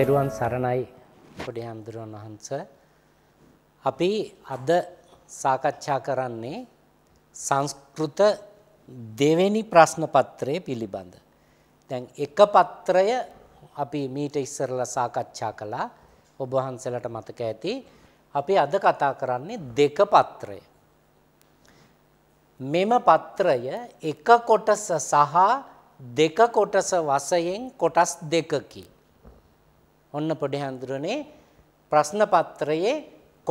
තෙරුවන් සරණයි පොඩි හාමුදුරුවන් වහන්ස අපි අද සාකච්ඡා කරන්නේ සංස්කෘත දෙවෙනි ප්‍රශ්න පත්‍රය පිළිබඳ. දැන් එක පත්‍රය අපි මීට ඉස්සරලා සාකච්ඡා කළා. ඔබ වහන්සේලාට මතක ඇති. අපි අද කතා කරන්නේ දෙක පත්‍රය. මෙම පත්‍රය එක කොටස සහ දෙක කොටස වශයෙන් කොටස් දෙකකි. ඔන්න පොඩි හඳුරනේ ප්‍රශ්න පත්‍රයේ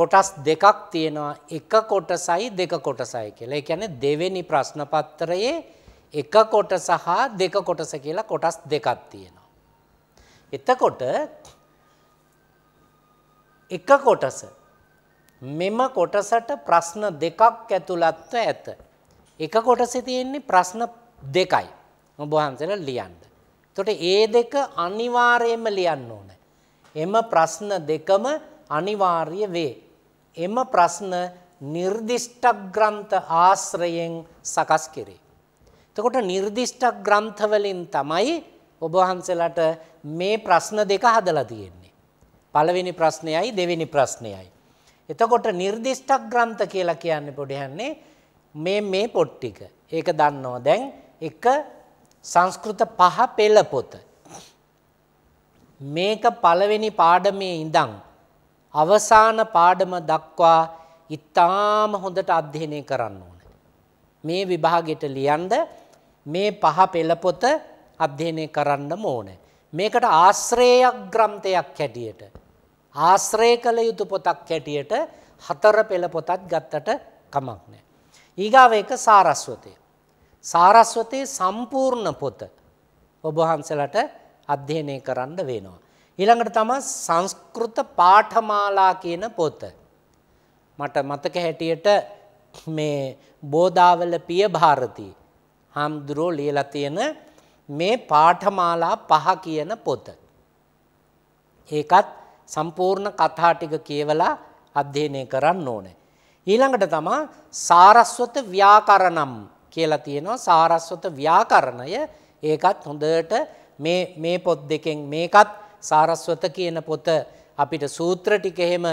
කොටස් දෙකක් තියෙනවා එක කොටසයි දෙක කොටසයි කියලා. ඒ කියන්නේ දෙවෙනි ප්‍රශ්න පත්‍රයේ එක කොටස හා දෙක කොටස කියලා කොටස් දෙකක් තියෙනවා. එතකොට එක කොටස මෙම කොටසට ප්‍රශ්න දෙකක් ඇතුළත්ව ඇත. එක කොටසේ තියෙන්නේ ප්‍රශ්න දෙකයි. ඔබ වහන්සේලා ලියන්න. එතකොට ඒ දෙක අනිවාර්යයෙන්ම ලියන්න ඕනේ. එම ප්‍රශ්න දෙකම අනිවාර්ය වේ. එම ප්‍රශ්න නිර්දිෂ්ට ග්‍රන්ථ ආශ්‍රයෙන් සකස් කෙරේ. එතකොට නිර්දිෂ්ට ග්‍රන්ථ වලින් තමයි ඔබ වහන්සේලාට මේ ප්‍රශ්න දෙක හදලා තියෙන්නේ. පළවෙනි ප්‍රශ්නයයි දෙවෙනි ප්‍රශ්නයයි. එතකොට නිර්දිෂ්ට ග්‍රන්ථ කියලා කියන්නේ පොඩියන්නේ මේ මේ පොත් ටික. ඒක දන්නවා. දැන් එක සංස්කෘත පහ පෙළ පොත. මේක පළවෙනි පාඩමේ ඉඳන් අවසාන පාඩම දක්වා ඉතාම හොඳට අධ්‍යයනය කරන්න ඕන. මේ විභාගෙට ලියන්ද මේ පහ පෙළපොත අධ්‍යයනය කරන්න ඕන. මේකට ආශ්‍රේයක් ග්‍රන්ථයක් හැටියට. ආශ්‍රය කළ යුතු පොතක් හැටියට හතර පෙළ පොතත් ගත්තට කමක් නෑ. ඊගාව එක සාරස්වතය. සාරස්වතයේ සම්පූර්ණ පොත ඔබහන්සලට අධ්‍යයනය කරන්න වෙනවා. ඊළඟට තමයි සංස්කෘත පාඨමාලා කියන පොත. මට මතක හැටියට මේ බෝධාවල පිය ಭಾರತಿ හම්දුරෝ ලියලා තියෙන මේ පාඨමාලා පහ කියන පොත. ඒකත් සම්පූර්ණ කතා ටික කියවලා අධ්‍යයනය කරන්න ඕනේ. ඊළඟට තමයි සාරස්වත ව්‍යාකරණම් කියලා තියෙනවා සාරස්වත ව්‍යාකරණය ඒකත් හොඳට මේ මේ පොත් දෙකෙන් මේකත් සාරස්වත කියන පොත අපිට සූත්‍ර ටික එහෙම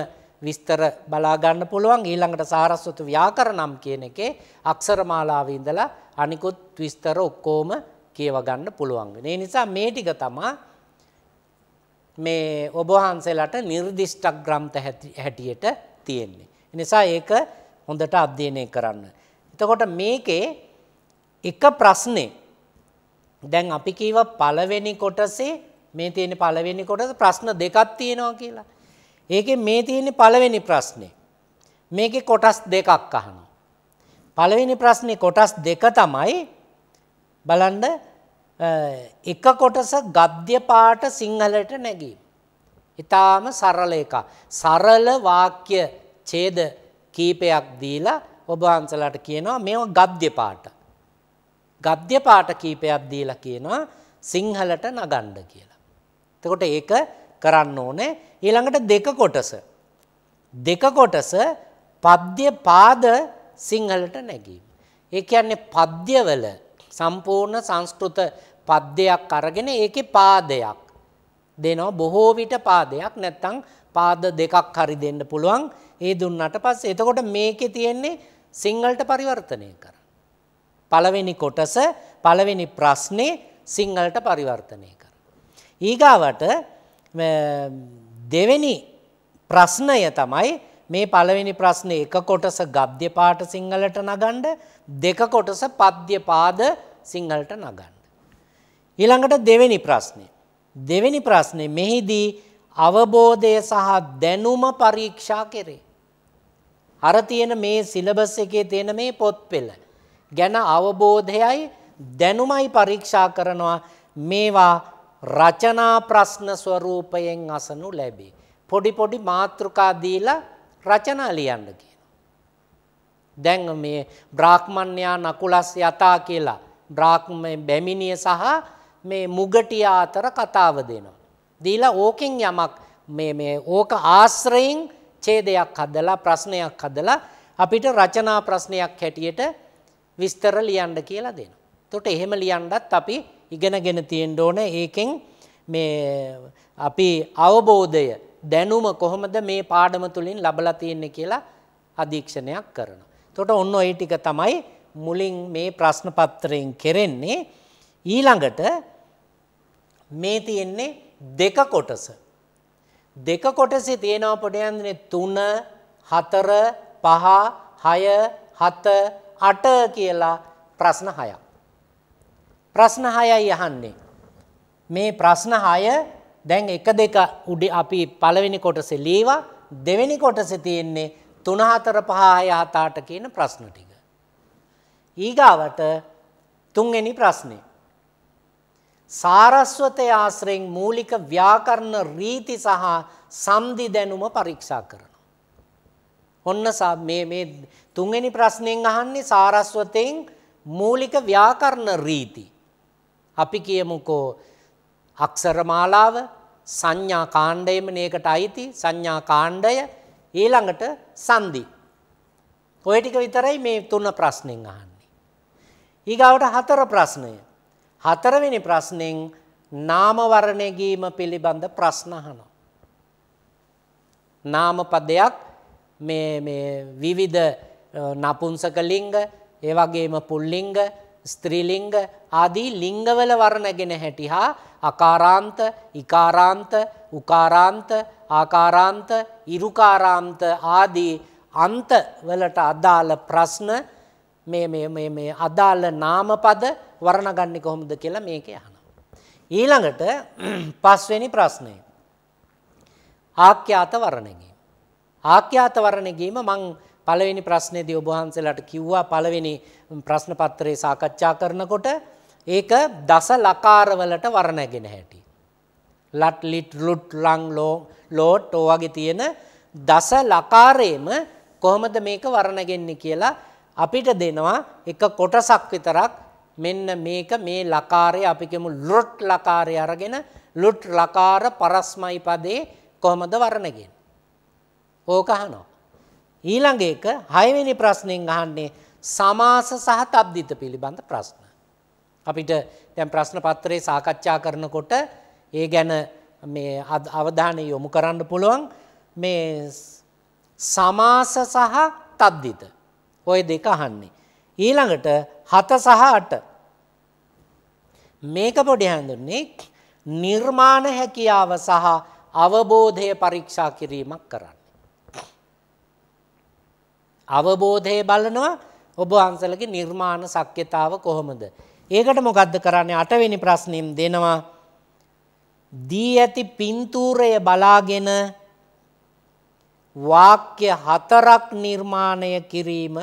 විස්තර බලා ගන්න පුළුවන් ඊළඟට සාරස්වත ව්‍යාකරණම් කියන එකේ අක්ෂරමාලාවේ ඉඳලා අනිකුත් විස්තර ඔක්කොම කියව ගන්න පුළුවන්. ඒ නිසා මේ ටික තමයි මේ ඔබ වහන්සේලාට නිර්දිෂ්ට ග්‍රන්ථ හැටියට තියෙන්නේ. ඒ නිසා ඒක හොඳට අධ්‍යයනය කරන්න. එතකොට මේකේ එක ප්‍රශ්නේ දැන් අපි කීව පළවෙනි කොටසේ මේ තියෙන පළවෙනි කොටස ප්‍රශ්න දෙකක් තියෙනවා කියලා. ඒකේ මේ තියෙන පළවෙනි ප්‍රශ්නේ. මේකේ කොටස් දෙකක් අහනවා. පළවෙනි ප්‍රශ්නේ කොටස් දෙක තමයි බලන්න එක කොටස ගද්‍ය පාට සිංහලට නැගීම. ඊටාම සරල එක. සරල වාක්‍ය ඡේද කීපයක් දීලා ඔබ වහන්සලාට කියනවා මේවා ගද්‍ය පාට. ගද්‍ය පාඨ කීපයක් දීලා කියනවා සිංහලට නගන්න කියලා. එතකොට ඒක කරන්න ඕනේ. ඊළඟට දෙක කොටස. දෙක කොටස පද්‍ය පාද සිංහලට නැගීම. ඒ කියන්නේ පද්‍යවල සම්පූර්ණ සංස්කෘත පද්‍යයක් අරගෙන ඒකේ පාදයක් දෙනවා බොහෝ විට පාදයක් නැත්තම් පාද දෙකක් හරි දෙන්න පුළුවන් ඒ දුන්නට පස්සේ එතකොට මේකේ තියෙන්නේ සිංහලට පරිවර්තනය කර පළවෙනි කොටස පළවෙනි ප්‍රශ්නේ සිංහලට පරිවර්තනය කර. ඊගාවට දෙවෙනි ප්‍රශ්නය තමයි මේ පළවෙනි ප්‍රශ්නේ එක කොටස ගබ්්‍ය පාට සිංහලට නගණ්ඩ දෙක කොටස පද්‍ය පාද සිංහලට නගන්න. ඊළඟට දෙවෙනි ප්‍රශ්නය. දෙවෙනි ප්‍රශ්නේ මෙහිදී අවබෝධය සහ දැනුම පරීක්ෂා කෙරේ. අර තියෙන මේ සිලබස් එකේ තියෙන මේ පොත් පෙළ. ගැන අවබෝධයයි දැනුමයි පරීක්ෂා කරනවා මේවා රචනා ප්‍රශ්න ස්වරූපයෙන් අසනු ලැබේ. පොඩි පොඩි මාතෘකා දීලා රචනා ලියන්න කියනවා. දැන් මේ බ්‍රාහ්මණයා නකුලස් යතා කියලා බ්‍රාහ්ම බැමිණිය සහ මේ මුගටියා අතර කතාව දෙනවා. දීලා ඕකෙන් යමක් මේ මේ ඕක ආශ්‍රයෙන් ඡේදයක් හදලා ප්‍රශ්නයක් හදලා අපිට රචනා ප්‍රශ්නයක් හැටියට විස්තර ලියන්න කියලා දෙනවා. එතකොට එහෙම ලියන්නත් අපි ඉගෙනගෙන තියෙන්න ඕන ඒකෙන් මේ අපි අවබෝධය දැනුම කොහොමද මේ පාඩම තුලින් ලබලා තියෙන්නේ කියලා අධීක්ෂණයක් කරනවා. එතකොට ඔන්න ওই ටික තමයි මුලින් මේ ප්‍රශ්න පත්‍රයෙන් කෙරෙන්නේ ඊළඟට මේ තියෙන්නේ දෙක කොටස. දෙක කොටසේ තියෙනවා පොඩයන්දනේ 3 4 5 6 7 8 කියලා ප්‍රශ්න 6ක්. ප්‍රශ්න 6යි අහන්නේ. මේ ප්‍රශ්න 6 දැන් 1 2 උඩ අපි පළවෙනි කොටසේ ලීවා දෙවෙනි කොටසේ තියෙන්නේ 3 4 5 6 7 8 කියන ප්‍රශ්න ටික. ඊගාවට තුන්වෙනි ප්‍රශ්නේ. සාරස්වතය ආශ්‍රයෙන් මූලික ව්‍යාකරණ රීති සහ සම්දි දැනුම පරීක්ෂා කරනවා. ඔන්න මේ මේ තුන්වෙනි ප්‍රශ්නෙන් අහන්නේ සාරස්වතෙන් මූලික ව්‍යාකරණ රීති. අපි කියමුකෝ අක්ෂරමාලාව සංඥා කාණ්ඩයම මේකට අයිති සංඥා කාණ්ඩය ඊළඟට සංදි. ඔය ටික විතරයි මේ තුන ප්‍රශ්නෙන් අහන්නේ. ඊගාවට හතර ප්‍රශ්නය. හතරවෙනි ප්‍රශ්නෙන් නාම වර්ණය ගැනීම පිළිබඳ ප්‍රශ්න අහනවා. නාම පදයක් මේ මේ විවිධ නපුංසක ලිංග, ඒ වගේම පුල්ලිංග, ස්ත්‍රීලිංග ආදී ලිංගවල වර්ණගෙන හැටි හා අකාරාන්ත, ඉකාරාන්ත, උකාරාන්ත, ආකාරාන්ත, ඉරුකාරාන්ත ආදී අන්ත වලට අදාළ ප්‍රශ්න මේ මේ මේ මේ අදාළ නාමපද වර්ණගන්නේ කොහොමද කියලා මේක අහනවා. ඊළඟට පස්වෙනි ප්‍රශ්නය. ආඛ්‍යාත වර්ණය. ආඛ්‍යාත වර්ණගීම මං පළවෙනි ප්‍රශ්නේදී ඔබ වහන්සේලාට කිව්වා පළවෙනි ප්‍රශ්න පත්‍රය සාකච්ඡා කරනකොට ඒක දස ලකාරවලට වර්ණගෙන හැටි. ලට් ලිට් ලුට් ලං ලෝ ලෝට් ඔයගේ තියෙන දස ලකාරයේම කොහොමද මේක වර්ණගෙන්නේ කියලා අපිට දෙනවා එක කොටසක් විතරක් මෙන්න මේක මේ ලකාරය අපි කියමු ලොට් ලකාරය අරගෙන ලුට් ලකාර පරස්මයි පදේ කොහොමද වර්ණගෙන්නේ ඕක අහනවා. ඊළඟ එක හයවෙනි ප්‍රශ්නෙන් අහන්නේ සමාස සහ තබ්දිත පිළිබඳ ප්‍රශ්න. අපිට දැන් ප්‍රශ්න පත්‍රයේ සාකච්ඡා කරනකොට ඒ ගැන මේ අවධානය යොමු කරන්න පුළුවන් මේ සමාස සහ තබ්දිත. ඔය දෙක අහන්නේ. ඊළඟට හත සහ අට මේක පොඩි හඳුන්නේ නිර්මාණ හැකියාව සහ අවබෝධය පරීක්ෂා කිරීමක් කරන්න. අවබෝධය බලනවා ඔබ වහන්සලගේ නිර්මාණ සක්්‍යතාව කොහොමද. ඒකට මොකද්ද කරන්නේ අටවෙනි ප්‍රශ්නීම් දෙනවා. දී ඇති පින්තූරය බලාගෙන වාක්‍ය හතරක් නිර්මාණය කිරීම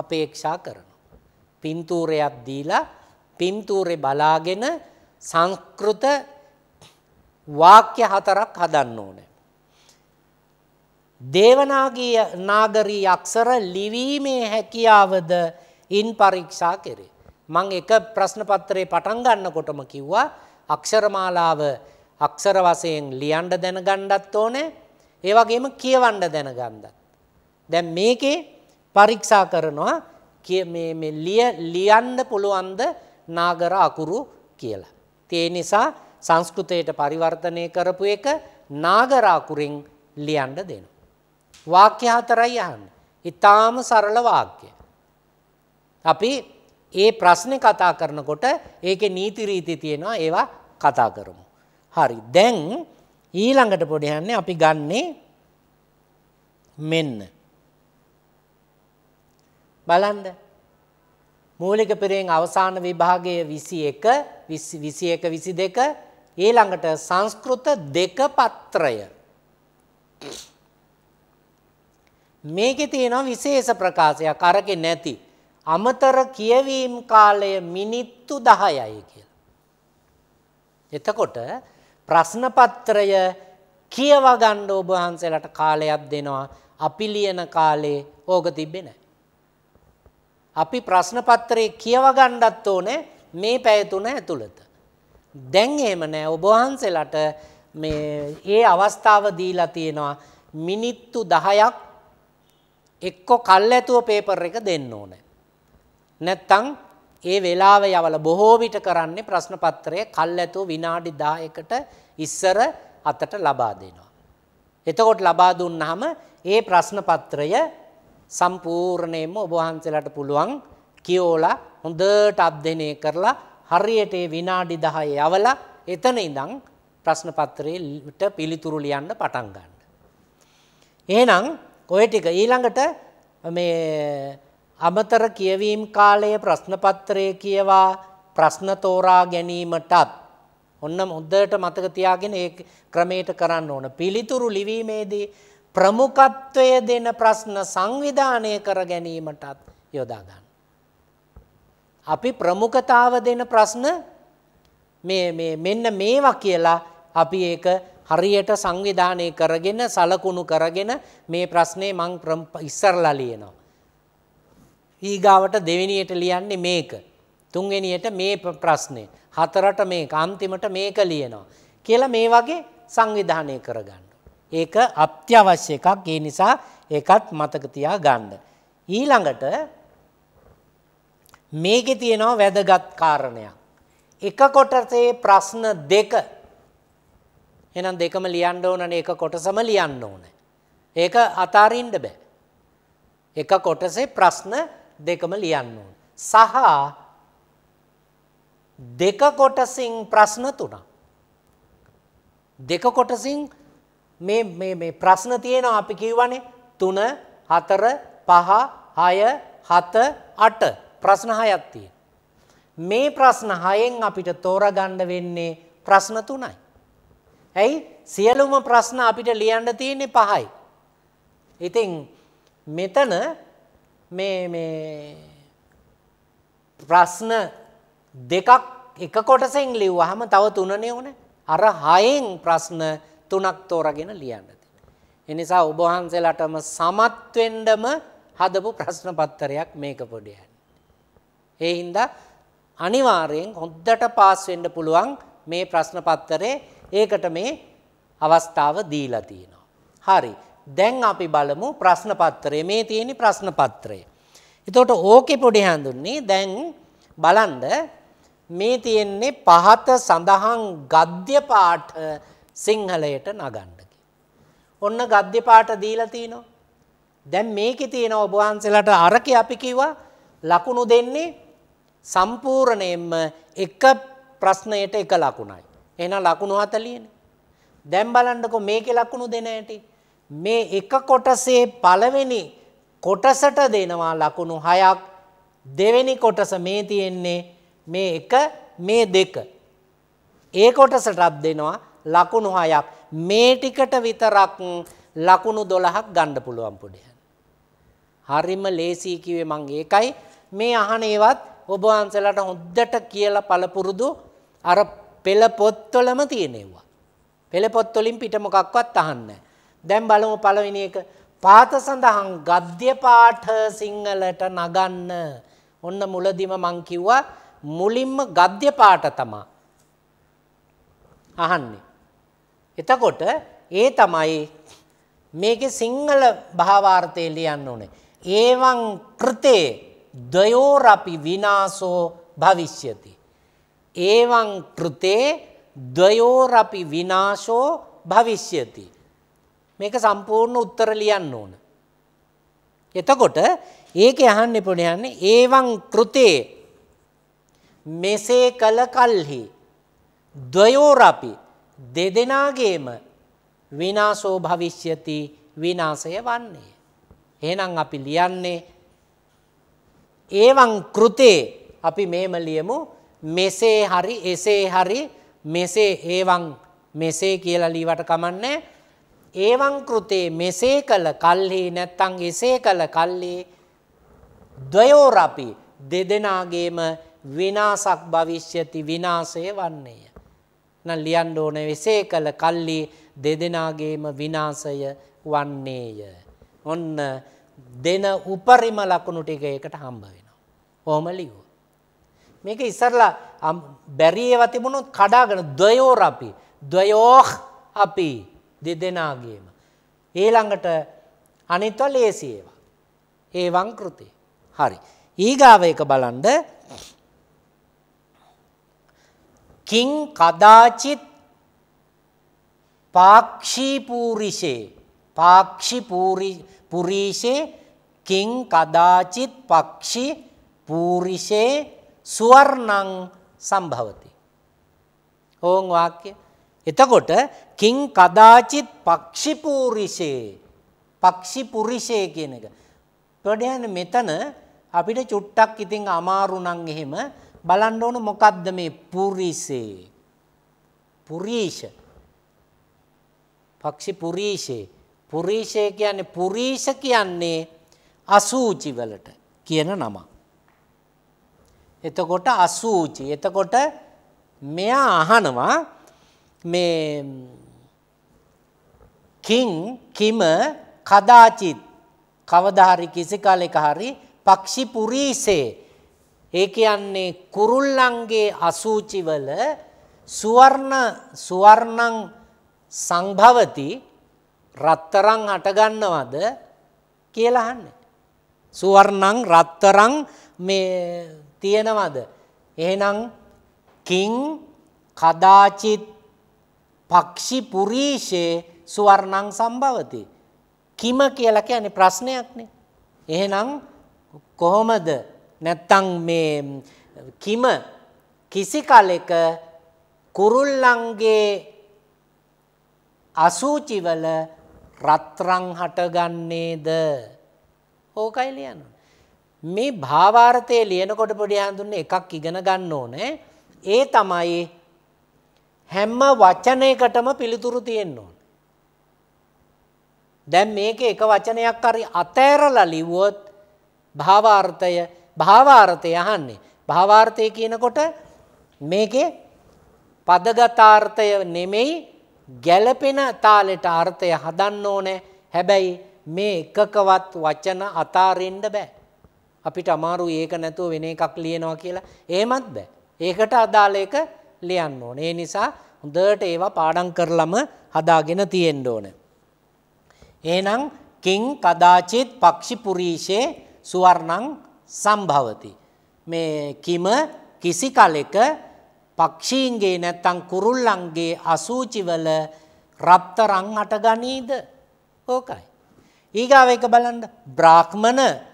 අපේක්ෂා කරනවා. පින්තූරයක් දීලා පින්තූරේ බලාගෙන සංස්කෘත වාක්‍ය හතරක් හදන්න ඕනේ. දේවනාගී නාගරී අක්ෂර ලිවීමේ හැකියාවද ඉන් පරීක්ෂා කෙරේ. මං එක ප්‍රශ්න පත්‍රේ පටන් ගන්නකොටම කිව්වා අක්ෂරමාලාව අක්ෂර වශයෙන් ලියන්න දැනගන්නත් ඕනේ. ඒ වගේම කියවන්න දැනගන්නත්. දැන් මේකේ පරීක්ෂා කරනවා මේ මේ ලිය ලියන්න පුළුවන්ද නාගර අකුරු කියලා. ඒ නිසා සංස්කෘතයට පරිවර්තනය කරපු එක නාගර අකුරින් ලියන්න දෙනවා. වාක්‍ය හතරයි අහන්නේ. ඊටාම සරල වාක්‍ය. අපි ඒ ප්‍රශ්නේ කතා කරනකොට ඒකේ නීති රීති තියෙනවා ඒවා කතා කරමු. හරි. දැන් ඊළඟට පොඩි යන්නේ අපි ගන්නේ මෙන්න. බලන්න. මූලික පෙරෙන් අවසාන විභාගය 21 21 22 ඊළඟට සංස්කෘත දෙක පත්‍රය මේකේ තියෙනවා විශේෂ ප්‍රකාශයක් අරකේ නැති අමතර කියවීම් කාලය මිනිත්තු 10යි කියලා. එතකොට ප්‍රශ්න පත්‍රය කියව ගන්න ඔබ වහන්සේලාට කාලයක් දෙනවා. අපි ලියන කාලේ ඕක තිබ්බේ නැහැ. අපි ප්‍රශ්න පත්‍රේ කියව ගන්නත් ඕනේ මේ පැය තුන ඇතුළත. දැන් එහෙම නැහැ. ඔබ වහන්සේලාට මේ ඒ අවස්ථාව දීලා තියෙනවා මිනිත්තු 10ක් එක්ක කල්ැතුව පේපර් එක දෙන්න ඕනේ. නැත්තම් ඒ වෙලාව යවල බොහෝ විට කරන්නේ ප්‍රශ්න පත්‍රය කල්ැතුව විනාඩි 10කට ඉස්සර අතට ලබා දෙනවා. එතකොට ලබා දුන්නාම ඒ ප්‍රශ්න පත්‍රය සම්පූර්ණයෙන්ම ඔබ වහන්සේලාට පුළුවන් කියෝලා හොඳට අධ්‍යයනය කරලා හරියට ඒ විනාඩි 10 යවලා එතන ඉඳන් ප්‍රශ්න පත්‍රයට පිළිතුරු ලියන්න පටන් ගන්න. එහෙනම් ඔය ටික ඊළඟට මේ අමතර කියවීම් කාලයේ ප්‍රශ්නපත්‍රය කියවා ප්‍රශ්න තෝරා ගැනීමටත් ඔන්න මුද්දට මතක තියාගෙන ඒ ක්‍රමයට කරන්න ඕන. පිළිතුරු ලිවීමේදී ප්‍රමුඛත්වය දෙන ප්‍රශ්න සංවිධානය කර ගැනීමටත් යොදා ගන්න. අපි ප්‍රමුඛතාව දෙන ප්‍රශ්න මේ මේ මෙන්න මේවා කියලා අපි ඒක හරියට සංවිධානය කරගෙන සලකුණු කරගෙන මේ ප්‍රශ්නේ මං ඉස්සරලා ලියනවා. ඊගාවට දෙවෙනියට ලියන්නේ මේක. තුන්වෙනියට මේ ප්‍රශ්නේ. හතරට මේක අන්තිමට මේක ලියනවා. කියලා මේ වගේ සංවිධානය කරගන්න. ඒක අත්‍යවශ්‍ය එකක්. ඒ නිසා ඒකත් මතක තියාගන්න. ඊළඟට මේකේ තියෙනවා වැදගත් කාරණයක්. එක කොටසේ ප්‍රශ්න දෙක එහෙනම් දෙකම ලියන්න ඕනනේ එක කොටසම ලියන්න ඕනේ. ඒක අතාරින්න බෑ. එක කොටසේ ප්‍රශ්න දෙකම ලියන්න ඕනේ. සහ දෙක කොටසින් ප්‍රශ්න තුනක්. දෙක කොටසින් මේ මේ මේ ප්‍රශ්න තියෙනවා අපි කියවනේ 3 4 5 6 7 8 ප්‍රශ්න 6ක් තියෙනවා. මේ ප්‍රශ්න 6ෙන් අපිට තෝරගන්න වෙන්නේ ප්‍රශ්න තුනයි. ඇයි සියලුම ප්‍රශ්න අපිට ලියන්න තියෙන්නේ පහයි. ඉතින් මෙතන මේ මේ ප්‍රශ්න දෙකක් එක කොටසෙන් ලිව්වහම තව තුනනේ ඕනේ. අර හයෙන් ප්‍රශ්න තුනක් තෝරගෙන ලියන්න තියෙනවා. ඒ නිසා ඔබ වහන්සේලාටම සමත් වෙන්නම හදපු ප්‍රශ්න පත්‍රයක් මේක පොඩි ඒ හින්දා අනිවාර්යෙන් හොද්දට පාස් වෙන්න පුළුවන් මේ ප්‍රශ්න පත්‍රයේ ඒකට මේ අවස්ථාව දීලා තියෙනවා. හරි. දැන් අපි බලමු ප්‍රශ්න පත්‍රය. මේ තියෙන ප්‍රශ්න පත්‍රය. එතකොට ඕකේ පොඩි හඳුන්නේ දැන් බලන්න මේ තියෙන්නේ පහත සඳහන් ගද්‍ය පාඨ සිංහලයට නගන්න ඔන්න ගද්‍ය පාඨ දීලා තිනවා. දැන් මේකේ තියෙන ඔබ වහන්සේලාට අරකේ අපි කිව්වා ලකුණු දෙන්නේ සම්පූර්ණයෙන්ම එක ප්‍රශ්නයට එක ලකුණයි. එහෙනම් ලකුණු 40නේ. දැන් බලන්නකෝ මේකේ ලකුණු දෙන ඇටි. මේ එක කොටසේ පළවෙනි කොටසට දෙනවා ලකුණු 6ක්. දෙවෙනි කොටස මේ තියෙන්නේ මේ එක මේ දෙක. ඒ කොටසටත් දෙනවා ලකුණු 6ක්. මේ ටිකට විතරක් ලකුණු 12ක් ගන්න පුළුවන් පුඩේ. හරිම ලේසි කිව්වේ මං ඒකයි මේ අහන ඒවත් ඔබ වහන්සේලාට හොද්දට කියලා පළපුරුදු අර පෙළ පොත්වලම තියෙනවා. පෙළ පොත්වලින් පිට මොකක්වත් අහන්න. දැන් බලමු පළවෙනි එක පාත සඳහන් ගද්‍ය පාඨ සිංහලට නගන්න. ඔන්න මුලදිම මං කිව්වා මුලින්ම ගද්‍ය පාඨ තමයි අහන්නේ. එතකොට ඒ තමයි මේකේ සිංහල භාවාර්ථය ලියන්න ඕනේ. ඒවං කෘතේ දයෝරපි විනාශෝ භවිෂ්‍යති. ඒවං කෘතේ ද්වයෝරපි විනාශෝ භවිෂ්‍යති. මේක සම්පූර්ණ උත්තර ලියන්න ඕන. එතකොට ඒක යහන්න පුණයන්නේ ඒවං කෘතේ මෙසේ කළ කල්හි ද්වයෝරපි දෙදෙනාගේම විනාශෝ භවිෂ්‍යති විනාශය වන්නේ. එහෙනම් අපි ලියන්නේ ඒවං කෘතේ අපි මේම ලියමු මෙසේ හරි එසේ හරි මෙසේ ඒවන් මෙසේ කියලා ලීවට කමන්නේ ඒවන් කෘතේ මෙසේ කළ කල්හි නැත්තං එසේ කළ කල්ලි ද්වයෝරපි දෙදෙනාගේම විනාසක් භවිෂ්‍යති විනාශය වන්නේය. නම් ලියන්න ඕනේ එසේ කළ කල්ලි දෙදෙනාගේම විනාශය වන්නේය. ඔන්න දෙන උපරිම ලකුණු ටික එකට හම්බ වෙනවා. ඔහොම ලියුවා. මේක ඉස්සරලා බැරි ඒවා තිබුණොත් කඩාගෙන ද්වයෝර අපි ද්වයෝහ අපි දෙදෙනාගේම ඊළඟට අනිත්ව ලේසි ඒවා ඒවං කෘතේ හරි ඊගාව එක බලන්න කිං කදාචිත් පාක්ෂිපූරිෂේ පාක්ෂිපූරි පුරීෂේ කිං කදාචිත් පක්ෂි පූරිෂේ සුවර්ණං සම්භවති. ඕන් වාක්‍ය. එතකොට කිං කදාචිත් පක්ෂිපූරිෂේ පක්ෂිපුරිෂේ කියන එක. ප්‍රඩයන් මෙතන අපිට චුට්ටක් ඉතින් අමාරු නම් එහෙම බලන්න ඕන මොකද්ද මේ පුරිසේ? පුරීෂ. පක්ෂි පුරීෂේ. පුරීෂය කියන්නේ පුරීෂ කියන්නේ අසූචි වලට කියන නමක්. එතකොට අසූචි. එතකොට මෙයා අහනවා මේ කිං කිම කදාචිත් කවදා හරි කිසි කාලයක හරි පක්ෂි පුරීසේ ඒ කියන්නේ කුරුල්ලන්ගේ අසූචි වල සුවර්ණ සුවර්ණං සංභවති රත්තරන් අටගන්නවද කියලා අහන්නේ. සුවර්ණං රත්තරන් මේ තියෙනවද? එහෙනම් කිං කදාචිත් පක්ෂි පුරීෂේ සුවර්ණං සම්භවති. කිම කියලා කියන්නේ ප්‍රශ්නයක්නේ. එහෙනම් කොහොමද නැත්තම් මේ කිම කිසි කලෙක කුරුල්ලන්ගේ අසූචිවල රත්රන් හටගන්නේද? ඕකයි ලියනවා. මේ භාවාර්ථය ලියනකොට පොඩි හඳුන්නේ එකක් ඉගෙන ගන්න ඕනේ. ඒ තමයි හැම වචනයකටම පිළිතුරු තියෙන්න ඕන. දැන් මේක එක වචනයක් හරි අතෑරලා ලිව්වොත් භාවාර්ථය භාවාර්ථය අහන්නේ. භාවාර්ථය කියනකොට මේකේ පදගතාර්ථය නෙමෙයි ගැළපෙන තාලෙට අර්ථය හදන්න ඕනේ. හැබැයි මේ එකකවත් වචන අතාරින්න බෑ. අපිට අමාරුයි ඒක නැතුව වෙන එකක් ලියනවා කියලා. එහෙමත් බෑ. ඒකට අදාළ එක ලියන්න ඕනේ. ඒ නිසා හොඳට ඒවා පාඩම් කරලම හදාගෙන තියෙන්න ඕනේ. එහෙනම් කිං කදාචිත් පක්ෂිපුරීෂේ සුවර්ණං සම්භවති. මේ කිම කිසි කලෙක පක්ෂීන්ගේ නැත්තම් කුරුල්ලන්ගේ අසූචිවල රප්තරන් අටගනීද? ඕකයි. ඊගාව එක බලන්න බ්‍රාහ්මණ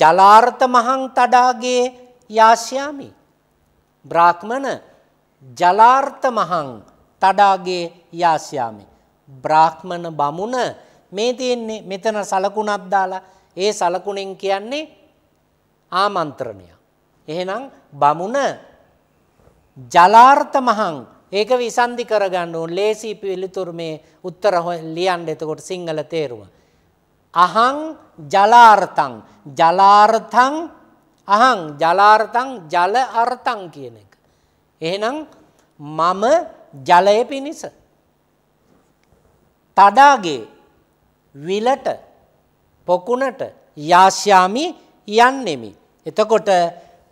ජලාර්ථ මහං තඩාගේ යාස්යාමි. බ්‍රාහ්මණ ජලාර්ථ මහං තඩාගේ යාස්යාමි. බ්‍රාහ්මණ බමුණ මේ තියෙන්නේ මෙතන සලකුණක් දාලා ඒ සලකුණෙන් කියන්නේ ආමන්ත්‍රණය. එහෙනම් බමුණ ජලාර්ථ මහං ඒක විසන්දි කරගන්න ඕන. ලේසි පිළිතුරු මේ උත්තර ලියන්න එතකොට සිංහල තේරුම. අහං ජලාර්ථං ජලාර්ථං අහං ජලාර්ථං ජල අර්ථං කියන එක. එහෙනම් මම ජලය පිණිස තඩාගේ විලට පොකුණට යාශ්‍යාමි යන්නෙමි. එතකොට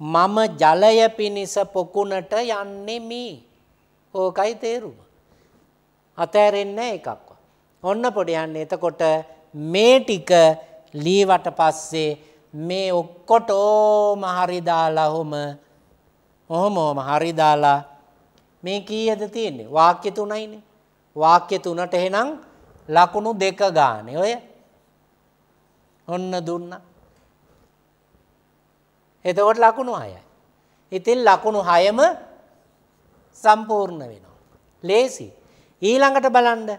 මම ජලය පිණිස පොකුණට යන්නෙමි. ඕකයි තේරුම. අතෑරෙන්නේ නැහැ එකක්වත්. ඔන්න පොඩි යන්නේ. එතකොට මේ ටික ලීවට පස්සේ මේ ඔක්කොටෝම හරිදාලා හොම ඔහොමෝම හරිදාලා මේ කීයද තියෙන්නේ වාක්‍ය තුනයිනේ වාක්‍ය තුනට එහෙනම් ලකුණු දෙක ගානේ ඔය ඔන්න දුන්නා එතකොට ලකුණු 6යි ඉතින් ලකුණු 6ම සම්පූර්ණ වෙනවා ලේසි ඊළඟට බලන්න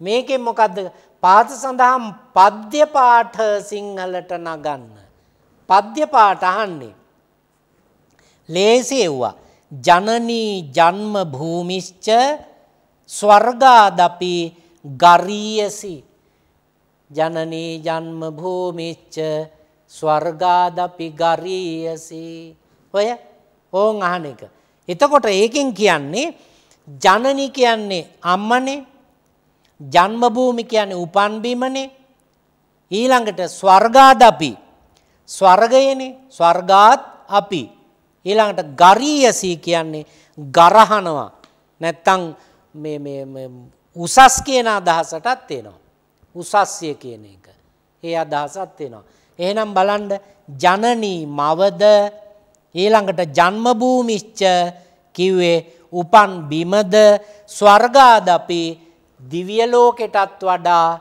මේකෙන් මොකද්ද පාස සඳහා පද්‍ය පාඨ සිංහලට නගන්න. පද්‍ය පාඨ අහන්නේ. ලේසි එව්වා. ජනනී ජන්ම භූමිශ්ච ස්වර්ගාදපි ගරීයසි. ජනනී ජන්ම භූමිච්ච ස්වර්ගාදපි ගරීයසි. ඔය ඕන් අහන එක. එතකොට ඒකෙන් කියන්නේ ජනනි කියන්නේ අම්මනේ ජන්ම භූමි කියන්නේ උපන් බිමනේ. ඊළඟට ස්වර්ගාද අපි. ස්වර්ගයනේ ස්වර්ගාත් අපි. ඊළඟට ගරීයසී කියන්නේ ගරහනවා. නැත්තම් මේ මේ උසස් කියන අදහසටත් එනවා. උසස්ය කියන එක. ඒ අදහසත් එනවා. එහෙනම් බලන්න ජනනී මවද ඊළඟට ජන්ම භූමිච්ච කිව්වේ උපන් බිමද ස්වර්ගාද අපි දිව්‍ය ලෝකෙටත් වඩා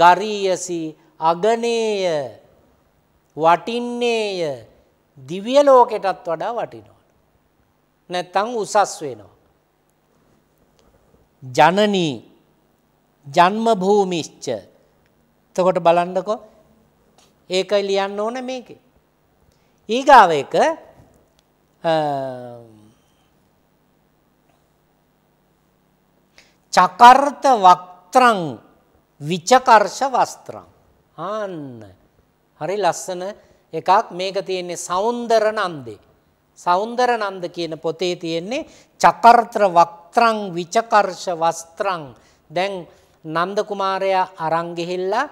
ගරීයසි අගනේය වටින්නේය දිව්‍ය ලෝකෙටත් වඩා වටිනවා. නැත්තං උසස් වෙනවා. ජනනී ජන්ම භූමිශ්ච එතකොට බලන්නකො ඒක ලියන්න ඕන මේකේ. ඊගාව එක චකර්ත වක්ත්‍රං විචකර්ෂ වස්ත්‍රං. ආන්න. හරි ලස්සන එකක් මේක තියෙන්නේ සෞන්දර නන්දේ. සෞන්දර නන්ද කියන පොතේ තියෙන්නේ චකර්ත වක්ත්‍රං විචකර්ෂ වස්ත්‍රං. දැන් නන්ද කුමාරයා අරන් ගිහිල්ලා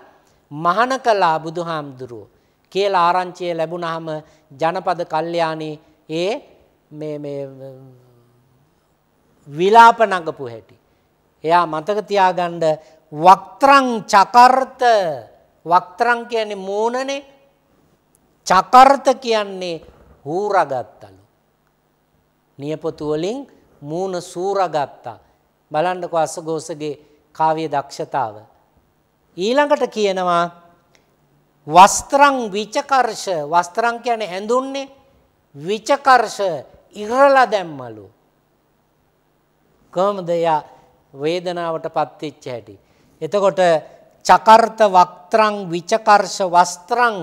මහාන කළා බුදුහාමුදුරුව කියලා ආරංචිය ලැබුණාම ජනපද කල්යාණී ඒ මේ මේ විලාප නඟපු හැටි එයා මතක තියාගන්න වක්ත්‍රං චකර්ත වක්ත්‍රං කියන්නේ මූණනේ චකර්ත කියන්නේ හූරගත්තලු. නියපොතු වලින් මූණ සූරගත්තා. බලන්නකෝ අසගෝසගේ කාව්‍ය දක්ෂතාව. ඊළඟට කියනවා වස්ත්‍රං විචකර්ෂ වස්ත්‍රං කියන්නේ ඇඳුන්නේ විචකර්ෂ ඉරලා දැම්මලු. කොහොමද යා වේදනාවටපත් වෙච්ච හැටි. එතකොට චකර්ත වක්ත්‍රං විචකර්ෂ වස්ත්‍රං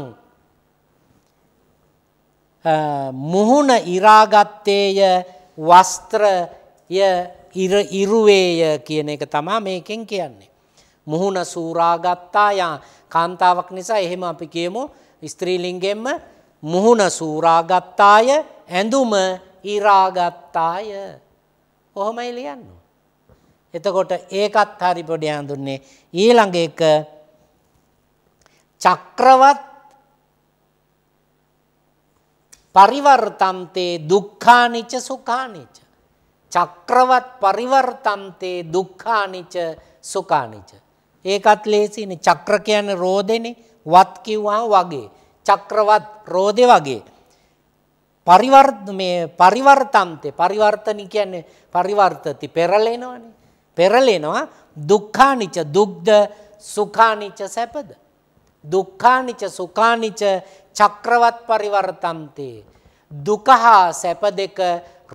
මුහුණ ඉරාගත්තේය වස්ත්‍රය ඉරුවේය කියන එක තමා මේකෙන් කියන්නේ. මුහුණ සූරාගත්තා යා කාන්තාවක් නිසා එහෙම අපි කියමු ස්ත්‍රීලිංගෙන්ම මුහුණ සූරාගත්තාය ඇඳුම ඉරාගත්තාය. කොහොමයි ලියන්නේ? එතකොට ඒකත් හරි පොඩි හඳුන්නේ ඊළඟ එක චක්‍රවත් පරිවර්තන්තේ දුක්ඛානිච සුඛානිච චක්‍රවත් පරිවර්තන්තේ දුක්ඛානිච සුඛානිච ඒකත් ලේසිනේ චක්‍ර කියන්නේ රෝදෙනේ වත් කිව්වා වගේ චක්‍රවත් රෝදේ වගේ පරිවර්ත මේ පරිවර්තන්තේ පරිවර්තනි කියන්නේ පරිවර්තති පෙරලෙනවනේ පෙරලෙනවා දුක්ඛානිච දුක්ද සුඛානිච සැපද දුක්ඛානිච සුඛානිච චක්‍රවත් පරිවර්තන්තේ දුකහා සැප දෙක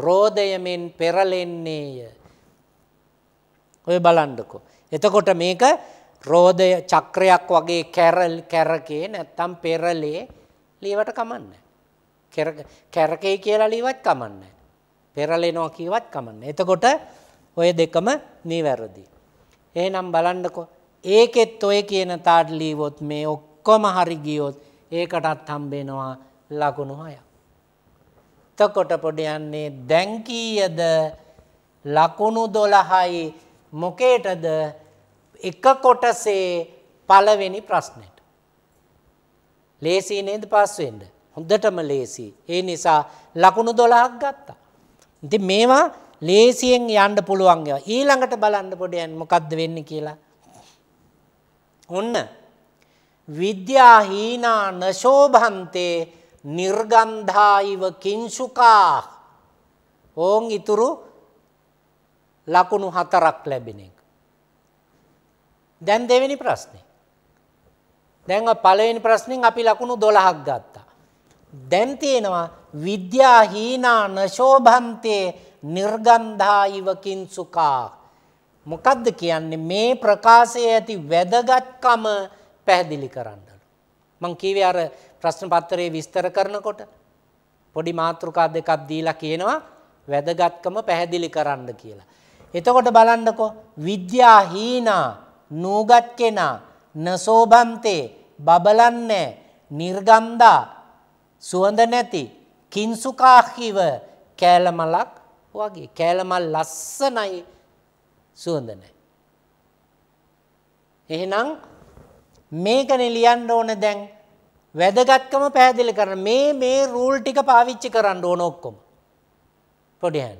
රෝදයමෙන් පෙරලෙන්නේය ඔය බලන්නකෝ එතකොට මේක රෝදය චක්‍රයක් වගේ කැරල් කැරකේ නැත්තම් පෙරලේ ලීවට කමන්නේ කැරකේ කියලා ලීවත් කමන්නේ පෙරලෙනවා කියවත් කමන්නේ එතකොට ඔය දෙකම නිවැරදි. එහෙනම් බලන්නකෝ ඒකෙත් ඔය කියන තාඩ් ලීවොත් මේ ඔක්කොම හරි ගියොත් ඒකටත් හම්බෙනවා ලකුණු 6ක්. එතකොට පොඩි යන්නේ දැන් කීයද ලකුණු 12යි මොකේටද එක කොටසේ පළවෙනි ප්‍රශ්නෙට. ලේසි නේද පාස් වෙන්න? හොඳටම ලේසි. ඒ නිසා ලකුණු 12ක් ගත්තා. ඉතින් මේවා ලේසියෙන් යන්න පුළුවන් ඒවා. ඊළඟට බලන්න පොඩියන් මොකද්ද වෙන්නේ කියලා. ඔන්න විද්‍යා හීනා නශෝභන්තේ නිර්ගන්ධායිව කිංසුකා. ඕන් ඉතුරු ලකුණු හතරක් ලැබෙන එක. දැන් දෙවෙනි ප්‍රශ්නේ. දැන් පළවෙනි ප්‍රශ්نين අපි ලකුණු 12ක් ගත්තා. දැන් තියෙනවා විද්‍යා හීනා නශෝභන්තේ නිර්ගන්ධායිවකින් සුකා. මොකද්ද කියන්නේ මේ ප්‍රකාශයේ ඇති වැදගත්කම පැහැදිලි කරන්නලු. මං කීවේ අර ප්‍රශ්න පත්‍රයේ විස්තර කරනකොට පොඩි මාතෘකා දෙකක් දීලා කියනවා වැදගත්කම පැහැදිලි කරන්න කියලා. එතකොට බලන්නකෝ විද්‍යා හීනා නූගත් කෙනා නසෝබන්තේ බබලන්නේ නිර්ගන්ධා සුවඳ නැති කිංසුකාහිව කෑලමලක් වගේ කෑලමල් ලස්සනයි සුවඳ නැහැ. එහෙනම් මේකනේ ලියන්න ඕන දැන් වැදගත්කම පැහැදිලි කරන මේ මේ රූල් ටික පාවිච්චි කරන්න ඕන ඔක්කොම. පොඩි හැන්.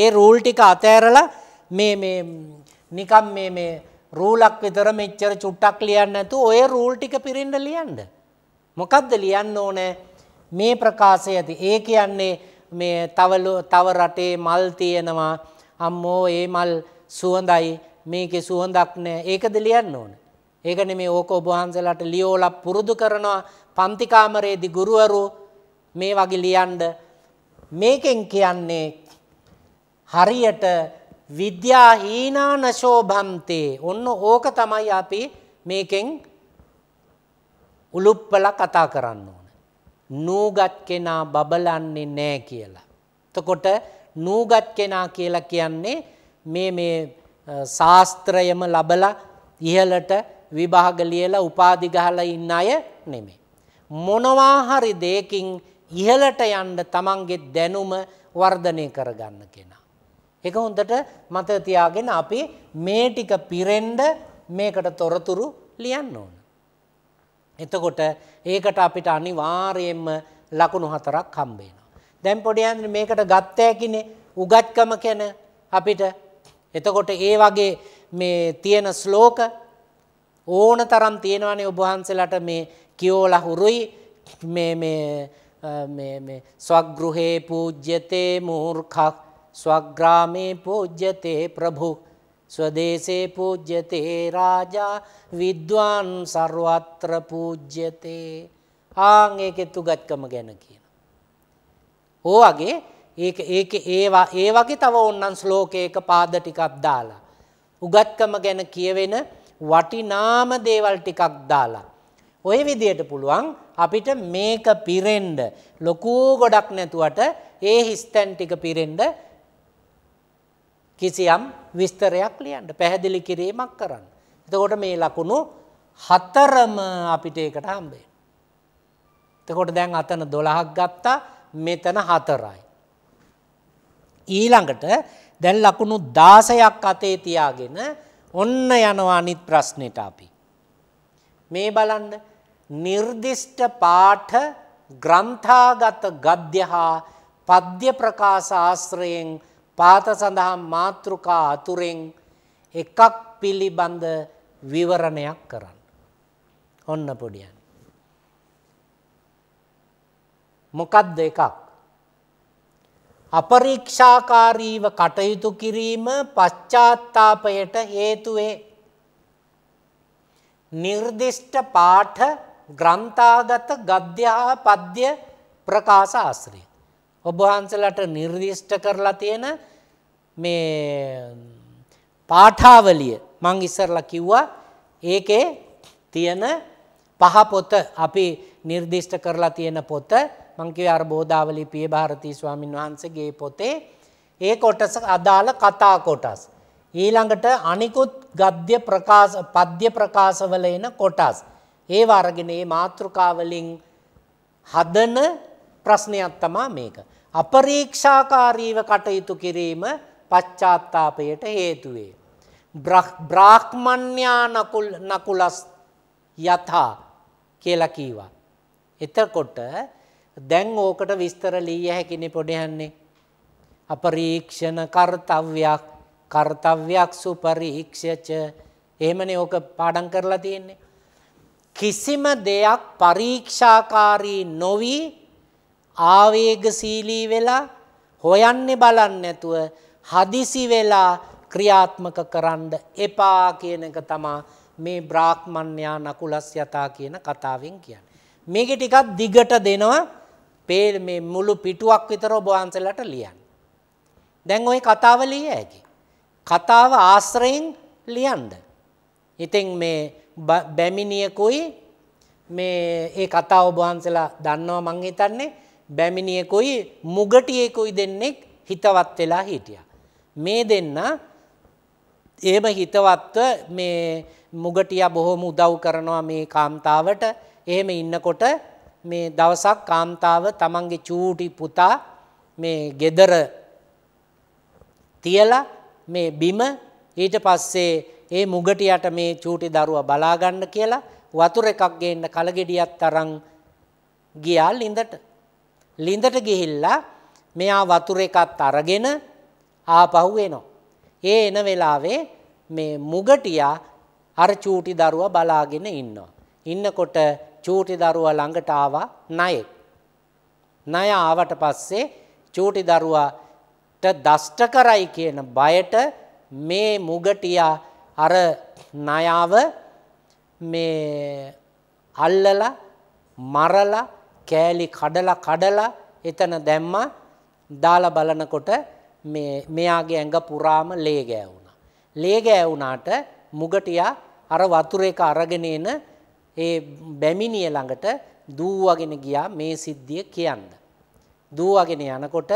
ඒ රූල් ටික අතෑරලා මේ මේ නිකම් මේ මේ රූලක් විතර මෙච්චර චුට්ටක් ලියන්න නැතු ඔය රූල් ටික පිරින්ඩ ලියන්න. මොකක්ද ලියන්න ඕනෑ මේ ප්‍රකාශය ඇති ඒ කියන්නේ මේ තවලු තව රටේ මල් තියෙනවා අම්මෝ ඒ මල් සුවඳයි මේකේ සුවඳක් නෑ ඒකද ලියන්න ඕන. ඒක නෙමේ ඕක ඔබ වහන්සේලාට ලියෝලා පුරුදු කරනවා පන්ති කාමරයේදී ගුරුවරු මේ වගේ ලියනද මේකෙන් කියන්නේ හරියට විද්‍යා හීනාන ශෝභන්තේ ඔන්න ඕක තමයි අපි මේකෙන් උලුප්පල කතා කරන්න නූගත් කෙනා බබලන්නේ නෑ කියලා. එතකොට නූගත් කෙනා කියලා කියන්නේ මේ මේ ශාස්ත්‍රයම ලබලා ඉහළට විභාග ලියලා උපාධි ගහලා ඉන්න අය නෙමෙයි. මොනවා හරි දෙයකින් ඉහළට යන්න තමන්ගේ දැනුම වර්ධනය කරගන්න කෙනා. ඒක හොඳට මතක තියාගෙන අපි මේ ටික පිරෙන්න මේකට තොරතුරු ලියන්න ඕන. එතකොට ඒකට අපිට අනිවාර්යයෙන්ම ලකුණු හතරක් හම්බ වෙනවා. දැන් පොඩි යාන්ත්‍රේ මේකට ගත්තෑකිනේ උගත්කම කෙන අපිට. එතකොට ඒ වගේ මේ තියෙන ශ්ලෝක ඕන තරම් තියෙනවනේ ඔබ වහන්සේලාට මේ කියෝලා හුරුයි මේ මේ මේ මේ ස්වගෘහේ පූජ්‍යතේ මූර්ඛක් ස්වග්‍රාමේ පූජ්‍යතේ ප්‍රභු ස්වදේශේ පූජ්‍යතේ රාජා විද්වාන් සර්වත්‍ර පූජ්‍යතේ ආන් ඒකේ තුගත්කම ගැන කියන. ඕවගේ ඒක ඒක ඒවා ඒ වගේ තව ඕන්නම් ශ්ලෝකයක පාද ටිකක් දාලා උගත්කම ගැන කියවෙන වටිනාම දේවල් ටිකක් දාලා ඔය විදියට පුළුවන් අපිට මේක පිරෙන්න ලොකු ගොඩක් නැතුවට ඒ හිස්තැන් ටික පිරෙන්න කිසියම් විස්තරයක් ලියන්න පැහැදිලි කිරීමක් කරන්න. එතකොට මේ ලකුණු හතරම අපිට ඒකට හම්බේ. එතකොට දැන් අතන දොළහක් ගත්තා මෙතන හතරයි. ඊළඟට දැන් ලකුණු දාසයක් අතේ තියාගෙන ඔන්න යනවා අනිත් ප්‍රශ්නෙට අපි. මේ බලන්න නිර්දිෂ්ට පාඨ ග්‍රන්ථාගත ගද්‍ය හා පද්‍ය ප්‍රකාශ ආශ්‍රයෙන් පාත සඳහා මාතෘකා අතුරෙන් එකක් පිළිබඳ විවරණයක් කරන්න. ඔන්න පොඩියන්. මොකක්ද එකක්. අපරීක්ෂාකාරීව කටයුතු කිරීම පශ්චාත්තාපයට හේතුවේ. නිර්දිෂ්ට පාඨ ග්‍රන්ථාගත ගද්‍යා පද්‍ය ප්‍රකාශ ආශ්‍රය. ඔබහන්සලට නිර්දිෂ්ට කරලා තියෙන මේ පාඨාවලිය මං ඉස්සරලා කිව්වා ඒකේ තියෙන පහ පොත අපි නිර්දිෂ්ට කරලා තියෙන පොත මං කිව්වේ අර බෝධාවලී පිය ಭಾರತಿ ස්වාමින් වහන්සේගේ පොතේ ඒ කොටස අදාළ කතා කොටස් ඊළඟට අනිකුත් ගද්‍ය ප්‍රකාශ පද්‍ය ප්‍රකාශවල එන කොටස් ඒ වර්ගනේ මේ මාතෘකාවලින් හදන ප්‍රශ්නයක් තමයි මේක අපරීක්ෂාකාරීව කටයුතු කිරීම පශ්චාත්තාපයට හේතු වේ. බ්‍රාහ්මණ්‍යා නකුල නකුලස් යථා කියලා කීවා. එතකොට දැන් ඕකට විස්තර ලිය හැකිනේ පොඩයන්නේ. අපරීක්ෂණ කර්තව්‍යයක් කර්තව්‍යයක් සුපරීක්ෂච එහෙමනේ ඕක පාඩම් කරලා තියෙන්නේ. කිසිම දෙයක් පරීක්ෂාකාරී නොවි ආවේගශීලී වෙලා හොයන්නේ බලන්නේ නැතුව හදිසි වෙලා ක්‍රියාත්මක කරන්න එපා කියන එක තමා මේ බ්‍රාහ්මණයා නකුලස් යතා කියන කතාවෙන් කියන්නේ. මේක ටිකක් දිගට දෙනවා මේ මුළු පිටුවක් විතර ඔබ වහන්සේලාට ලියන්න. දැන් ওই කතාව ලිය හැකි. කතාව ආශ්‍රයෙන් ලියන්න. ඉතින් මේ බැමිණියකුයි මේ ඒ කතාව ඔබ වහන්සේලා දන්නවා මං හිතන්නේ බැමිණියකුයි මුගටියෙකුයි දෙන්නෙක් හිතවත් වෙලා හිටියා. මේ දෙන්න එහෙම හිතවත්ව මේ මුගටියා බොහොම උදව් කරනවා මේ කාන්තාවට. එහෙම ඉන්නකොට මේ දවසක් කාන්තාව තමන්ගේ චූටි පුතා මේ ගෙදර තියලා මේ බිම ඊට පස්සේ ඒ මුගටියට මේ චූටි දරුවා බලා ගන්න කියලා වතුර එකක් ගේන්න කලගෙඩියක් අරන් ගියා ලිඳට. ලිඳට ගිහිල්ලා මෙයා වතුර එකත් අරගෙන ආපහු එනවා. ඒ එන වෙලාවේ මේ මුගටියා අර චූටි දරුවා බලාගෙන ඉන්නවා. ඉන්නකොට චූටි දරුවා ළඟට ආවා ණයෙක්. ණය ආවට පස්සේ චූටි දරුවාට දෂ්ට කරයි කියන බයට මේ මුගටියා අර ණයාව මේ අල්ලලා මරලා කෑලි කඩලා කඩලා එතන දැම්මා දාලා බලනකොට මේ මෙයාගේ ඇඟ පුරාම ලේ ගෑවුණා. ලේ ගෑවුණාට මුගටියා අර වතුර එක අරගෙන එන ඒ බැමිණිය ළඟට දූවගෙන ගියා මේ සිද්ධිය කියන්න. දූවගෙන යනකොට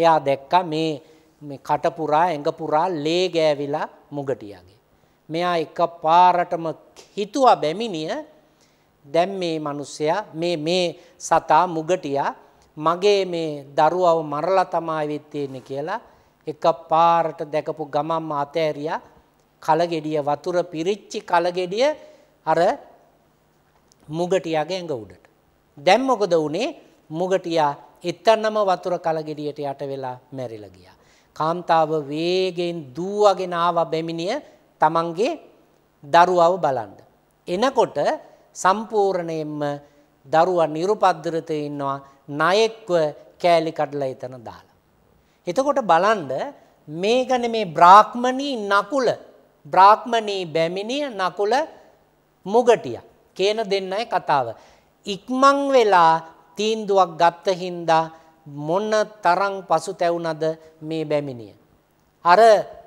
එයා දැක්කා මේ මේ කට පුරා ඇඟ පුරා ලේ ගෑවිලා මුගටියාගේ. මෙයා එකපාරටම හිතුවා බැමිණිය දැන් මේ මිනිසයා මේ මේ සතා මුගටියා මගේ මේ දරුවව මරලා තමයි වෙත් තියෙන්නේ කියලා එකපාරට දැකපු ගමම්ම අතෑරියා කලගෙඩිය වතුර පිරිච්චි කලගෙඩිය අර මුගටියාගේ ඇඟ උඩට. දැන් මොකද වුනේ? මුගටියා එතනම වතුර කලගෙඩියට යට වෙලා මැරිලා ගියා. කාන්තාව වේගෙන් දූවගෙන ආවා බැමිණිය තමන්ගේ දරුවව බලන්න. එනකොට සම්පූර්ණයෙන්ම දරුවා නිර්පද්‍රතේ ඉන්නවා ණයෙක්ව කෑලි කඩලා එතන දාලා. එතකොට බලන්න මේ ගැන මේ බ්‍රාහ්මණී නකුල බ්‍රාහ්මණී බැමිණිය නකුල මුගටිය කියන දෙන්නයි කතාව. ඉක්මන් වෙලා තීන්දුවක් ගත්ත හින්දා මොන තරම් පසුතැවුනද මේ බැමිණිය. අර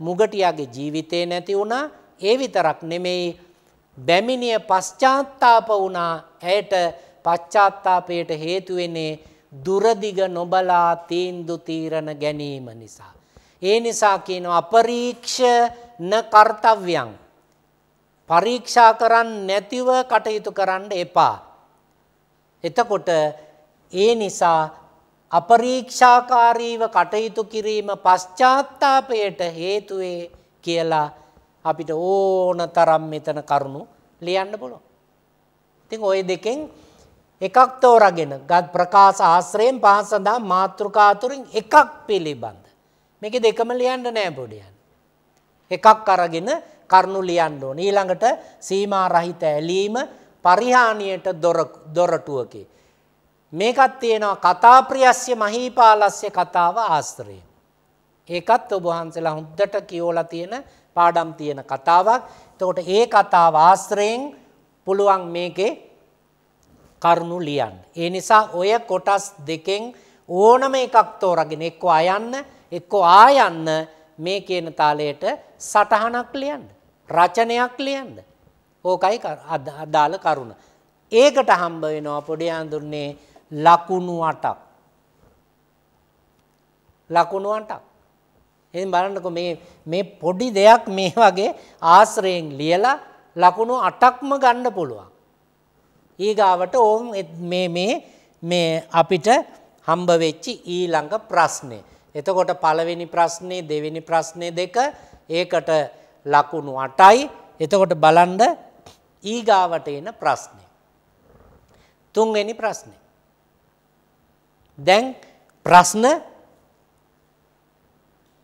මුගටියාගේ ජීවිතේ නැති වුණා. ඒ විතරක් නෙමෙයි බැමිණිය පශ්චාත්තාප වුණා. ඇයට පශ්චාත්තාපයට හේතු වෙන්නේ දුරදිග නොබලා තීන්දු තීරණ ගැනීම නිසා. ඒ නිසා කියන අපරීක්ෂණ කර්තව්‍යන් පරීක්ෂා කරන්න නැතිව කටයුතු කරන්න එපා. එතකොට ඒ නිසා අපරීක්ෂාකාරීව කටයුතු කිරීම පශ්චාත්තාපයට හේතුවේ කියලා අපිට ඕන තරම් මෙතන කරුණු ලියන්න පුළුවන්. ඉතින් ওই දෙකෙන් එකක් තෝරගෙන ගත් ප්‍රකාශ ආශ්‍රයෙන් පහන් සඳහා මාතෘකාතුරින් එකක් පිළිබඳ. මේක දෙකම ලියන්න නෑ පොඩියන්. එකක් අරගෙන කරුණු ලියන්න ඕන. ඊළඟට සීමා රහිත ඇලීම පරිහානියට දොරටුවකි. මේකත් තියෙනවා කතාප්‍රියස්්‍ය මහිපාලස්්‍ය කතාව ආස්ත්‍රය. ඒකත් ඔබහන්සලා හුද්දට කියෝලා තියෙන පාඩම් තියෙන කතාවක් තෝට ඒ කතාව ආස්ත්‍රයෙන් පුළුවන් මේකේ කරුණු ලියන්න. ඒ නිසා ඔය කොටස් දෙකෙන් ඕනම එකක් තෝරගෙන එක්කෝ අයන්න එක්කෝ ආයන්න මේ කියන තාලයට සටහනක් ලියන්න. රචනයක් ලියන්න. ඕකයි අදාළ කරුණ. ඒකට හම්බ වෙනවා පොඩි ආඳුන්නේ ලකුණු 8ක්. ලකුණු 8ක්. එහෙන් බලන්නකො මේ මේ පොඩි දෙයක් මේ වගේ ආශ්‍රයෙන් ලියලා ලකුණු 8ක්ම ගන්න පුළුවන්. ඊගාවට ඕම් මේ මේ මේ අපිට හම්බ වෙච්චි ඊළඟ ප්‍රශ්නේ. එතකොට පළවෙනි ප්‍රශ්නේ දෙවෙනි ප්‍රශ්නේ දෙක ඒකට ලකුණු 8යි. එතකොට බලන්න ඊගාවට එන ප්‍රශ්නේ. තුන්වෙනි ප්‍රශ්නේ. දැන් ප්‍රශ්න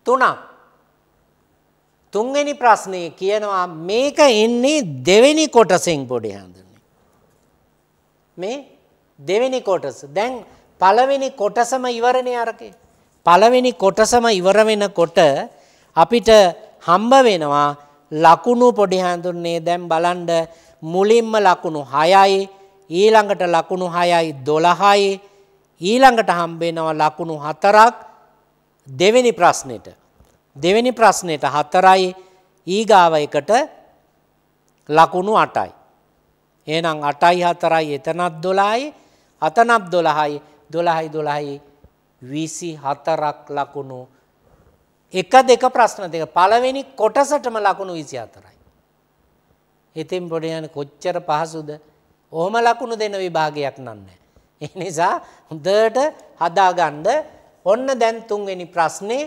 තුනක් තුන්වෙනි ප්‍රශ්නේ කියනවා මේක එන්නේ දෙවෙනි කොටසෙන් පොඩි හඳුන මේ දෙවෙනි කොටස. දැන් පළවෙනි කොටසම ඉවරනේ අරකේ. පළවෙනි කොටසම ඉවර වෙනකොට අපිට හම්බ වෙනවා ලකුණු පොඩි හඳුන්නේ දැන් බලන්න මුලින්ම ලකුණු 6යි ඊළඟට ලකුණු 6යි 12යි ඊළඟට හම්බ වෙනවා ලකුණු 4ක් දෙවෙනි ප්‍රශ්නෙට. දෙවෙනි ප්‍රශ්නෙට 4යි ඊගාව එකට ලකුණු 8යි. එහෙනම් 8යි 4යි එතනත් 12යි අතනත් 12යි 12යි 12යි 24ක් ලකුණු එක දෙක ප්‍රශ්න දෙක පළවෙනි කොටසටම ලකුණු 24යි. ඉතින් පොඩ යන්නේ කොච්චර පහසුද? ඔහම ලකුණු දෙන විභාගයක් නන්නේ. ඒ නිසා හොඳට හදාගන්න ඔන්න දැන් තුන්වෙනි ප්‍රශ්නේ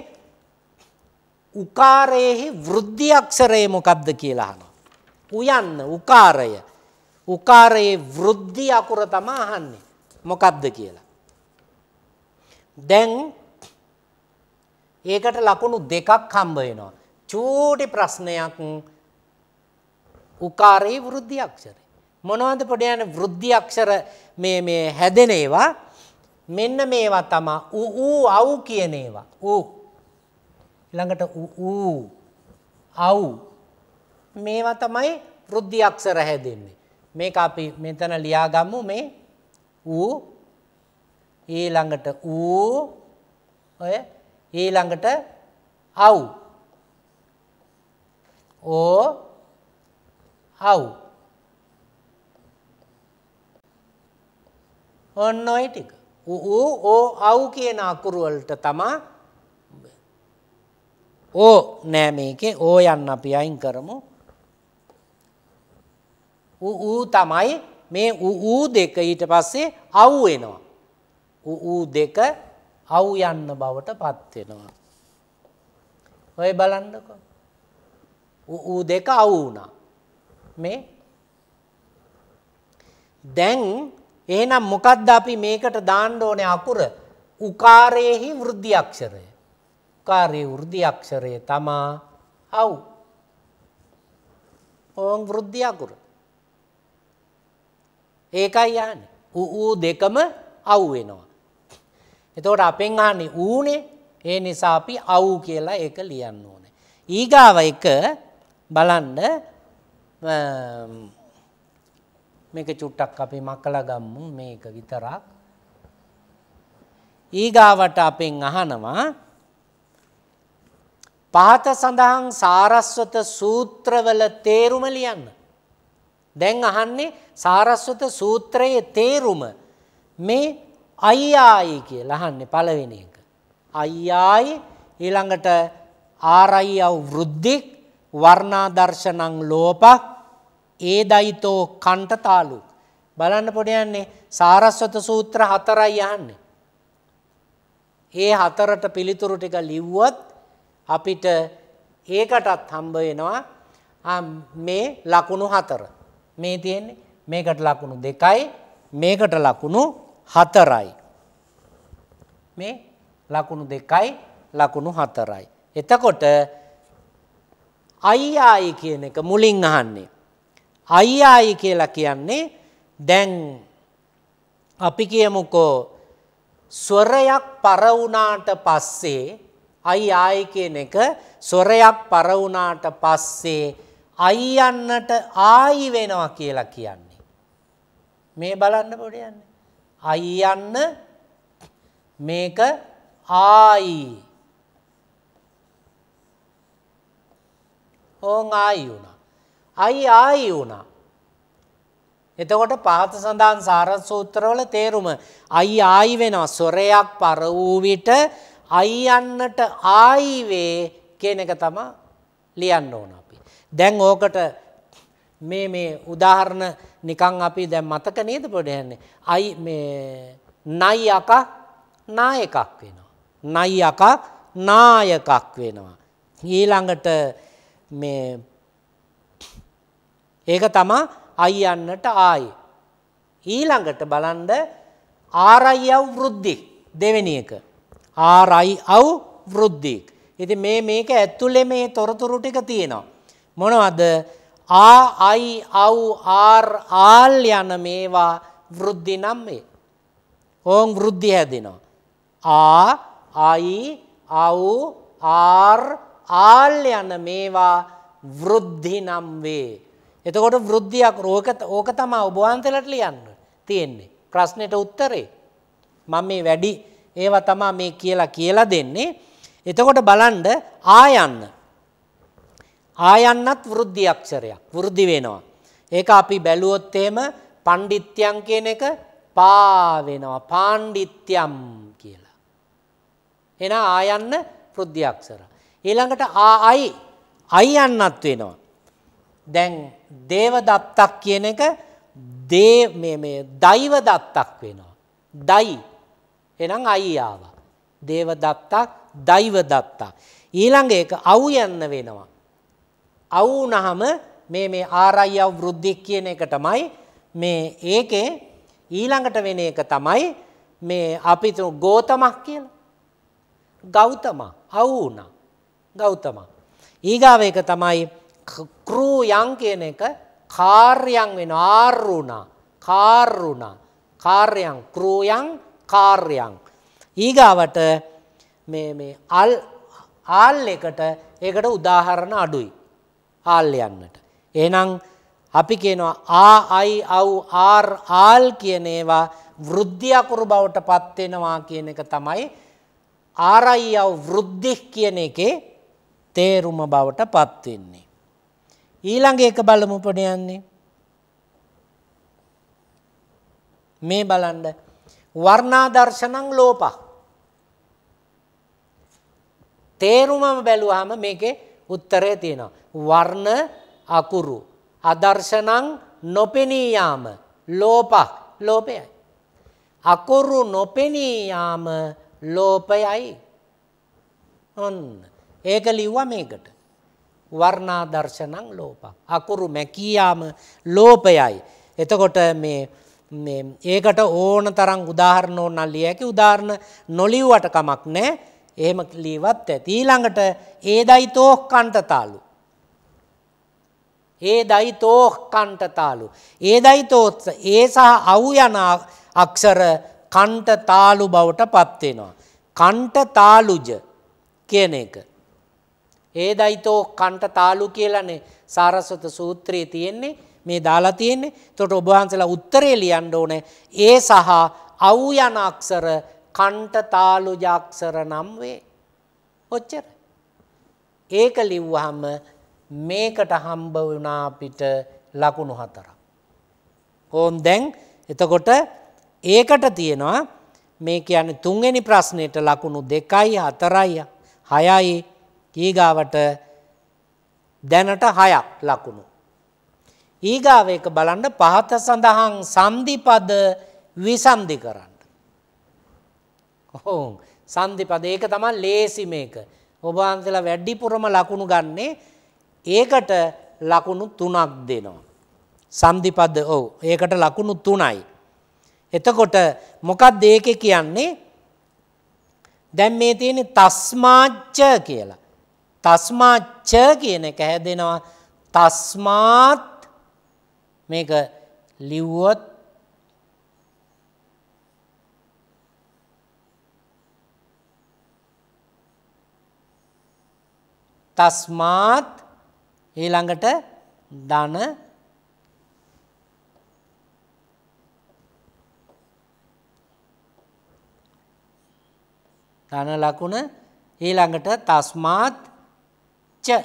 උකාරයේහි වෘද්ධි අක්ෂරය මොකක්ද කියලා අහනවා. උයන්න උකාරය උකාරයේ වෘද්ධි අකුර තමයි අහන්නේ. මොකක්ද කියලා. දැන් ඒකට ලකුණු දෙකක් හම්බ වෙනවා. චූටි ප්‍රශ්නයක් උකාරයේ වෘද්ධි අක්ෂරය. මොනවද පොඩි යන වෘද්ධි අක්ෂර මේ මේ හැදෙන ඒවා මෙන්න මේවා තමයි උ ඌ අව් කියන ඒවා. උ ඊළඟට උ ඌ අව් මේවා තමයි වෘද්ධි අක්ෂර හැදෙන්නේ. මේක අපි මෙතන ලියාගමු මේ ඌ ඊළඟට ඌ ඔය ඊළඟට අව් ඕ අව් ඔන්න ඔය ටික ඌ ඕ අව් කියන අකුරු වලට තමා ඕ නෑ මේකේ ඕ යන්න අපි අයින් කරමු ඌ ඌ තමයි මේ ඌ ඌ දෙක ඊට පස්සේ අව් වෙනවා. ඌ ඌ දෙක අව් යන්න බවට පත් වෙනවා. ඔය බලන්නකෝ. ඌ ඌ දෙක අව් වුණා. මේ දැන් එහෙනම් මොකද්ද අපි මේකට දාන්න ඕනේ අකුර? උකාරයේහි වෘද්ධි අක්ෂරය. උකාරයේ වෘද්ධි අක්ෂරය තමා අව්. ඕම් වෘද්ධි අකුර. ඒකයි යන්නේ. ඌ ඌ දෙකම අවු වෙනවා. එතකොට අපෙන් අහන්නේ ඌනේ. ඒ නිසා අපි අවු කියලා ඒක ලියන්න ඕනේ. ඊගාව එක බලන්න මේක චුට්ටක් අපි මකලා ගමු මේක විතරක්. ඊගාවට අපෙන් අහනවා පහත සඳහන් සාරස්වත සූත්‍රවල තේරුම ලියන්න. දැන් අහන්නේ සාරස්වත සූත්‍රයේ තේරුම මේ අයියායි කියලා අහන්නේ පළවෙනි එක. අයියායි ඊළඟට ආරයියව වෘද්ධික් වර්ණාදර්ශනං ලෝප ඒදයිතෝ කණ්ඨ තාලුක් බලන්න පොඩි යන්නේ සාරස්වත සූත්‍ර හතරයි යන්නේ. ඒ හතරට පිළිතුරු ටික ලිව්වොත් අපිට ඒකටත් හම්බ වෙනවා මේ ලකුණු හතර. මේ තියෙන්නේ මේකට ලකුණු දෙකයි මේකට ලකුණු හතරයි. මේ ලකුණු දෙකයි ලකුණු හතරයි. එතකොට අයිආයි කියන එක මුලින් අහන්නේ. අයිආයි කියලා කියන්නේ දැන් අපි කියමුකෝ ස්වරයක් පර වුණාට පස්සේ අයිආයි කියන එක ස්වරයක් පර වුණාට පස්සේ අයියන්නට ආයි වෙනවා කියලා කියන්නේ. මේ බලන්න පොඩ යන්නේ. අයියන්න මේක ආයි. ඕන් ආයි වුණා. අයි ආයි වුණා. එතකොට පාත සඳහන් සාරත් සූත්‍රවල තේරුම අයි ආයි වෙනවා සොරයක් පර වූ විට අයි යන්නට ආයිවේ කියන එක තමයි ලියන්න ඕන දැන් ඕකට මේ මේ උදාහරණ නිකන් අපි දැන් මතක නේද පොඩි යන්නේ. අයි මේ නයි අකක් නායකක් වෙනවා. නයි අකක් නායකක් වෙනවා. ඊළඟට මේ ඒක තමා අයි යන්නට ආයි. ඊළඟට බලන්ඩ ආරයි අව් වෘද්ධි දෙවෙනි එක. ආරයි අව් වෘද්ධික්. ඉති මේ මේක ඇත්තුලේ මේ තොරතුරු ටික තියෙනවා. මොනවද ආ අයි අව් ආර් ආල් යන මේවා වෘද්ධි නම් වේ. ඕන් වෘද්ධි හැදෙනවා. ආ අයි අව් ආර් ආල් යන මේවා වෘද්ධි නම් වේ. එතකොට වෘද්ධියක් රෝක ඕක තමයි ඔබ වහන්සේලාට ලියන්න තියෙන්නේ. ප්‍රශ්නෙට උත්තරේ මම මේ වැඩි ඒවා තමයි මේ කියලා කියලා දෙන්නේ. එතකොට බලන්න ආයන්න ආයන්නත් වෘද්ධි අක්ෂරයක් වෘද්ධි වෙනවා. ඒක අපි බැලුවොත් එහෙම පණ්ඩිත්‍යම් කියන එක පා වෙනවා පාණ්ඩිත්‍යම් කියලා. එහෙනම් ආයන්න වෘද්ධි අක්ෂර. ඊළඟට ආයි අයන්නත් වෙනවා. දැන් දේවදත්තක් කියන එක දේ මේ මේ දෛවදත්තක් වෙනවා. දයි එහෙනම් අයි ආවා. දේවදත්තක් දෛවදත්තක්. ඊළඟ එක අවු යන්න වෙනවා. අවුනහම මේ මේ ආරයව වෘද්ධි කියන එක තමයි මේ ඒකේ ඊළඟට වෙන එක තමයි මේ අපි ගෝතමක් කියලා. ගෞතම අවුනා ගෞතම. ඊගාව එක තමයි ක්‍රූයන් කියන එක කාර්යයන් වෙන ආරුණා කාරුණා කාර්යයන් ක්‍රූයන් කාර්යයන් ඊගාවට මේ මේ අල් ආල් එකට ඒකට උදාහරණ අඩුයි ආල්යන්නට. එහෙනම් අපි කියනවා ආ අයි අව් ආර් ආල් කියන ඒවා වෘද්ධි අකුරු බවට පත් වෙනවා කියන එක තමයි ආරයි අව් වෘද්ධි කියන එකේ තේරුම බවට පත් වෙන්නේ. ඊළඟ එක බලමු පොඩයන්නේ. මේ බලන්න වර්ණාදර්ශනං ලෝපා තේරුමම බැලුවාම මේකේ උත්තරය තියෙනවා. වර්ණ අකුරු. අදර්ශනං නොපෙනී යාම ලෝපක් ලෝපයයි. අකුරු නොපෙනී යාම ලෝපයයි. ඔන්න ඒක ලිව්වා මේකට. වර්ණාදර්ශනං ලෝපක්. අකුරු මැකී යාම ලෝපයයි. එතකොට මේ ඒකට ඕන තරම් උදාහරණ ඕන නම් ලිය හැකි උදාහරණ නොලියුවට කමක් නැහැ. එහෙම ලීවත් ඇති ඊළඟට ඒ දයිතෝ කණ්ඨතාලු. ඒ දයිතෝ කණ්ඨතාලු. ඒ දයිතෝත් ඒ සහ අව් යන අක්ෂර කණ්ඨතාලු බවට පත් වෙනවා. කණ්ඨතාලුජ කියන එක. ඒ දයිතෝ කණ්ඨතාලු කියලානේ සාරස්වත සූත්‍රයේ තියෙන්නේ මේ දාලා තියෙන්නේ. එතකොට ඔබ වහන්සේලා උත්තරේ ලියන්න ඕනේ. ඒ සහ අව් යන අක්ෂර කණ්ඨ තාලුජාක්ෂර නම් වේ. ඔච්චර. ඒක ලිව්වහම මේකට හම්බ වුණා අපිට ලකුණු හතරක්. ඕන් දැන් එතකොට ඒකට තියෙනවා මේ කියන්නේ තුන්වෙනි ප්‍රශ්නෙට ලකුණු 2යි 4යි 6යි ඊගාවට දැනට 6ක් ලකුණු. ඊගාව එක බලන්න පහත සඳහන් සම්දිපද විසන්දි කරන්න. ඔවුන් සන්ධිපද ඒක තමයි ලේසි මේක. ඔබ වහන්සේලා වැඩිපුරම ලකුණු ගන්නේ ඒකට ලකුණු 3ක් දෙනවා. සන්ධිපද ඔව් ඒකට ලකුණු 3යි. එතකොට මොකක්ද ඒකේ කියන්නේ? දැන් මේ තියෙන තස්මාච්ච කියලා. තස්මාච්ච කියන එක හැදෙනවා තස්මාත් මේක ලිව්වොත් තස්මාත් ඊළඟට ධන ධන ලකුණ ඊළඟට තස්මාත් ච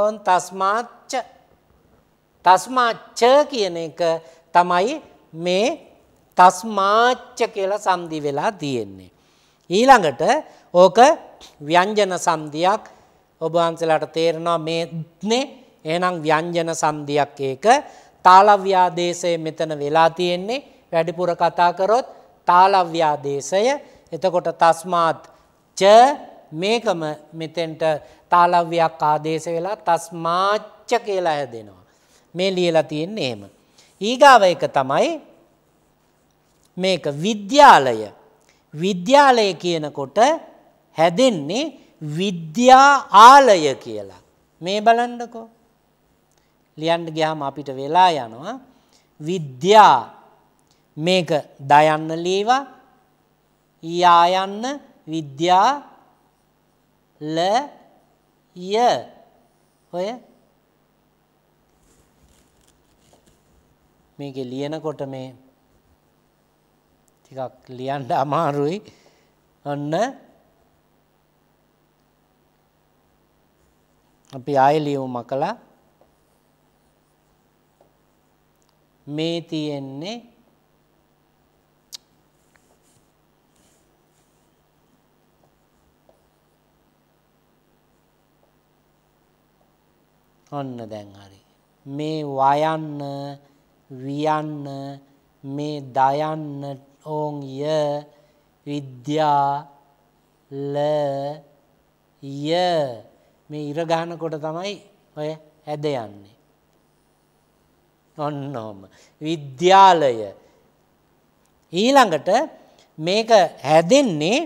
ඕන් තස්මාත් ච තස්මාත් ච කියන එක තමයි මේ තස්මාච්ච කියලා සම්දි වෙලා තියෙන්නේ. ඊළඟට ඕක ව්‍යංජන සංදියක් ඔබ වහන්සේලාට තේරෙනවා මේනේ එහෙනම් ව්‍යංජන සංදියක් ඒක තාලව්‍යාදේශය මෙතන වෙලා තියෙන්නේ වැඩිපුර කතා කරොත් තාලව්‍යාදේශය එතකොට තස්මාත් ච මේකම මෙතෙන්ට තාලව්‍යයක් ආදේශ වෙලා තස්මාච්ච කියලා හැදෙනවා මේ ලියලා තියෙන්නේ එහෙම ඊගාව එක තමයි මේක විද්‍යාලය විද්‍යාලය කියනකොට හැදෙන්නේ විද්‍යා ආලය කියලා. මේ බලන්නකෝ. ලියන්න ගියාම අපිට වෙලා යනවා විද්‍යා මේක දයන්න ලීවා යා යන්න විද්‍යා ල ය ඔය මේකේ ලියනකොට මේ ටිකක් ලියන්න අමාරුයි. ඔන්න අපි ආයෙ ලියුමක් කළා. මේ තියෙන්නේ ඔන්න දැන් හරි. මේ වයන්න වියන්න මේ දයන්න ඕන් ය විද්‍යා ල ය මේ ඉර ගන්නකොට තමයි ඔය හැද යන්නේ. ඔන්න ඕම විද්‍යාලය ඊළඟට මේක හැදෙන්නේ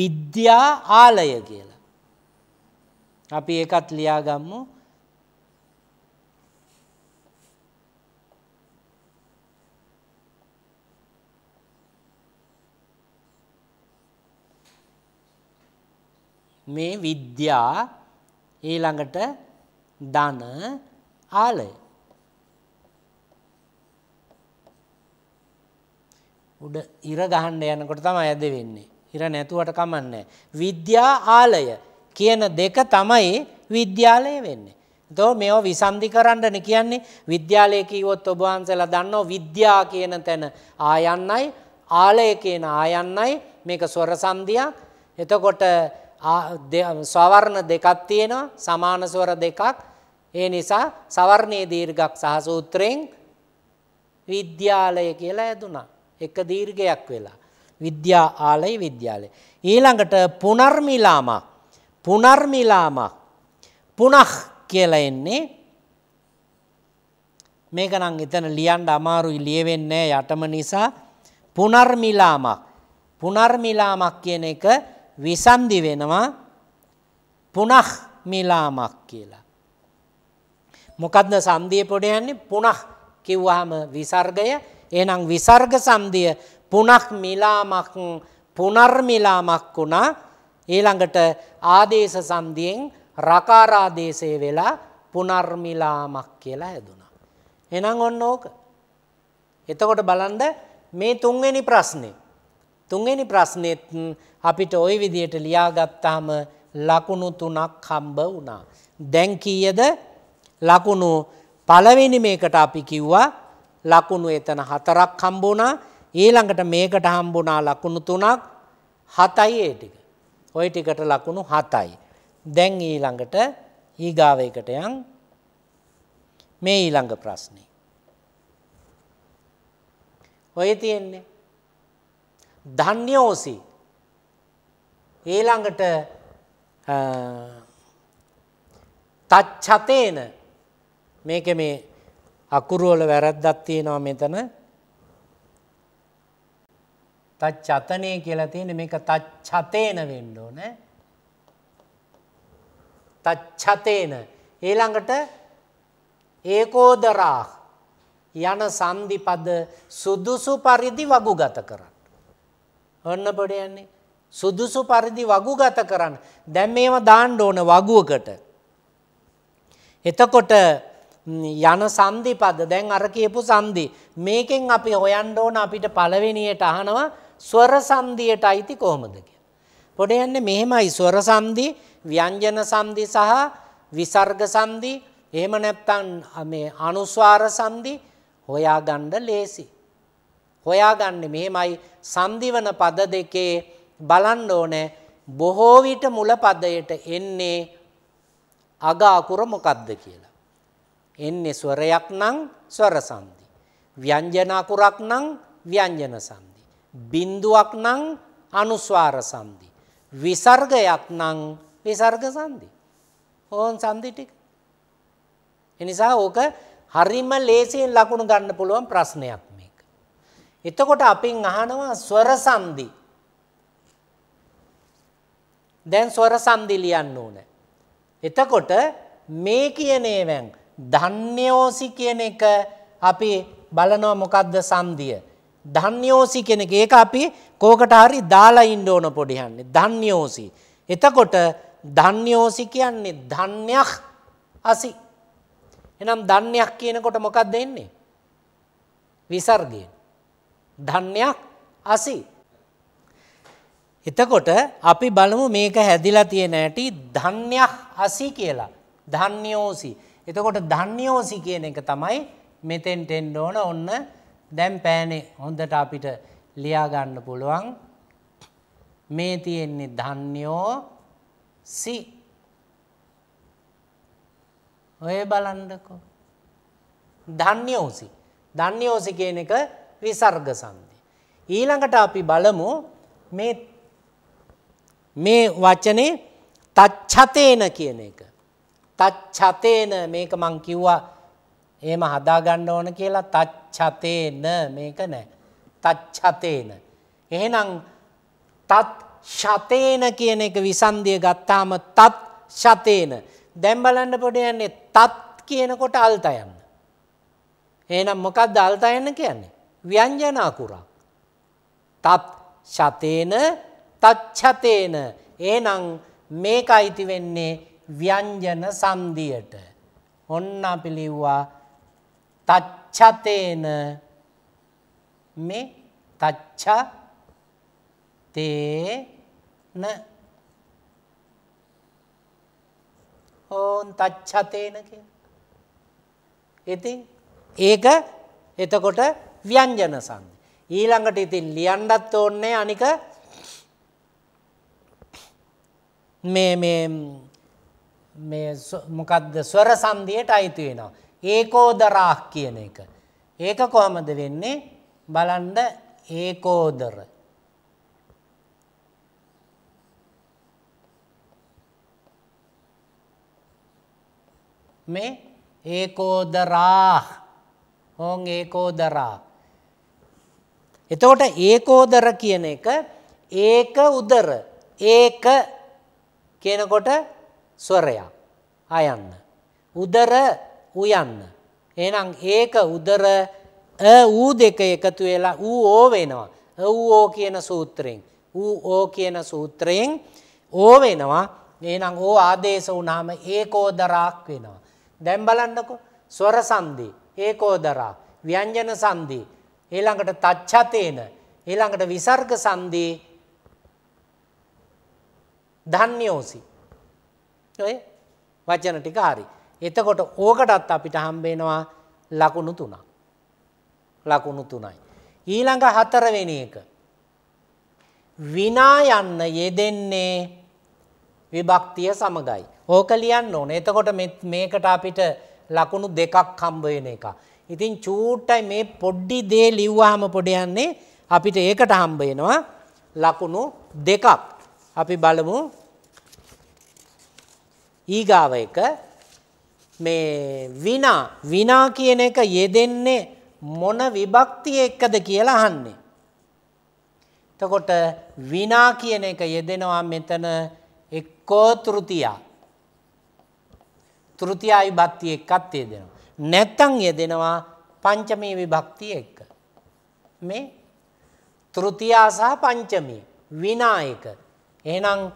විද්‍යා ආලය කියලා. අපි ඒකත් ලියාගම්මු. මේ විද්‍යා ඊළඟට ධන ආලය උඩ ඉර ගහන්න යනකොට තමයි ඇද වෙන්නේ. ඉර නැතුවට කමන්නේ. විද්‍යා ආලය කියන දෙක තමයි විද්‍යාලය වෙන්නේ. එතකොට මේව විසන්දි කරන්නනේ කියන්නේ විද්‍යාලය කිව්වොත් ඔබ වහන්සේලා දන්නවා විද්‍යා කියන තැන ආයන්නයි ආලය කියන ආයන්නයි මේක ස්වර සංදියක්. එතකොට ස්වවර්ණ දෙකක් තියෙනවා සමාන ස්වර දෙකක් ඒ නිසා සවර්ණයේ දීර්ඝක් සහ සූත්‍රයෙන් විද්‍යාලය කියලා ඇදුනා එක දීර්ඝයක් වෙලා විද්‍යා ආලය විද්‍යාලය ඊළඟට පුනර්මිලාම පුනර්මිලාම පුනහ කියලා එන්නේ මේක නම් එතන ලියන්න අමාරුයි ලියවෙන්නේ යටම නිසා පුනර්මිලාමක් පුනර්මිලාමක් කියන එක විසන්දි වෙනවා පුනහ මිලාමක් කියලා. මොකද්ද සන්ධිය පොඩ යන්නේ පුනහ කිව්වහම විසර්ගය එහෙනම් විසර්ග සන්ධිය පුනක් මිලාමක් පුනර්මිලාමක් වුණා ඊළඟට ආදේශ සන්ධියෙන් රකාරාදේශය වෙලා පුනර්මිලාමක් කියලා හැදුනා. එහෙනම් ඔන්න ඕක. එතකොට බලන්න මේ තුන්වෙනි ප්‍රශ්නේ. තුන්වෙනි ප්‍රශ්නේත් අපිට ওই විදියට ලියාගත්තාම ලකුණු තුනක් හම්බ වුණා. දැන් කීයද? ලකුණු පළවෙනි මේකට අපි කිව්වා ලකුණු එතන හතරක් හම්බ වුණා. ඊළඟට මේකට හම්බ වුණා ලකුණු තුනක් හතයි ඒ ටික. ওই ටිකට ලකුණු හතයි. දැන් ඊළඟට ඊගාව එකට යන් මේ ඊළඟ ප්‍රශ්නේ. ඔය තියෙන්නේ ධන්‍යෝසී ඊළඟට තච්ඡතේන මේක මේ අකුරු වල වැරද්දක් තියෙනවා මෙතන තච්ඡතනේ කියලා තියෙන මේක තච්ඡතේන වෙන්න ඕනේ තච්ඡතේන ඊළඟට ඒකෝදරා යන සම්දිපද සුදුසු පරිදි වගුගත කරන්න ඔන්න පොඩ යන්නේ සුදුසු පරිදි වගුගත කරන්න. දැන් මේව දාන්න ඕන වගුවකට. එතකොට යන සන්ධිපද දැන් අර කියපු සන්ධි. මේකෙන් අපි හොයන්න ඕන අපිට පළවෙනියට අහනවා ස්වර සන්ධියට අයිති කොහොමද කියලා. පොඩ යන්නේ මෙහෙමයි ස්වර සන්ධි, ව්‍යංජන සන්ධි සහ විසර්ග සන්ධි, එහෙම නැත්නම් මේ අනුස්වාර සන්ධි හොයාගන්න ලේසි. හොයාගන්නේ මෙහෙමයි සන්ධිවන පද දෙකේ බලන්න ඕනේ බොහෝ විට මුල පදයට එන්නේ අග අකුර මොකක්ද කියලා. එන්නේ ස්වරයක් නම් ස්වර සංදි. ව්‍යංජන අකුරක් නම් ව්‍යංජන සංදි. බිඳුවක් නම් අනුස්වාර සංදි. විසර්ගයක් නම් විසර්ග සංදි. ඕන් සංදි ටික. එනිසා ඕක හරිම ලේසියෙන් ලකුණු ගන්න පුළුවන් ප්‍රශ්නයක් මේක. එතකොට අපින් අහනවා ස්වර සංදි දැන් ස්වර සම්දි ලියන්න ඕන. එතකොට මේ කියන ඒවෙන් ධන්‍යෝසි කියන එක අපි බලනවා මොකද්ද සම්දිය. ධන්‍යෝසි කියන එක ඒක අපි කෝකට හරි දාලා ඉන්න ඕන පොඩි යන්නේ. ධන්‍යෝසි. එතකොට ධන්‍යෝසි කියන්නේ ධන්‍යයක් අසි. එහෙනම් ධන්‍යයක් කියනකොට මොකක්ද එන්නේ? විසර්ගය. ධන්‍යයක් අසි. එතකොට අපි බලමු මේක හැදිලා තියෙන ඇටි ධන්‍යහ අසි කියලා. ධන්‍යෝසි. එතකොට ධන්‍යෝසි කියන එක තමයි මෙතෙන්ට එන්න ඕන ඔන්න දැන් පෑනේ හොඳට අපිට ලියා ගන්න පුළුවන්. මේ තියෙන්නේ ධන්‍යෝ සි. ඔය බලන්නකෝ. ධන්‍යෝසි. ධන්‍යෝසි කියන එක විසර්ග සම්දි. ඊළඟට අපි බලමු මේ මේ වචනේ තච්ඡතේන කියන එක. තච්ඡතේන මේක මං කිව්වා එහෙම හදාගන්න ඕන කියලා තච්ඡතේන මේක නෑ. තච්ඡතේන. එහෙනම් තත් ශතේන කියන එක විසන්දිය ගත්තාම තත් ශතේන. දැන් බලන්න පොඩි යන්නේ තත් කියනකොට අල්ත යන්න. එහෙනම් මොකක්ද අල්ත යන්න කියන්නේ? ව්‍යංජන අකුරක්. තත් ශතේන තච්ඡතේන එහෙනම් මේක අයිති වෙන්නේ ව්‍යංජන සන්ධියට. ඔන්න අපි ලිව්වා තච්ඡතේන මේ තච්ඡ තේන ඕන් තච්ඡතේන කියන. ඉතින් ඒක එතකොට ව්‍යංජන සන්ධි. ඊළඟට ඉතින් ලියන්නත් ඕනේ අනික මේ මේ මේ මොකද්ද ස්වර සංදියට අයිති වෙනවා. ඒකෝදරාක් කියන එක. ඒක කොහොමද වෙන්නේ? බලන්න ඒකෝදර. මේ ඒකෝදරා. ඕන් ඒකෝදරා. එතකොට ඒකෝදර කියන එක ඒක උදර. ඒක කියනකොට ස්වරයක්. අයන්න. උදර උයන්න. එහෙනම් ඒක උදර අ ඌ දෙක එකතු වෙලා ඌ ඕ වෙනවා. ඌ ඕ කියන සූත්‍රයෙන්. ඌ ඕ කියන සූත්‍රයෙන් ඕ වෙනවා. එහෙනම් ඕ ආදේශ වුණාම ඒකෝදරාක් වෙනවා. දැන් බලන්නකො ස්වර සංදි ඒකෝදරා ව්‍යංජන සංදි ඊළඟට තච්ඡතේන ඊළඟට විසර්ග සංදී ධන්‍යෝසි. ඔය වචන ටික හරි. එතකොට ඕකටත් අපිට හම්බෙනවා ලකුණු තුනක්. ලකුණු තුනයි. ඊළඟ හතරවෙනි එක. විනා යන්න යෙදෙන්නේ විභක්තිය සමගයි. ඕක ලියන්න ඕන. එතකොට මේකට අපිට ලකුණු දෙකක් හම්බ වෙන එක. ඉතින් චූට්ටයි මේ පොඩ්ඩි දේ ලිව්වහම පොඩ යන්නේ අපිට ඒකට හම්බ වෙනවා ලකුණු දෙකක්. අපි බලමු ඊගාව එක මේ විනා විනා කියන එක යෙදෙන්නේ මොන විභක්තිය එක්කද කියලා අහන්නේ. එතකොට විනා කියන එක යෙදෙනවා මෙතන එක්කෝ තෘතියා. තෘතියා විභක්තිය එක්කත් යෙදෙනවා. නැත්තම් යෙදෙනවා පංචමී විභක්තිය එක්ක. මේ තෘතියා සහ පංචමී විනා එක එහෙනම්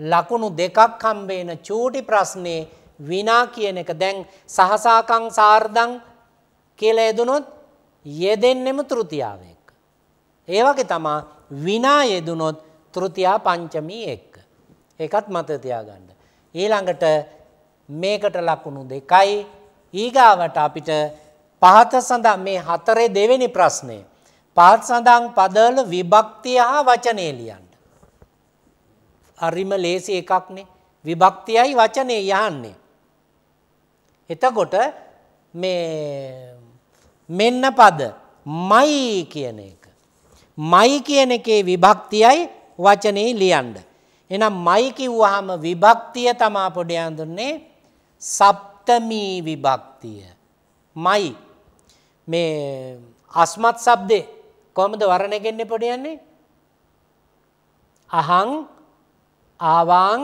ලකුණු දෙකක් හම්බේන චූටි ප්‍රශ්නේ විනා කියන එක දැන් සහසාකං සාර්ධං කියලා යෙදුනොත් යෙදෙන්නෙම තෘතියාව එක්ක. ඒ වගේ තමා විනා යෙදුනොත් තෘතියා පංචමී එක්ක. ඒකත් මත තියාගන්න. ඊළඟට මේකට ලකුණු දෙකයි ඊගාවට අපිට පහත සඳහන් මේ හතරේ දෙවෙනි ප්‍රශ්නේ. පහත් සඳහන් පදවල විභක්තිය හා වචනේ ලියන්න. හරිම ලේසි එකක්නේ. විභක්තියයි වචනේ යහන්නේ. එතකොට මේ මෙන්න පද මයි කියන එක. මයි කියන එකේ විභක්තියයි වචනේ ලියන්න. එහෙනම් මයි කිව්වහම විභක්තිය තමා පොඩ යඳුනේ සප්තමී විභක්තිය. මයි මේ අස්මත් શબ્දේ කොහොමද වර්ණගෙන්නේ පොඩ යන්නේ? අහං ආවං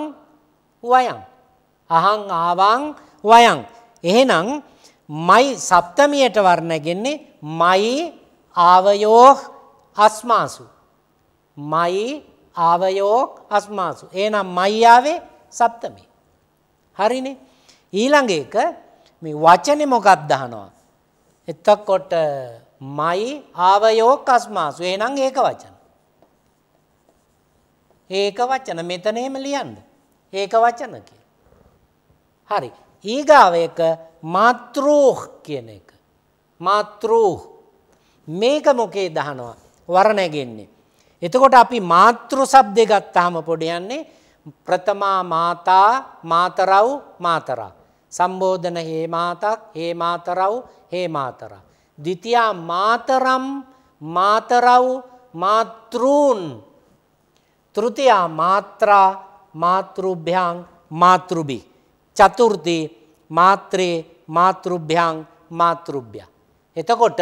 වයං. අහං ආවං වයං. එහෙනම් මයි සප්තමියට වර්ණගෙන්නේ මයි ආවයෝ අස්මාසු. මයි ආවයෝ අස්මාසු. එහෙනම් මයි ආවේ සප්තමේ. හරිනේ. ඊළඟ එක මේ වචනේ මොකක් දහනවා. එතකොට මයි ආවයෝ කස්මාසු. එහෙනම් ඒක වචන. හේක වචන මෙතන එහෙම ලියන්න. හේක වචන කියලා. හරි. ඊගාව එක මාත්‍රෝහ කියන එක. මාත්‍රෝහ මේක මොකේ දහනවා වර නැගෙන්නේ. එතකොට අපි මාතෘ શબ્දේ ගත්තාම පොඩ යන්නේ ප්‍රථමා මාතා මාතරව් මාතරා. සම්බෝධන හේ මාතක් හේ මාතරව් හේ මාතරා. ද්විතියා මාතරම් මාතරව් මාත්‍රූන් तृतीया मात्रा मातृभ्यां मातृभि චතුර්ති මාත්‍රේ මාතෘභ්‍යං මාතෘභ්‍ය. එතකොට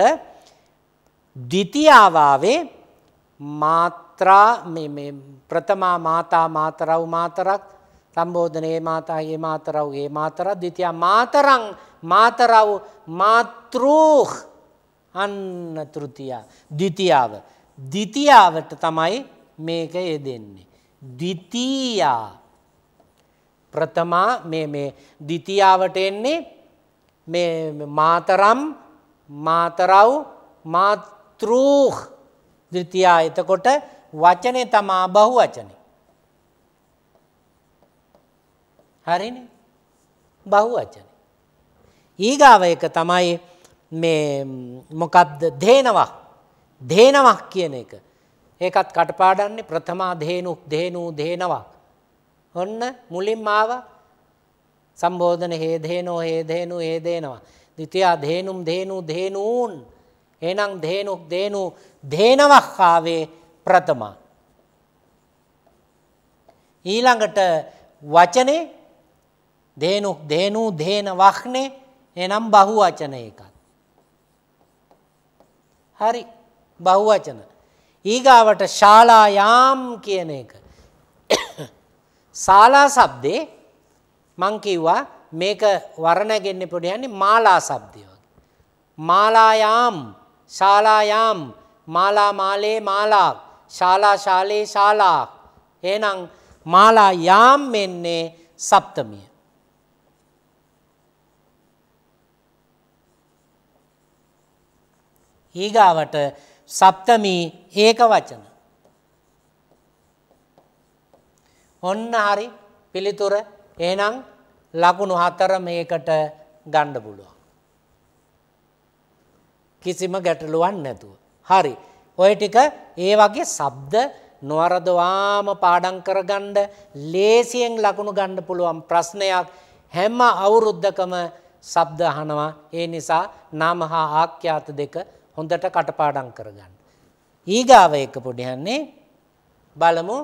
ද්විතියාවාවේ මාත්‍රා ප්‍රථමා මාතා මාතරව් මාතරක් සම්බෝධනයේ මාතාගේ මාතරව්ගේ මාතර ද්විතියා මාතරං මාතරව් මාතෘහ අන්න තෘතියා ද්විතියාව. ද්විතියාවට තමයි මේක යෙදෙන්නේ. ද්විතීයා ප්‍රථමා මේ මේ ද්විතියාවට එන්නේ මේ මාතරම් මාතරව් මාත්‍රූහ ද්විතියා එතකොට වචනේ තමා බහුවචනේ. හරිනේ. බහුවචනේ. ඊගාව එක තමයි මේ මොකක්ද දේනවා. දේනවා කියන එක. ඒකත් කටපාඩන්නේ ප්‍රථමා දේනු දේනු දේනවා. ඔන්න මුලින්ම ආව සම්බෝධන හේ දේනෝ හේ දේනු හේ දේනවා. ද්විතියා දේනුම් දේනු දේනූන්. එහෙනම් දේනු දේනු දේනවා කාවේ ප්‍රථමා. ඊළඟට වචනේ දේනු දේනු දේන වක්නේ එනම් බහුවචන එකක්. හරි බහුවචන. ඊගාවට ශාලායාම් කියන එක. ශාලා શબ્දේ මං කිව්වා මේක වර්ණගෙන්න පුළුවන් මාලා શબ્දය වගේ. මාලායාම්, ශාලායාම්, මාලා මාලේ මාලා, ශාලා ශාලේ ශාලා. එහෙනම් මාලායාම් මෙන්නේ සප්තමිය. ඊගාවට සප්තමී ඒක වචන. ඔන්න හරි පිළිතුර එහෙනම් ලකුණු හතර මේකට ගණ්ඩ පුළුවන්. කිසිම ගැටලුවන් නැතුව. හරි ඔය ටික ඒ වගේ සබ්ද නොවරදවාම පාඩං කරගණ්ඩ ලේසියෙන් ලකුණු ගණ්ඩ පුළුවන් ප්‍රශ්නයක් හැම අවුරුද්ධකම සබ්ද හනවා ඒ නිසා නම හා ආක්‍යාත දෙක හොඳට කටපාඩම් කරගන්න. ඊගාව එක පොඩියන්නේ බලමු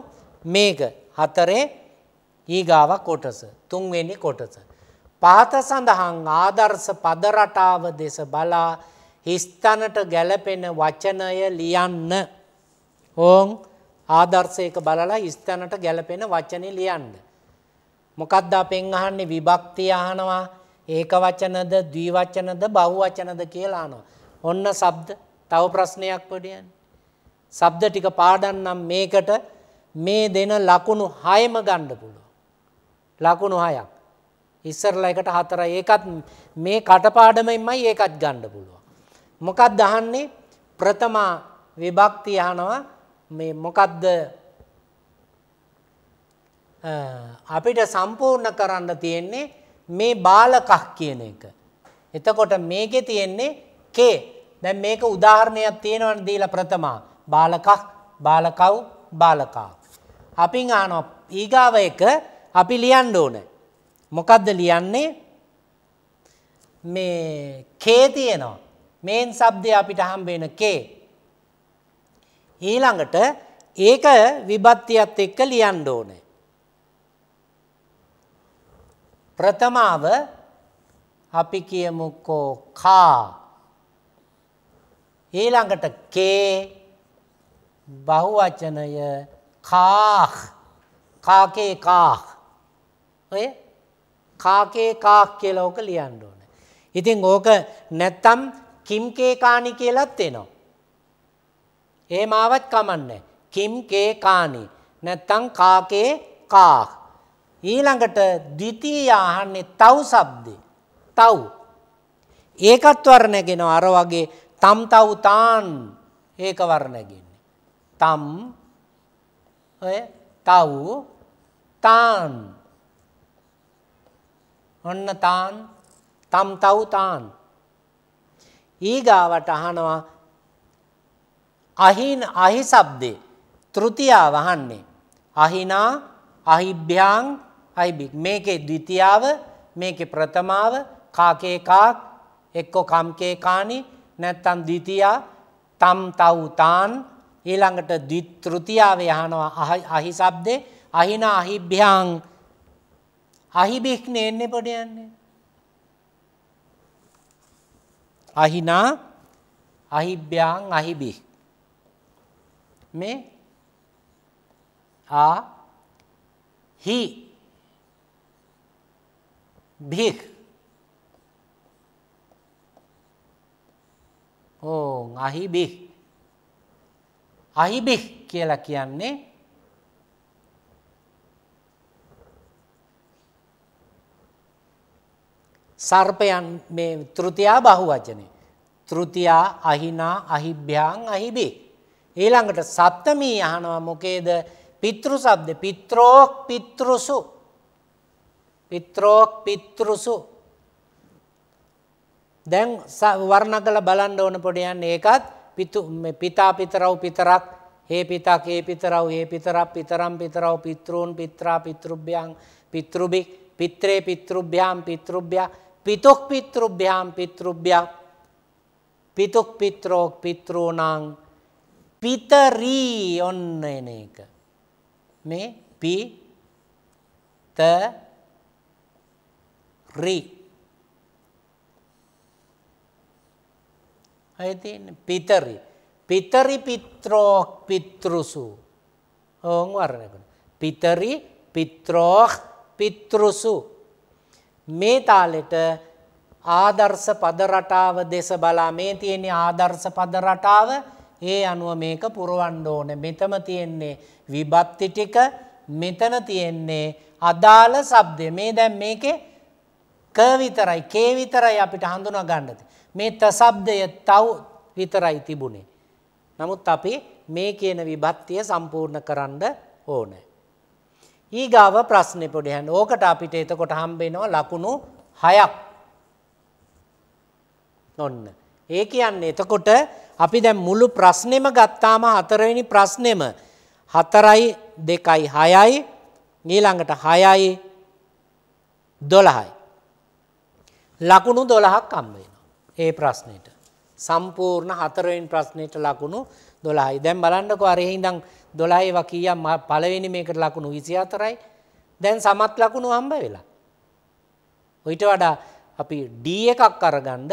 මේක හතරේ ඊගාව කොටස තුන්වෙනි කොටස. පාත සඳහන් ආදර්ශ පද රටාව දෙස බලා හිස්තනට ගැලපෙන වචනය ලියන්න. ඕන් ආදර්ශයක බලලා හිස්තනට ගැලපෙන වචනේ ලියන්න. මොකද්ද අපෙන් අහන්නේ විභක්තිය අහනවා ඒක වචනද ද්විවචනද බහුවචනද කියලා අහනවා. ඔන්න ශබ්ද තව ප්‍රශ්නයක් පොඩියන්. ශබ්ද ටික පාඩන්නම් මේකට මේ දෙන ලකුණු හයම ගණ්ඩ පුළුව. ලකුණු හයක්. ඉස්සරලා එකට හතර ඒකත් මේ කටපාඩමෙන්මයි ඒකත් ගණ්ඩ පුළුව. මොකක් දහන්නේ ප්‍රථමා විභක්ති යහනවා මේ මොකක්ද අපිට සම්පූර්ණ කරන්න තියෙන්නේ මේ බාලකක් කියන එක. එතකොට මේකෙ තියෙන්නේ කේ දැන් මේක උදාහරණයක් තියෙනවනේ දීලා ප්‍රථමා බාලකක් බාලකව් බාලකා. අපින් අහනවා ඊගාව එක අපි ලියන්න ඕන. මොකද්ද ලියන්නේ? මේ කේ තියෙනවා. මේන් શબ્දය අපිට හම්බ වෙන කේ. ඊළඟට ඒක විභක්තියත් එක්ක ලියන්න ඕනේ. ප්‍රථමාව අපි කියමුකෝ කා ඊළඟට කේ බහුවචනය කාහ් කාකේ කාහ් ඔය කාකේ කාක් කියලා ඕක ලියන්න ඕනේ. ඉතින් ඕක නැත්තම් කිම්කේ කානි කියලත් එනවා. එහෙම ආවත් කමන්නේ. කිම්කේ කානි නැත්තම් කාකේ කාහ්. ඊළඟට ද්විතීය අහන්නේ තව් શબ્දේ. තව් ඒකත් වර්ණගෙනවා අර වගේ තම් තව් තාන් ඒක වර්ණගෙන්නේ. තම් ඔය තව් තාන් ඔන්න තාන් තම් තව් තාන් ඊගාවට අහනවා අහින අහි શબ્දේ තෘතියාව අහන්නේ අහිනා අහිභ්‍යං අහිබි මේකේ ද්විතියාව මේකේ ප්‍රථමාව කාකේ කාක් එක්ක කම්කේ කානි නැත්තම් ද්විතියා තම් තව් තාන් ඊළඟට ද්විතෘතියාවේ අහනවා අහි શબ્දේ අහින අහිභ්‍යං අහිබික්නේ එන්නේ පොඩ යන්නේ අහිනා අහිභ්‍යං අහිබි මේ ආ හි භික් ඕ අහිබි අහිබි කියලා කියන්නේ සර්පයන් මේ තෘතියා බහුවචනේ තෘතියා අහිනා අහිභ්‍යං අහිබි ඊළඟට සප්තමී අහනවා මොකේද පිතෘ શબ્ද පිත්‍රෝක් පිත්‍රුසු පිත්‍රෝක් පිත්‍රුසු Deng, sa warna galabalanda ona podia nekat pitu me pitapit raw pitarak he pitak he pitarak he pitra pitaram pitrak pitrak pitrak pitrak biang pitrak biang pitrak biang pitrak biang pitrak biang pitrak biang pitrak pitrak pitrak pitrak pitrak pitrak pitrak pitrak pitrak pitrak pitrak pitrak pitrak pitrak pitrak pitrak pitrak අය තියෙන්නේ පිතරි. පිතරි පිත්‍රෝ පිත්‍රුසු. ඕන් වර්ණය කරනවා. පිතරි පිත්‍රෝහ පිත්‍රුසු. මේ තාලෙට ආදර්ශ පද රටාව දෙස බලා මේ තියෙන්නේ ආදර්ශ පද රටාව ඒ අනුව මේක පුරවන්න ඕනේ. මෙතම තියෙන්නේ විභක්ති ටික මෙතන තියෙන්නේ අදාළ શબ્දය. මේ දැන් මේකේ ක විතරයි k විතරයි අපිට හඳුනා ගන්න මේ තසබ්දය තව් විතරයි තිබුණේ. නමුත් අපි මේ කියන විභත්තිය සම්පූර්ණ කරන්න ඕන. ඊගාව ප්‍රශ්නේ පොඩි හන් ඕකට අපිට එතකොට හම්බෙනවා ලකුණු 6ක්. ඔන්න. ඒ කියන්නේ එතකොට අපි දැන් මුළු ප්‍රශ්නෙම ගත්තාම හතරවෙනි ප්‍රශ්නෙම 4යි 2යි 6යි ඊළඟට 6යි 12යි. ලකුණු 12ක් හම්බ වෙනවා. ඒ ප්‍රශ්නෙට. සම්පූර්ණ හතරවෙනි ප්‍රශ්නෙට ලකුණු 12යි. දැන් බලන්නකෝ අර එහෙනම් 12 ඒවා කීයක් පළවෙනි මේකට ලකුණු 24යි. දැන් සමත් ලකුණු හම්බ වෙලා. ඊට වඩා අපි D එකක් අරගන්න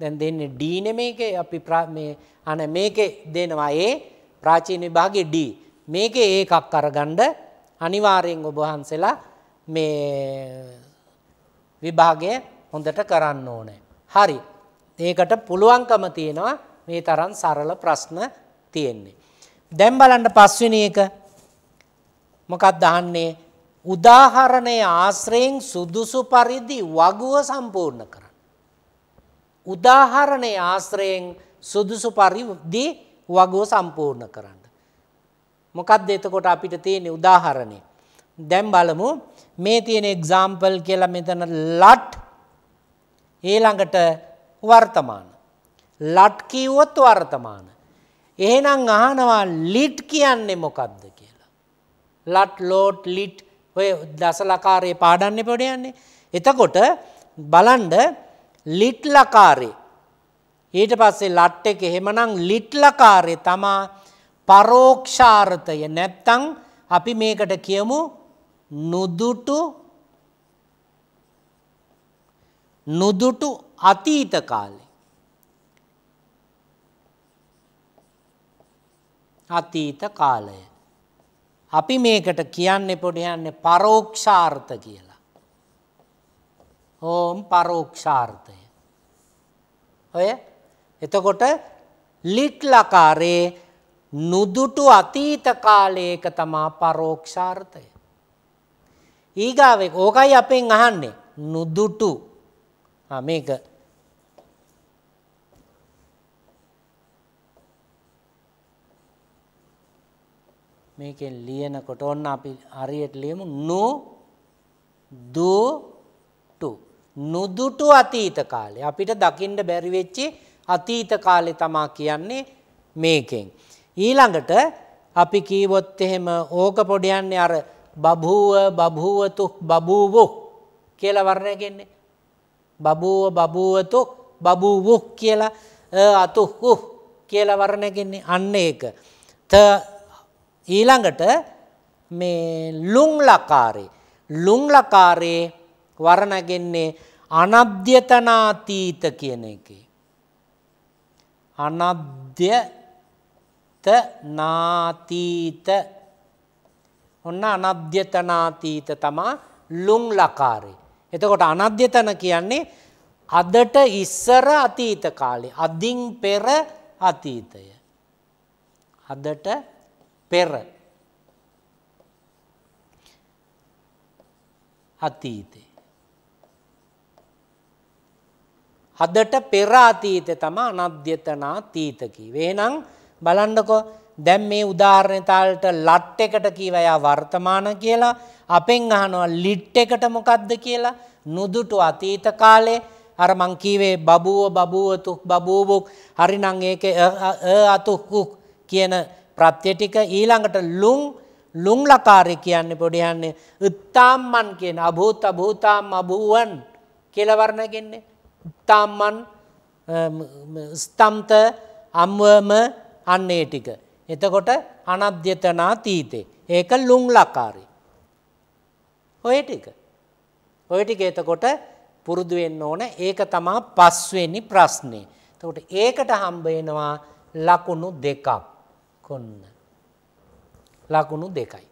දැන් දෙන්නේ D නෙමේකේ අපි මේ අනේ මේකේ දෙනවා A ප්‍රාචීන විභාගයේ D. මේකේ A එකක් අරගන්න අනිවාර්යෙන් ඔබ වහන්සේලා මේ විභාගය හොඳට කරන්න ඕනේ. හරි. ඒකට පුළුවන්කම තියෙනවා මේ තරම් සරල ප්‍රශ්න තියෙන්නේ. දැන් බලන්න පස්වෙනි එක මොකක්ද අහන්නේ? උදාහරණයේ ආශ්‍රයෙන් සුදුසු පරිදි වගුව සම්පූර්ණ කරන්න. උදාහරණයේ ආශ්‍රයෙන් සුදුසු පරිදි වගුව සම්පූර්ණ කරන්න. මොකක්ද එතකොට අපිට තියෙන උදාහරණය? දැන් බලමු මේ තියෙන එක්සාම්පල් කියලා මෙතන ලට් ඊළඟට වර්තමාන. ලට් කිව්වොත් වර්තමාන. එහෙනම් අහනවා ලිට් කියන්නේ මොකක්ද කියලා. ලට් ලෝට් ලිට් ඔය දසලකාරයේ පාඩන්න පොඩ යන්නේ. එතකොට බලන්ඩ ලිට්ලකාරේ. ඊට පස්සේ ලට් එක එහෙමනම් ලිට්ලකාරය තමා පරෝක්ෂාර්ථය නැත්තං අපි මේකට කියමු නුදුටු නුදුටු අතීත කාලේ. අතීත කාලය. අපි මේකට කියන්නේ පොඩි යන්නේ පරෝක්ෂාර්ථ කියලා. ඕම් පරෝක්ෂාර්ථය. ඔය එතකොට ලිට්ලකාරයේ නුදුටු අතීත කාලයක තමා පරෝක්ෂාර්ථය. ඊගාවෙක් ඕකයි අපෙන් අහන්නේ නුදුටු මේක මේකෙන් ලියනකොට ඔන්න අපි හරියට ලියමු නු දු ටු නුදුටු අතීත කාලේ අපිට දකින්න බැරි වෙච්චි අතීත කාලේ තමා කියන්නේ මේකෙන් ඊළඟට අපි කීවොත් එහෙම ඕක පොඩ යන්නේ අර බබූව බබූවතු බබූවු කියලා වර්ණයකින්නේ බබූව බබූවතු බබූවු කියලා අතුහු කියලා වර්ණයකින්නේ අන්න ඒක ත ඊළඟට මේ ලුංලකාරේ ලුංලකාරේ වරණගෙන්නේ අනබ්‍යතනාතීත කියන එකේ අනබ්‍යත නාතීත ඔන්න අනබ්‍යතනාතීත තමා ලුං ලකාරේ. එතකොට අනධ්‍යතන කියන්නේ අදට ඉස්සර අතීත කාලේ අදින් පෙර අතීතය. අදට පෙර අතීතේ හදට පෙර අතීත තම අනද්‍යතනා තීත කිව්වේ. එහෙනම් බලන්නකෝ දැන් මේ උදාහරණේ තාලට ලට් එකට කීව එයා වර්තමාන කියලා අපෙන් අහනවා ලිට් එකට මොකද්ද කියලා නුදුටු අතීත කාලේ අර මං කීවේ බබුව බබුව තුක් බබූබුක් හරිනම් ඒකේ අ අතුක්කු කියන ප්‍රත්‍ය ටික ඊළඟට ලුං ලුංලකාරය කියන්නේ පොඩි යන්නේ උත්තාම්මන් කියන අභූත භූතාම් අභූවන් කියලා වර්ණගෙන්නේ උත්තාම්මන් ස්තම්ත අම්වම අන්නේ ටික එතකොට අනධ්‍යතනා තීතේ. ඒක ලුංලකාරී. ඔය ටික. ඔය ටික එතකොට පුරුදු වෙන්න ඕන ඒක තමා පස්වෙනි ප්‍රශ්නේ. එතකොට ඒකට හම්බ වෙනවා ලකුණු දෙකක්. ඔන්න. ලකුණු දෙකයි.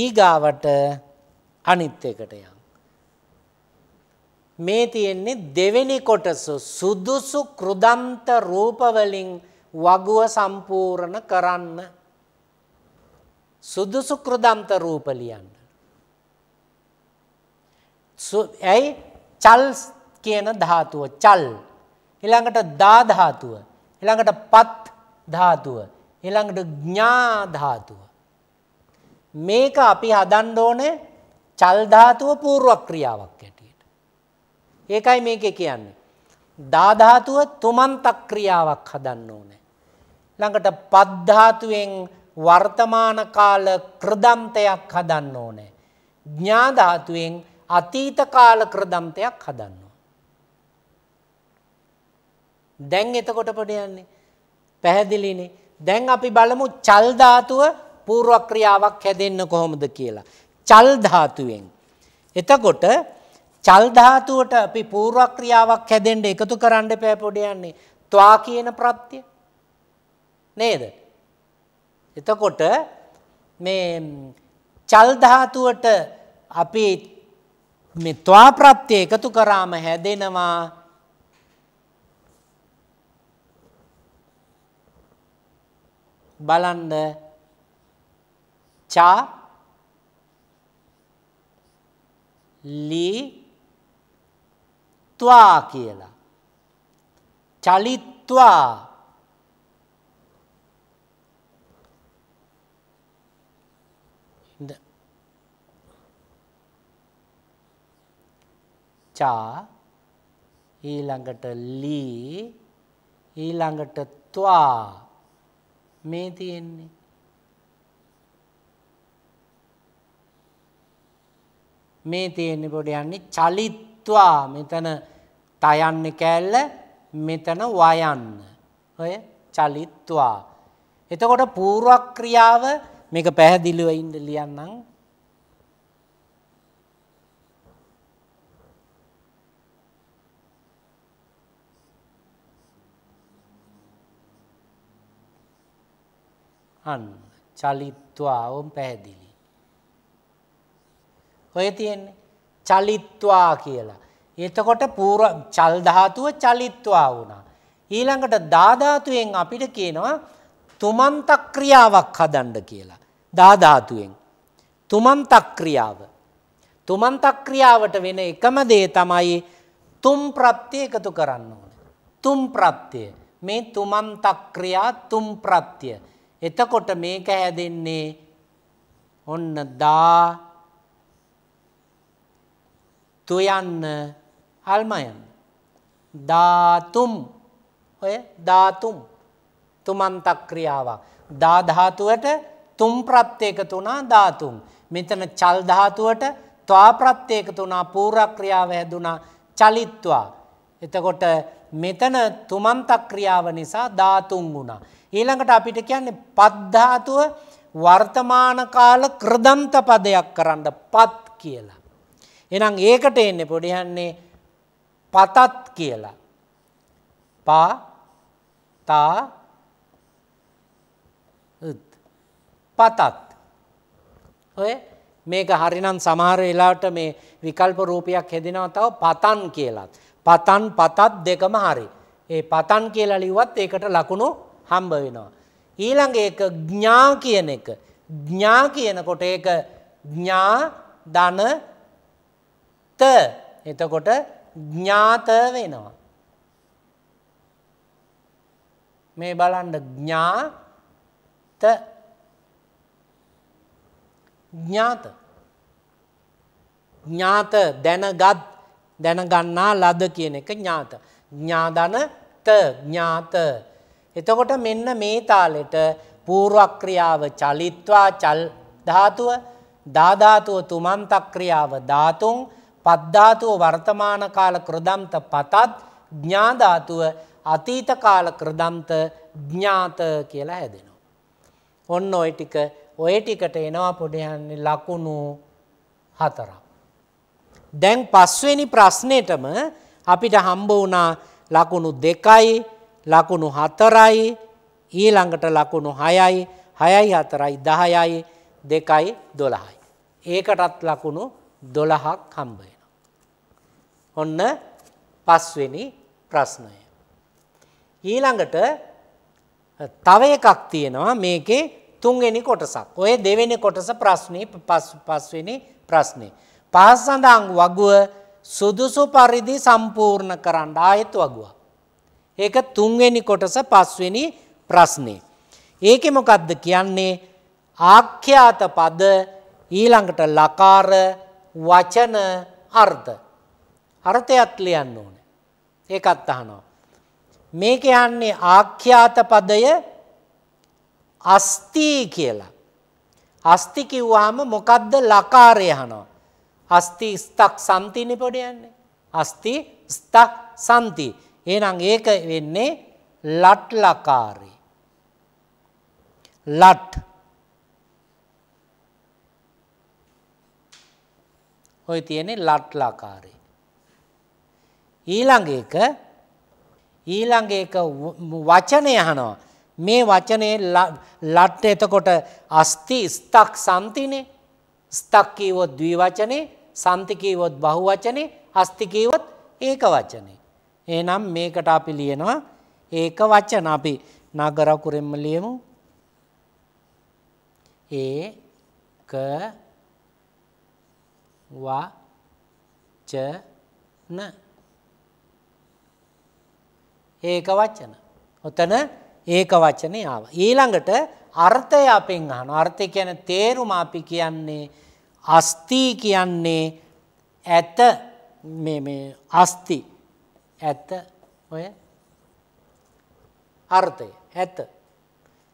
ඊගාවට අනිත් එකට යම්. මේ තියෙන්නේ දෙවෙනි කොටස සුදුසු කෘදන්ත රූපවලින් වගුව සම්පූර්ණ කරන්න. සුදුසු කෘදන්ත රූප ලියන්න. ඇයි චල් කියන ධාතුව චල් ඊළඟට දා ධාතුව ඊළඟට පත් ධාතුව. ඊළඟට ඥා ධාතුව. මේක අපි හදන්න ඕනේ චල් ධාතුව පූර්ව ක්‍රියාවක් ඇටියට. ඒකයි මේකේ කියන්නේ. දා ධාතුව තුමන්තක් ක්‍රියාවක් හදන්න ඕනේ. ළඟට පද් ධාතුවෙන් වර්තමාන කාල කෘදන්තයක් හදන්න ඕනේ. ඥා ධාතුවෙන් අතීත කාල කෘදන්තයක් හදන්න ඕනේ. දැන් එතකොට පොඩ යන්නේ පැහැදිලිනේ. දැන් අපි බලමු චල් ධාතුව පූර්ව ක්‍රියාවක් හැදෙන්න කොහොමද කියලා. චල් ධාතුවෙන්. එතකොට චල් ධාතුවට අපි පූර්ව ක්‍රියාවක් හැදෙන්න එකතු කරන්න එපා පොඩ යන්නේ. ත්වා කියන ප්‍රත්‍ය. නේද? එතකොට මේ චල් ධාතුවට අපි මේ ත්වා ප්‍රත්‍ය එකතු කරාම හැදෙනවා බලන්න චා ලී ත්වා කියලා චලිත්වා චා ඊළඟට ලී ඊළඟට ත්වා මේ තියෙන්නේ. මේ තියෙන්නේ පොඩි යන්නේ චලිත්වා මෙතන තයන්නේ කෑල්ල මෙතන වයන්න. ඔය චලිත්වා. එතකොට පූර්වක්‍රියාව මේක පැහැදිලිව ඉන්න ලියන්නම් අන්න චලිත්වාවම් පැහැදිලි. ඔය තියෙන්නේ චලිත්වා කියලා. එතකොට පූර චල්ධාතුව චලිත්වා වුණා. ඊළඟට දාධාතුවෙන් අපිට කියනවා තුමන්තක් ක්‍රියාවක් හදන්ඩ කියලා. දාධාතුවෙන්. තුමන්තක් ක්‍රියාව. තුමන්තක් ක්‍රියාවට වෙන එකම දේ තමයි තුම් ප්‍රත්්‍යය එකතු කරන්න ඕන. තුම් ප්‍රත්්‍යය මේ තුමන්තක්‍රියා තුම් ප්‍රත්්‍යය. එතකොට මේක හැදෙන්නේ ඔන්න දා තුයන්න අල්මයන් ධාතුම් ඔය ධාතුම් තුමන්තක් ක්‍රියාවක් දා ධාතුවට තුම් ප්‍රත්‍යයක තුනා ධාතුම් මෙතන චල් ධාතුවට ත්වා ප්‍රත්‍යයක තුනා පූර්වක්‍රියාව හැදුනා චලිත්වා එතකොට මෙතන තුමන්තක් ක්‍රියාව නිසා ධාතුම් වුණා ඊළඟට අපිට කියන්නේ පද්ධාතුව වර්තමාන කාල ක්‍රදන්ත පදයක් කරන්න පත් කියලා. එනම් ඒකට එන්නේ පොඩියන්නේ පතත් කියලා. පා තා පතත්. ඔය මේක හරිනම් සමහර වෙලාවට මේ විකල්ප රූපයක් හැදෙනවා තව පතන් කියලත්. පතන් පතත් දෙකම හරි. ඒ පතන් කියලා ලිව්වත් ඒකට ලකුණු හම්බ වෙනවා. ඊළඟ ඒක ඥා කියන එක. ඥා කියනකොට ඒක ඥා ධන ත එතකොට ඥාත වෙනවා. මේ බලන්න ඥාත ඥාත ඥාත දැනගත් දැනගන්නා ලද කියන එක ඥාත. ඥාදන ත ඥාත එතකොට මෙන්න මේ තාලෙට පූර්වක්‍රියාව චලිත්වා චල් ධාතුව දාධාතුව තුමන්තක්‍රියාව ධාතුන් පද්ධාතුව වර්තමාන කාල කෘදන්ත පතත් ඥාධාතුව අතීත කාල කෘදන්ත ඥාත කියලා හැදෙනවා. ඔන්න ඔය ටික ඔය ටිකට එනවා පොඩයන්නේ ලකුණු හතරක්. දැන් පස්වෙනි ප්‍රශ්නෙටම අපිට හම්බ වුණා ලකුණු දෙකයි ලකුණු හතරයි ඊළඟට ලකුණු හයයි හයයි හතරයි දහයයි දෙකයි දොළහයි. ඒකටත් ලකුණු දොළහක් හම්බය. ඔන්න පස්වෙනි ප්‍රශ්නය. ඊළඟට තව එකක් තියෙනවා මේකේ තුන්වෙනි කොටසක්. ඔය දෙවෙනි කොටස ප්‍රශ්නේ පස්වෙනි ප්‍රශ්නේ. පහසඳන් වගුව සුදුසු පරිදි සම්පූර්ණ කරන්න ආයෙත් වගුවක්. ඒක තුන්වෙනි කොටස පස්වෙනි ප්‍රශ්නේ. ඒකේ මොකද්ද කියන්නේ ආඛ්‍යාත පද ඊළඟට ලකාර වචන අර්ථ. අර්ථයත් ලියන්න ඕනේ. ඒකත් අහනවා. මේ කියන්නේ ආඛ්‍යාත පදය අස්ති කියලා. අස්ති කිව්වහම මොකද්ද ලකාරය අහනවා. අස්ති ස්තක් සම්තිනේ පොඩ යන්නේ. අස්ති ස්තක් සම්ති. එහෙනම් ඒක වෙන්නේ ලට්ලකාරී. ලට් ඔය තියෙන්නේ ලට්ලාකාරී. ඊළඟ එක ඊළඟ එක වචනය අහනවා. මේ වචනේ ලට් එතකොට අස්ති ස්තක් සම්තිනේ ස්තක් කීවොත් ද්විවචනේ සම්ති කීවොත් බහුවචනේ අස්ති කීවොත් ඒක වචනේ. එහෙනම් මේකට අපි ලියනවා ඒක වචන අපි නගර කුරෙම්ම ලියමු. ඒක වචන ඒක වචන. ඔතන ඒක වචනේ ආවා. ඊළඟට අර්ථය අපෙන් අහනවා. අර්ථය කියන්නේ තේරුම අපි කියන්නේ අස්ති කියන්නේ ඇත මේ මේ අස්ති ඇත්ත ඔය අර්ථය ඇත්ත.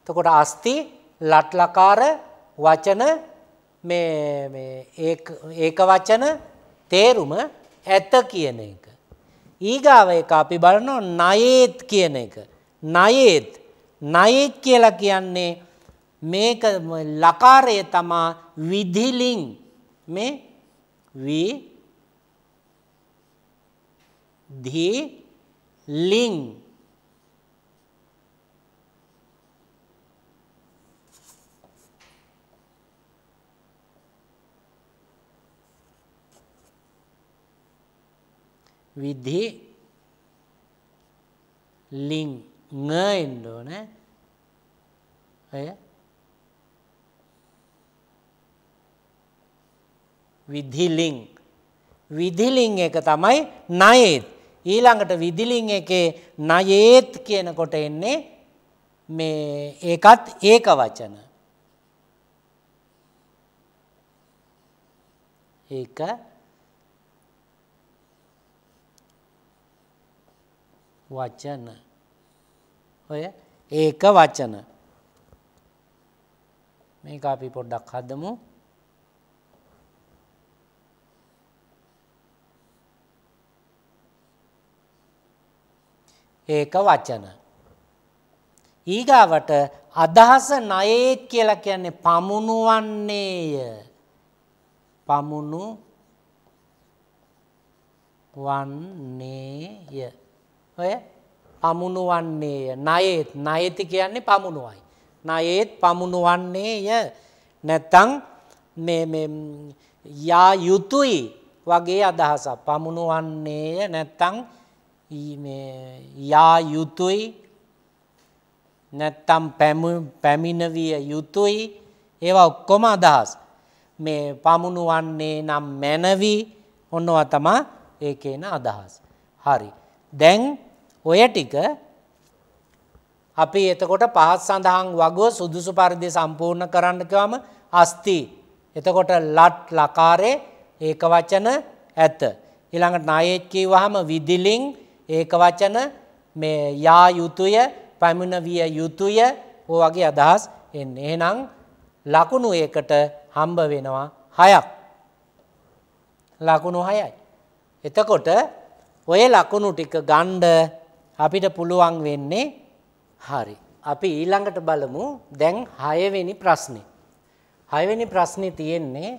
තකොට අස්ති ලට්ලකාර වචන ඒක වචන තේරුම ඇත කියන එක. ඊගාව එක අපි බලනො නයේත් කියන එක. නයේත් නයෙත් කියලා කියන්නේ මේක ලකාරය තමා විදිලිං මේ වී ಧಿ লিঙ্গ বিধি লিঙ্গ ไง න්නോනේ අය বিধি লিঙ্গ বিধি লিঙ্গ එක තමයි naye ඊළඟට විදිලින් එකේ නයේත් කියනකොට එන්නේ මේ ඒකත් ඒක වචන. ඒක වචන. ඔය ඒක වචන. මේක අපි පොඩ්ඩක් හදමු. ඒක වචන. ඊගාවට අදහස නයේත් කියලා කියන්නේ පමුණුවන්නේය. පමුණු වන්නේය. ඔය පමුණුවන්නේය. නයේත් නයති කියන්නේ පමුණුවයි. නයේත් පමුණුවන්නේය. නැත්තම් මේ මේ යා යුතුයි වගේ අදහසක් පමුණුවන්නේය නැත්තම් යා යුතුයි නැත්තම් පැමිණවිය යුතුයි ඒවා ඔක්කොම අදහස් මේ පමුණුවන්නේ නම් මැනවි ඔන්නවා තමා ඒකේන අදහස්. හරි. දැන් ඔය ටික අපි එතකොට පහත් සඳහන් වගුව සුදුසු පරිදි සම්පූර්ණ කරන්නකවම අස්ති. එතකොට ලට් ලකාරේ ඒක වචන ඇත. ඊළඟට නායෙත් කීවහම විදිලින් ඒක වචන මේ යා යුතුය පැමිණවිය යුතුය ඕ වගේ අදහස් එන්නේ. එහෙනම් ලකුණු ඒකට හම්බ වෙනවා හයක්. ලකුණු හයයි. එතකොට ඔය ලකුණු ටික ගණ්ඩ අපිට පුළුවන් වෙන්නේ හරි. අපි ඊළඟට බලමු දැන් හයවෙනි ප්‍රශ්නය. හයවෙනි ප්‍රශ්නය තියෙන්නේ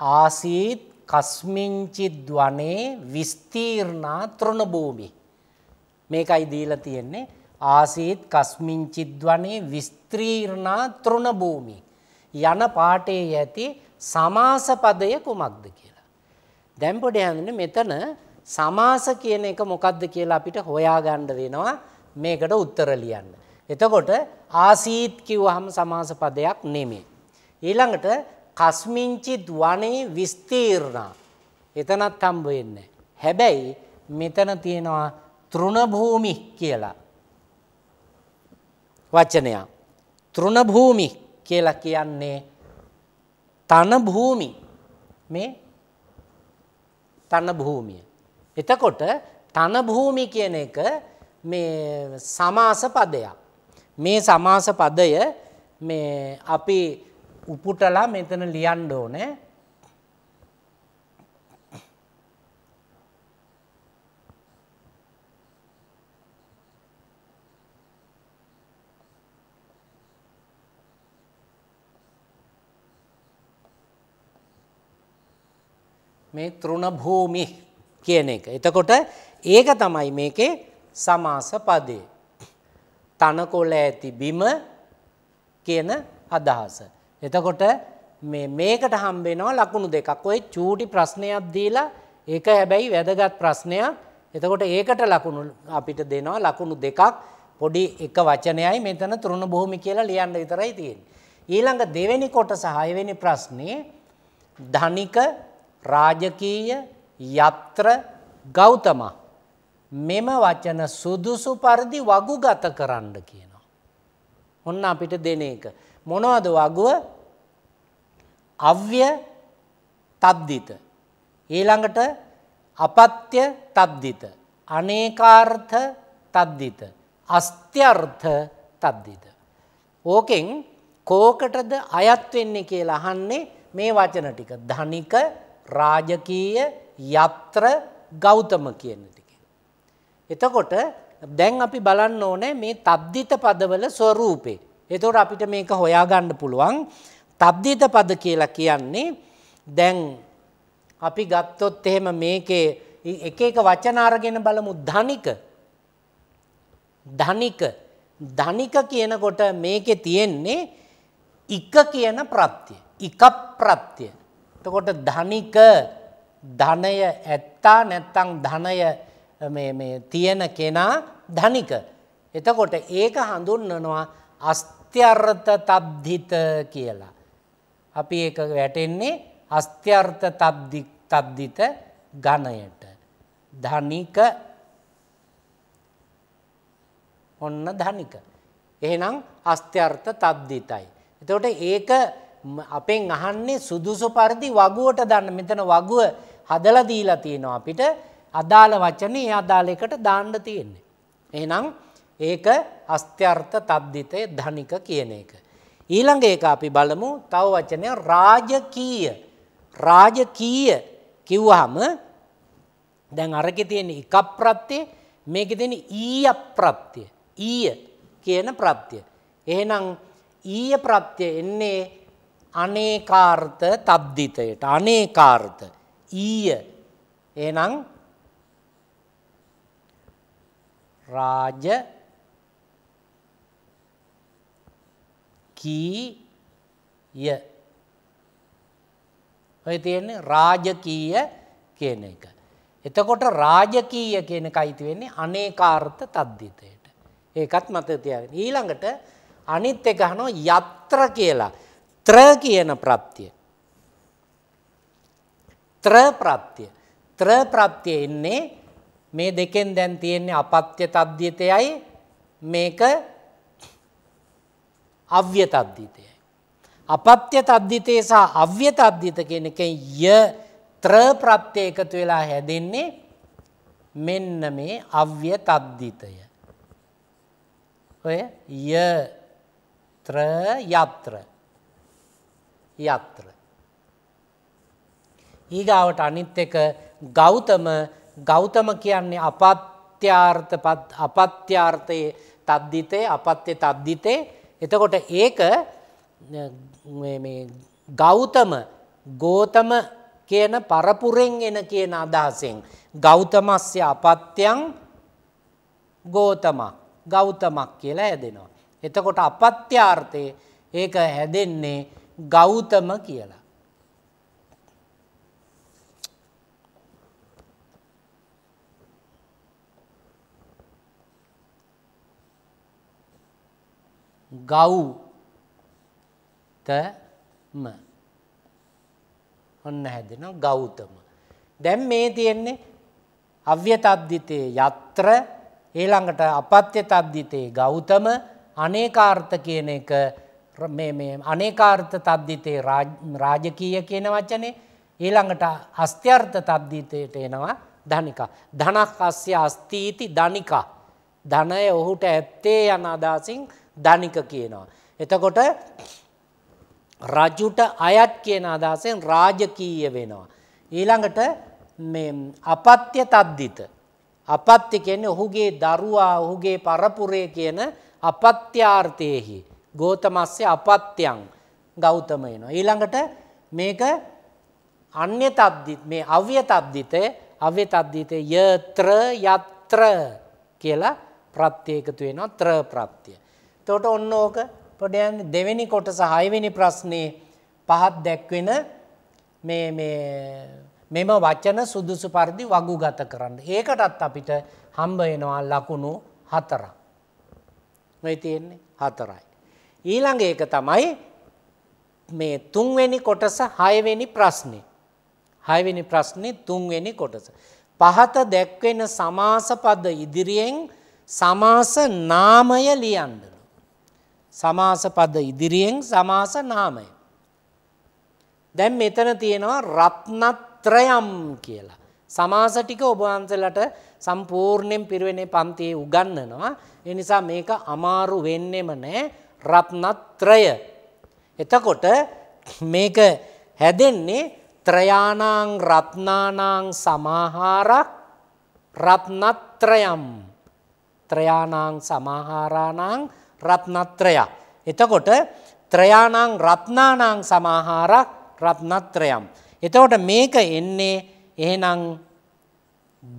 ආසීත් කස්මිංචිද්වනේ විස්තීර්ණා තෘණභූමි. මේකයි දීලා තියෙන්නේ ආසීත් කස්මින්චිද්වනේ විස්ත්‍රීර්ණා තෘණ භූමි යන පාඨයේ ඇති සමාස පදය කුමක්ද කියලා. දැන් පොඩි හඳුනේ මෙතන සමාස කියන එක මොකක්ද කියලා අපිට හොයාගන්න වෙනවා මේකට උත්තර ලියන්න. එතකොට ආසීත් කිව්වහම සමාස පදයක් නෙමෙයි. ඊළඟට කස්මින්චිත් වනේ විස්තීර්ණ. එතනත් හම්බ වෙන්නේ. හැබැයි මෙතන තියෙනවා තෘණභූමි කියලා වචනය. තෘණභූමි කියලා කියන්නේ තන භූමි මේ තන භූමිය. එතකොට තන භූමි කියන එක මේ සමාස පදයක්. මේ සමාස පදය මේ අපි උපුටලා මෙතන ලියන්න ඕනේ. මේ තෘණභූමි කියන එක. එතකොට ඒක තමයි මේකේ සමාස පදේ. තනකොළ ඇති බිම කියන අදහස. එතකොට මේ මේකට හම්බෙනවා ලකුණු දෙකක්. ওই චූටි ප්‍රශ්නයක් දීලා ඒක හැබැයි වැදගත් ප්‍රශ්නයක්. එතකොට ඒකට ලකුණු අපිට දෙනවා ලකුණු දෙකක්. පොඩි එක වචනයයි මෙතන තෘණභූමි කියලා ලියන්න විතරයි තියෙන්නේ. ඊළඟ දෙවෙනි කොටස හයවෙනි ප්‍රශ්නේ ධනික රාජකීය යත්‍ර ගෞතම මෙම වචන සුදුසු පරිදි වගුගත කරන්න කියනවා. ඔන්න අපිට දෙන එක. මොනවද වගුව? අව්‍ය තද්දිත. ඊළඟට අපත්‍ය තද්දිත. අනේකාර්ථ තද්දිත. අස්ත්‍යර්ථ තද්දිත. ඕකෙන් කෝකටද අයත් වෙන්නේ කියලා අහන්නේ මේ වචන ටික. ධනික රාජකීය යත්‍ර ගෞතම කියන ටික. එතකොට දැන් අපි බලන්න ඕනේ මේ තබ්දිත පදවල ස්වරූපේ. එතකොට අපිට මේක හොයාගන්න පුළුවන්. තබ්දිත පද කියලා කියන්නේ දැන් අපි ගත්තොත් එහෙම මේකේ එක එක වචන අරගෙන බලමු ධනික ධනික ධනික කියනකොට මේකේ තියෙන්නේ ඉක කියන ප්‍රත්‍ය. ඉක ප්‍රත්‍ය. එතකොට ධනික ධනය ඇත්තා නැත්තම් ධනය මේ මේ තියෙන කෙනා ධනික. එතකොට ඒක හඳුන්වනවා අස්ත්‍යර්ථ තබ්ධිත කියලා. අපි ඒක වැටෙන්නේ අස්ත්‍යර්ථ තබ්ධිත ගණයට. ධනික ඔන්න ධනික. එහෙනම් අස්ත්‍යර්ථ තබ්ධිතයි. එතකොට ඒක අපෙන් අහන්නේ සුදුසු පරිදි වගුවට දාන්න මෙතන වගුව හදලා දීලා තියෙනවා අපිට අදාළ වචනේ ඒ අදාළ එකට දාන්න තියෙන්නේ. එහෙනම් ඒක අස්ත්‍යර්ථ තබ්දිතේ ධනික කියන එක. ඊළඟ එක අපි බලමු තව වචනය රාජකීය. රාජකීය කිව්වහම දැන් අරකේ තියෙන එක ප්‍රත්‍ය මේකේ තියෙන ඊය ප්‍රත්‍ය ඊය කියන ප්‍රත්‍ය. එහෙනම් ඊය ප්‍රත්‍ය එන්නේ අනේකාර්ථ තබ්දිතයට අනේකාර්ථ ඊය එනම් රාජ කීය ඔය තියෙන්නේ රාජකීය කියන එක. එතකොට රාජකීය කියන එක අයිති වෙන්නේ අනේකාර්ථ තද්දිතයට. ඒකත් මතක තියාගන්න. ඊළඟට අනිත් එක අහනවා යත්‍ර කියලා. ත්‍ර කියන ප්‍රත්‍ය. ත්‍ර ප්‍රත්‍ය. ත්‍ර ප්‍රත්‍ය එන්නේ මේ දෙකෙන් දැන් තියෙන්නේ අපත්‍ය තද්දිතයයි මේක අව්‍ය තද්දිතයයි. අපත්‍ය තද්දිතේ සහ අව්‍ය තද්දිත කියන එකෙන් ය ත්‍ර ප්‍රත්‍ය එකතු වෙලා හැදෙන්නේ මෙන්න මේ අව්‍ය තද්දිතය. ඔය ය ත්‍ර යත්‍ර යත්‍ර. ඊගාවට අනිත් එක ගෞතම ගෞතම කියන්නේ අපත්‍යාර්ථ අපත්‍යාර්ථයේ තද්දිතේ අපත්‍ය තද්දිතේ එතකොට ඒක ගෞතම ගෝතම කියන පරපුරෙන් එන කියන අදහසෙන් ගෞතමස්ය අපත්‍යං ගෝතම ගෞතමක් කියලා හැදෙනවා. එතකොට අපත්‍යාර්ථයේ ඒක හැදෙන්නේ ගෞතම කියලා. ගෞතම ඔන්න හැදෙනවා ගෞතම. දැන් මේ තියෙන්නේ අව්‍යතද්දිතේ යත්‍ර ඊළඟට අපත්‍ය තද්දිතේ ගෞතම අනේකාර්ථ කියන එක අනේකාර්ථ තබ්දිතේ රාජකීය කියන වචනේ ඊළඟට අස්ත්‍යර්ථ තබ්දිතයට එනවා ධනිකා. ධනක් අස්්‍ය අස්තීති ධනිකා. ධනය ඔහුට ඇත්තේ යන අදාසින් ධනික කියනවා. එතකොට රජුට අයත් කියන අදහසෙන් රාජකීය වෙනවා. ඊළඟට අපත්‍ය තද්දිත. අපත්ති කියන්නේ ඔහුගේ දරුවා ඔහුගේ පරපුරේ කියන අපත්‍යාර්ථයෙහි. ගෝතමස්ය අපත්‍යං ගෞතම වෙනවා. ඊළඟට මේක අන්‍ය තබ්දිත් මේ අව්‍ය තබ්දිතය අව්‍ය තබ්දිතය යත්‍ර යත්‍ර කියලා ප්‍රත්‍ය එකතු වෙනවා ත්‍ර ප්‍රත්‍ය. එතකොට ඔන්න ඕක පොඩයන් දෙවෙනි කොටස හයවෙනි ප්‍රශ්නේ පහත් දැක්වෙන මේ මේ මෙම වචන සුදුසු පරිදි වගුගත කරන්න. ඒකටත් අපිට හම්බ වෙනවා ලකුණු හතරක්. මේ තියෙන්නේ හතරයි. ඊළඟ එක තමයි මේ තුන්වෙනි කොටස හයවෙනි ප්‍රශ්නේ. හයවෙනි ප්‍රශ්නේ තුන්වෙනි කොටස. පහත දැක්වෙන සමාස පද ඉදිරියෙන් සමාස නාමය ලියන්න. සමාස පද ඉදිරියෙන් සමාස නාමය. දැන් මෙතන තියෙනවා රත්නත්‍රයම් කියලා. සමාස ටික ඔබ වහන්සේලාට සම්පූර්ණයෙන් පිරිවෙනේ පන්තියේ උගන්වනවා. ඒ නිසා මේක අමාරු වෙන්නෙම නෑ. රත්නත්‍රය. එතකොට මේක හැදෙන්නේ ත්‍රයාණං රත්නාණං සමාහාරක් රත්නත්‍රයම් ත්‍රයාණං සමාහාරාණං රත්නත්‍රය. එතකොට ත්‍රයාණං රත්නාණං සමාහාරක් රත්නත්‍රයම්. එතකොට මේක එන්නේ එහෙනම්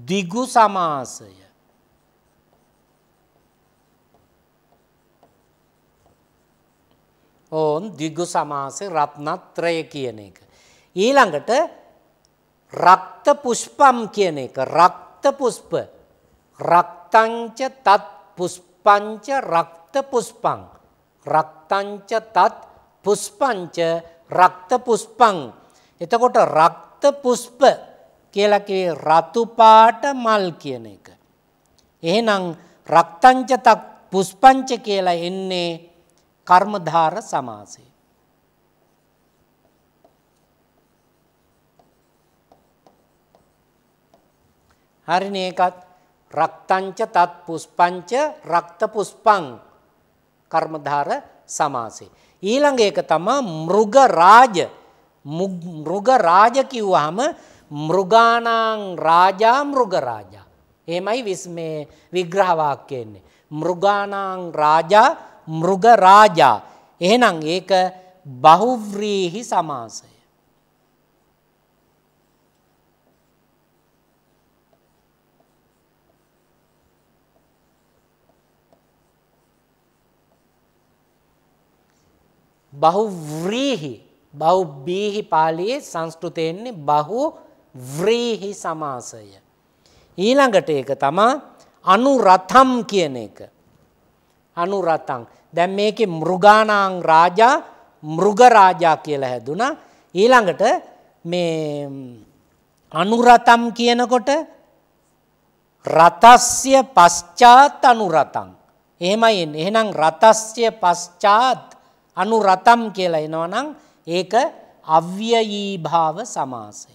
දිගු සමාසය ඕන් දිග්ගු සමාස රත්නත්‍රය කියන එක. ඊළඟට රක්ත පුෂ්පම් කියන එක රක්ත පුෂ්ප රක්තංච තත් පුෂ්පංච රක්ත පුෂ්පං රක්තංච තත් පුෂ්පංච රක්ත පුෂ්පං එතකොට රක්ත පුෂ්ප කියලා කියේ රතු පාට මල් කියන එක. එහෙනම් රක්තංච තත් පුෂ්පංච කියලා එන්නේ කර්මධාර සමාසය. හරිනේ ඒකත් රක්තංච තත් පුස්පංච රක්ත පුස්පං කර්මධාර සමාසේ. ඊළඟ එක තමා මෘග රාජ මෘග රාජ කිව්වහම මෘගාණං රාජා මෘග රාජා. එහෙමයි විස්මේ විග්‍රහ වාක්‍යය එන්නේ. මෘගාණං රාජා මෘග රාජා. එහෙනම් ඒක බහුව්‍රීහි සමාසය. බහුව්‍රීහි බෞබ්බීහි පාලියේ සංස්කෘතයෙන්නේ බහු ව්‍රීහි සමාසය. ඊළඟට ඒක තමා අනුරතම් කියන එක. අනුරතම් දැන් මේකේ මෘගානාං රාජා මෘග රාජා කියලා හැදුනා. ඊළඟට මේ අනුරතම් කියනකොට රතස්ය පශ්චාත් අනුරතම්. එහෙමයි එන්නේ. එහෙනම් රතස්ය පශ්චාත් අනුරතම් කියලා එනවනම් ඒක අව්‍යයී භාව සමාසය.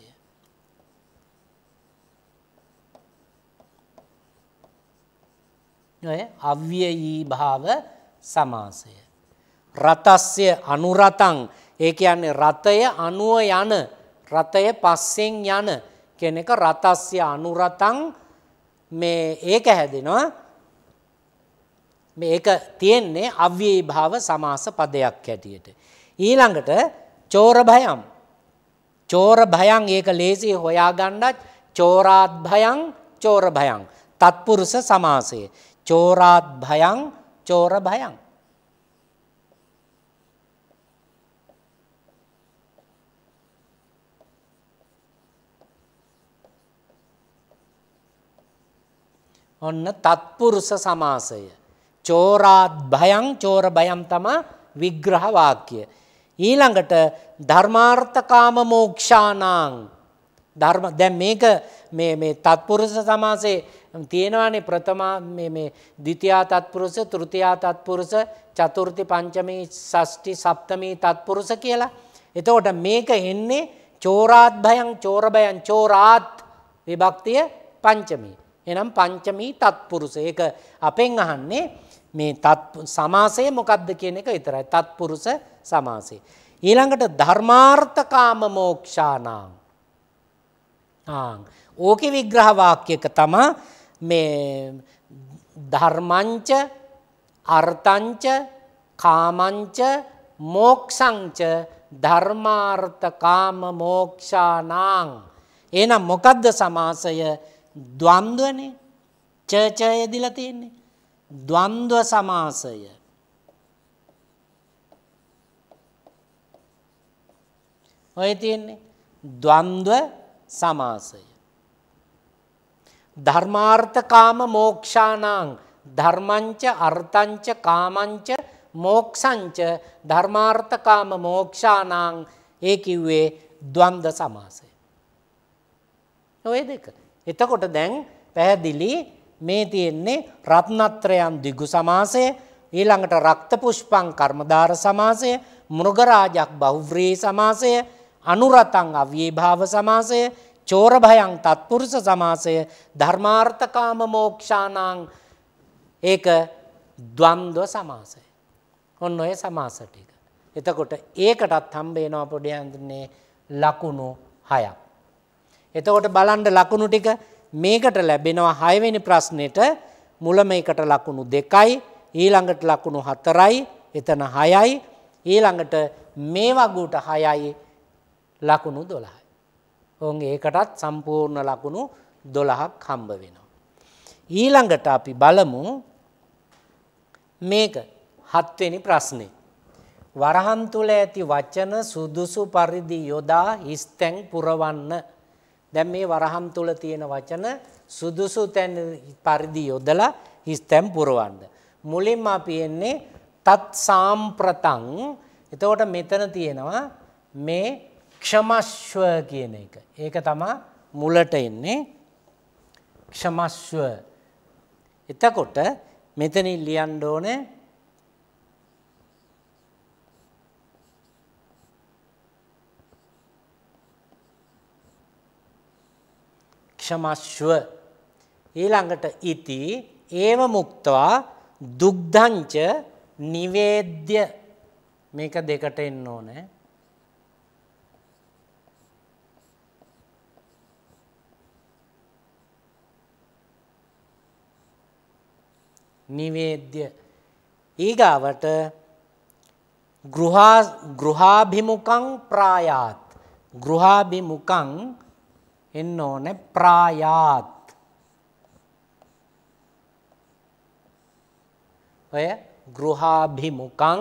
ඔය අව්‍යයී භාව සමාසය. රතස්ය අනුරතං ඒ කියන්නේ රතය අනුව යන රතය පස්සෙන් යන කෙනෙක් රතස්ය අනුරතං මේ ඒක හැදෙනවා මේක තියෙන්නේ අව්‍යයීභාව සමාස පදයක් හැටියට. ඊළඟට චෝර භයම්. චෝර භයන් ඒක ලේසිය හොයාගන්නත් චෝරාත් භයන් චෝර භයන්. තත්පුරුෂ සමාසය. චෝරාත් භයන් චෝර භයං. ඔන්න තත්පුරුෂ සමාසය. චෝරාත් භයං චෝර භයම් තමා විග්‍රහ වාක්‍ය. ඊළඟට ධර්මාර්ථකාම මෝක්ෂානාං ධර්ම දැන් මේක මේ මේ තත්පුරුෂ සමාසයේ තියෙනවානේ ප්‍රථමා මේ ද්විතියා තත්පුරුෂ තෘතියා තත්පුරුෂ චතුර්ථි පංචමී ෂෂ්ටි සප්තමී තත්පුරුෂ කියලා. එතකොට මේක එන්නේ චෝරාත් භයං චෝර භයං චෝරාත් විභක්තිය පංචමී. එහෙනම් පංචමී තත්පුරුෂ. ඒක අපෙන් අහන්නේ මේ තත් සමාසය මොකක්ද කියන එක විතරයි. තත්පුරුෂ සමාසය. ඊළඟට ධර්මාර්ථකාම මෝක්ෂානාම් ආ ඕකේ විග්‍රහ වාක්‍යයක තමයි මේ ධර්මංච අර්ථංච කාමංච මෝක්ෂංච ධර්මාර්ථ කාම මෝක්ෂානාං එහෙනම් මොකද්ද සමාසය ද්වන්ද්වනේ චචය දිලා තියෙන්නේ ද්වන්ද්ව සමාසය ඔය තියෙන්නේ ද්වන්ද්ව සමාසය ධර්මාර්ථකාම මෝක්ෂානං ධර්මංච අර්ථංච කාමංච මෝක්ෂංච ධර්මාර්ථකාම මෝක්ෂානං ඒ කිව්වේ ද්වන්ද සමාසය. ඔය දෙක. එතකොට දැන් පැහැදිලි මේ තියෙන්නේ රත්නත්‍රයන් දිගු සමාසය ඊළඟට රක්ත පුෂ්පං කර්මදාර සමාසය මෘගරාජක් බහුව්‍රී සමාසය අනුරතං අව්‍යේභාව සමාසය චෝර භයං තත්පුරුෂ සමාසය ධර්මාර්ථකාම මෝක්ෂානං ඒක ද්වන්ද්ව සමාසය. ඔන්න ඔය සමාස ටික. එතකොට ඒකටත් හම්බේනවා පොඩි හඳුනේ ලකුණු 6ක්. එතකොට බලන්න ලකුණු ටික මේකට ලැබෙනවා 6 වෙනි ප්‍රශ්නෙට මුල මේකට ලකුණු 2යි ඊළඟට ලකුණු 4යි එතන 6යි ඊළඟට මේ වගුවට 6යි ලකුණු 12යි ඕන් ඒකටත් සම්පූර්ණ ලකුණු 12ක් හම්බ වෙනවා. ඊළඟට අපි බලමු මේක හත්වෙනි ප්‍රශ්නේ. වරහන් තුල ඇති වචන සුදුසු පරිදි යොදා හිස්තැන් පුරවන්න. දැන් මේ වරහන් තුල තියෙන වචන සුදුසු තැන් පරිදි යොදලා හිස්තැන් පුරවන්න. මුලින්ම අපි එන්නේ තත් සාම්ප්‍රතං. එතකොට මෙතන තියෙනවා මේ ක්ෂමස්ව කියන එක. ඒක තමා මුලට එන්නේ ක්ෂමස්ව. එතකොට මෙතනින් ලියන්න ඕනේ ක්ෂමස්ව ඊළඟට ඉති ඒව මුක්තවා දුක්ධංච නිවේද්‍ය මේක දෙකට එන්න ඕනේ නිවේද්‍ය. ඊගාවට ගෘහා ගෘහාභිමුඛං ප්‍රායාත්. ගෘහාභිමුඛං එන්න ඕනේ ප්‍රායාත්. ඔය ගෘහාභිමුඛං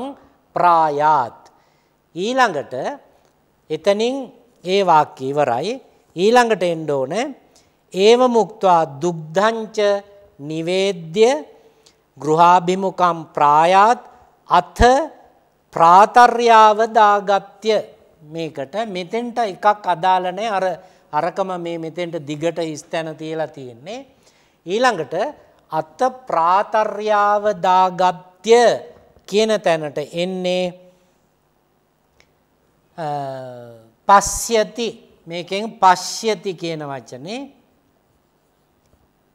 ප්‍රායාත්. ඊළඟට එතනින් ඒ වාක්‍ය ඉවරයි. ඊළඟට එන්න ඕනේ ඒව මුක්වා දුග්ධංච නිවේද්‍ය ගෘහාභිමුකම් ප්‍රායාත් අත ප්‍රාතර්යාව දාගත්‍ය මේකට මෙතෙන්ට එකක් අදාළ නැහැ අර අරකම මේ මෙතෙන්ට දිගට ස්තන තියලා තියෙන්නේ ඊළඟට අත ප්‍රාතර්යාව දාගත්‍ය කියන තැනට එන්නේ පස්්‍යති මේකෙන් පශ්්‍යති කියන වචනේ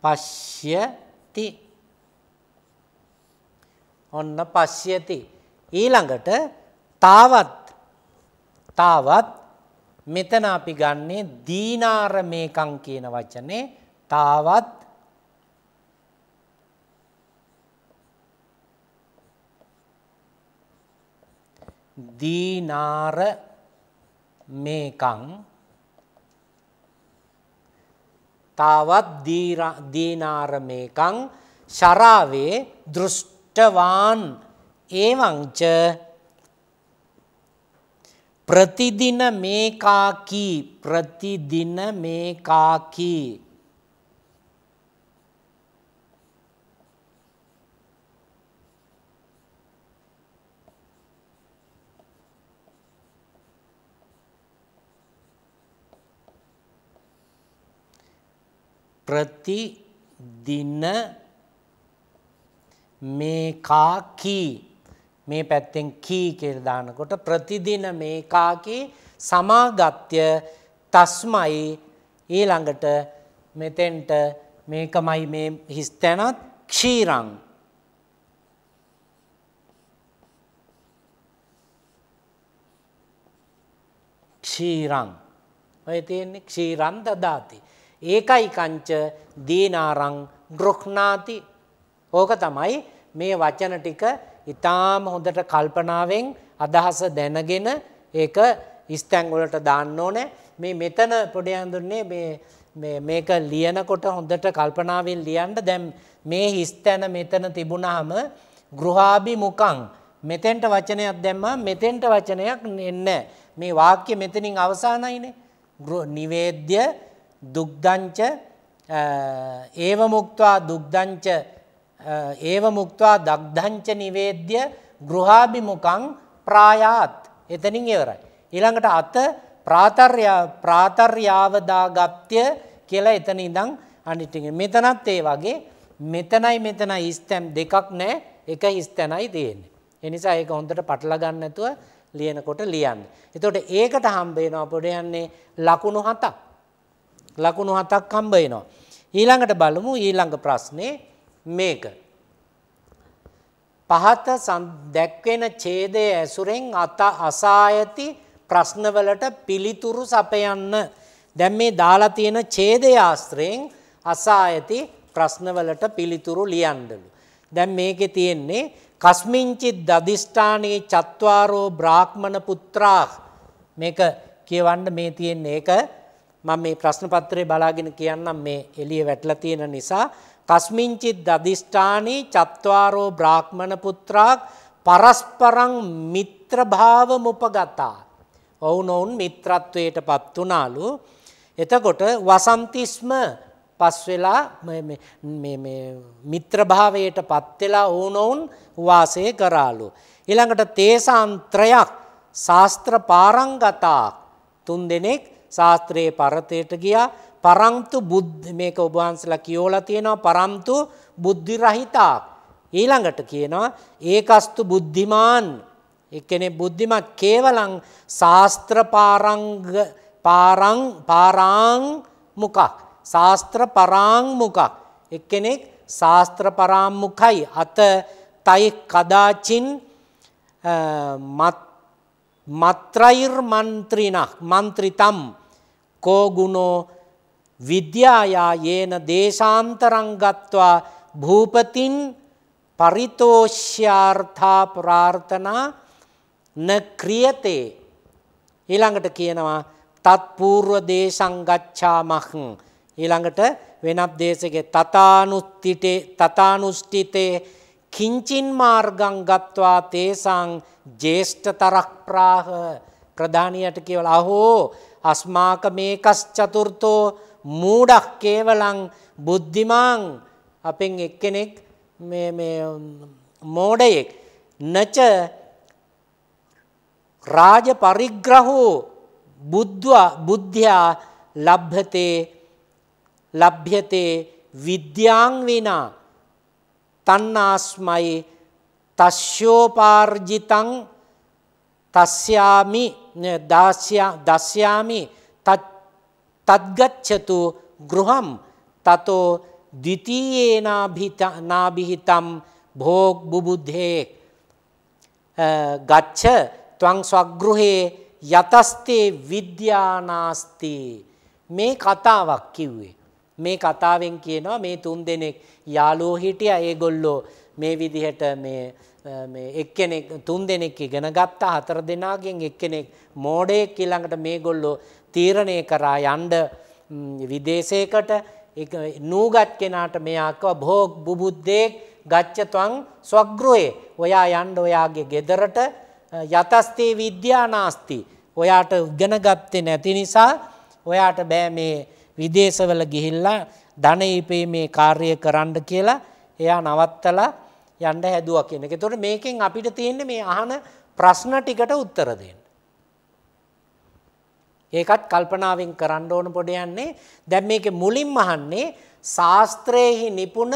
පශ්්‍යති ඔන්න පශ්‍යති. ඊළඟට තාවත් තාවත් මෙතන අපි ගන්නේ දීනාරමේකං කියන වචනේ තාවත් දීනාර මේකං තාවත් දීනාර මේකං ශරාවේ දෘෂ්ට दृष्टवान् एवं च प्रतिदिनमेकाकी प्रतिदिनमेकाकी प्रतिदिन මේකා කී මේ පැත්තෙන් කී කියලා දානකොට ප්‍රතිදින මේකා කී සමාගත්‍ය තස්මයි ඊළඟට මෙතෙන්ට මේකමයි මේ හිස්තැනත් ක්ෂීරං ක්ෂීරං ඔය තියෙන්නේ ක්ෂීරං දදාති ඒකයි කංච දීනාරං ගෘහ්ණාති ඕක තමයි මේ වචන ටික ඉතාම හොඳට කල්පනාවෙන් අදහස දැනගෙන ඒක ස්තැන් වලට දාන්න ඕනේ. මේ මෙතන පොඩි හඳුන්නේ මේ මේ මේක ලියනකොට හොඳට කල්පනාවෙන් ලියන්න දැන් මේ හිස්තැන මෙතන තිබුණාම ගෘහාභිමුඛං මෙතෙන්ට වචනයක් දැම්මා මෙතෙන්ට වචනයක් එන්නේ මේ වාක්‍ය මෙතනින් අවසానයිනේ නිවේද්‍ය දුක්දංච ඒව මුක්त्वा දුක්දංච ඒව මුක්වා දක්ධංච නිවේද්‍ය ගෘහාභිමුකං ප්‍රායාත් එතනින් ඉවරයි. ඊළඟට අත ප්‍රාතර්යාවදාගත්‍ය කියලා එතන ඉඳන් අනිටින් මෙතනත් ඒ වගේ මෙතනයි මෙතනයි ස්තැම් දෙකක් නෑ එක ස්තැනයි තියෙන්නේ. එනිසා ඒක හොඳට පටල ගන්න නැතුව ලියනකොට ලියන්න. එතකොට ඒකට හම්බ වෙනවා පොඩ යන්නේ ලකුණු හතක්. ලකුණු හතක් හම්බ වෙනවා. ඊළඟට බලමු ඊළඟ ප්‍රශ්නේ මේක. පහත දැක්වෙන ඡේදයේ ඇසුරෙන් අත අසායති ප්‍රශ්නවලට පිළිතුරු සපයන්න. දැන් මේ දාලා තියෙන ඡේදයේ ආශ්‍රයෙන් අසායති ප්‍රශ්නවලට පිළිතුරු ලියන්නලු. දැන් මේකේ තියෙන්නේ කස්මින්චිත් අදිෂ්ඨානයේ චත්වාරෝ බ්‍රාහ්මණ පුත්‍රා මේක කියවන්න මේ තියෙන්නේ ඒක මම මේ ප්‍රශ්න පත්‍රය බලාගෙන කියන්නම් මේ එළිය වැටලා තියෙන නිසා තස්මින්චිත් දදිෂ්ඨානේ චත්වාරෝ බ්‍රාහ්මණ පුත්‍රාක් පරස්පරං මිත්‍රභාව මුපගතා. ඔවුනොවුන් මිත්‍රත්වයට පත් වනාලු. එතකොට වසන්තිස්ම පස් වෙලා මිත්‍රභාවයට පත්වෙලා ඕනොවුන් වාසය කරාලු. ඊළඟට තේසාන්ත්‍රයක් ශාස්ත්‍ර පාරංගතා තුන් දෙනෙක් ශාස්ත්‍රයේ පරතයට ගියා පරන්තු බුද්ධ මේක ඔබ වහන්සලා කියෝලා තියෙනවා පරන්තු බුද්ධි රහිතා ඊළඟට කියනවා ඒකස්තු බුද්ධිමාන් එක්කෙනෙක් බුද්ධිමත් කේවලං ශාස්ත්‍ර පාරංග පාරං පාරාං මුකක් ශාස්ත්‍ර පරාං මුකක් එක්කෙනෙක් ශාස්ත්‍ර පරාම්මුඛයි අත තයි කදාචින් මත්‍රයිර් මන්ත්‍රිනක් මන්ත්‍රිතම් කෝගුණෝ විද්‍යායා යේන දේශාන්තරං ගත්වා භූපතින් පරිතෝෂ්‍යාර්ථා ප්‍රාර්ථනා න ක්‍රියතේ ඊළඟට කියනවා තත් పూర్ව දේශං ගච්ඡාමහ ඊළඟට වෙනත් දේශකේ තතානුත්තිතේ තතානුස්තිතේ කිංචින් මාර්ගං ගත්වා තේසං ජේෂ්ඨතරක් ප්‍රාහ ප්‍රධානියට කියවලා අහෝ අස්මාක මේකස් චතුර්ථෝ මූඩක් කේවලං බුද්ධිමාං අපෙන් එක්කෙනෙක් මේ මේ මෝඩයෙක් නච රාජ පරිග්‍රහෝ බුද්ධා බුද්ධයා ලබ්ධතේ ලබ්ධතේ විද්‍යාං විනා තණ්හාස්මයි තස්්‍යෝපාර්ජිතං තස්යාමි දාස්යාමි තද්ගච්ඡතු ගෘහම් තතෝ ද්විතීයේනාභිතම් භෝග් බුබුද්ධේ ගච්ඡ ත්වං ස්වගෘහේ යතස්තේ විද්‍යානාස්ති මේ කතාවක් කිව්වේ මේ කතාවෙන් කියනවා මේ තුන් දෙනෙක් යාළුවෝ හිටියා ඒගොල්ලෝ මේ විදිහට මේ මේ එක්කෙනෙක් තුන් දෙනෙක් ඉගෙන ගත්තා හතර දෙනාගෙන් එක්කෙනෙක් මෝඩයෙක් ඊළඟට මේගොල්ලෝ තීරණය කරා යන්ඩ විදේශයකට නූගත් කෙනාට මෙයාක්ව භෝග බුබුද්ධයෙක් ගච්චතුවන් ස්වග්‍රයේ ඔයා යන්ඩ ඔයාගේ ගෙදරට යතස්තේ විද්‍යානාස්ති. ඔයාට උගෙනගත්තේ නැති නිසා ඔයාට බෑ මේ විදේශවල ගිහිල්ලා ධනයිපේ මේ කාර්ය කරන්න කියලා එයා නවත්තලා යන්න හැදුව කියන එක. එතකොට මේකෙන් අපිට තියෙන්නේ මේ අහන ප්‍රශ්න ටිකට උත්තර දෙන්න. ඒකත් කල්පනාවෙන් කරන්න ඕන පොඩ යන්නේ. දැන් මේකේ මුලින්ම අහන්නේ ශාස්ත්‍රයේහි නිපුණ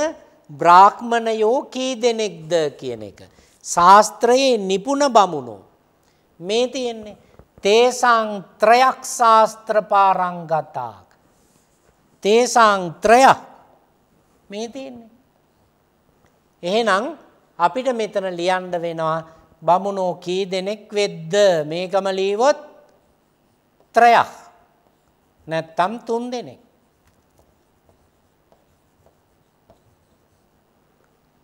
බ්‍රාහ්මණයෝ කී දෙනෙක්ද කියන එක. ශාස්ත්‍රයේ නිපුණ බමුණෝ මේ තියෙන්නේ තේසං ත්‍රයක් ශාස්ත්‍ර පාරංගතා. තේසං ත්‍රය මේ තියෙන්නේ. එහෙනම් අපිට මෙතන ලියන්න වෙනවා බමුණෝ කී දෙනෙක් වෙද්ද මේකම ලීවොත් ත්‍රයක් නැත්තම් තුන් දෙනෙක්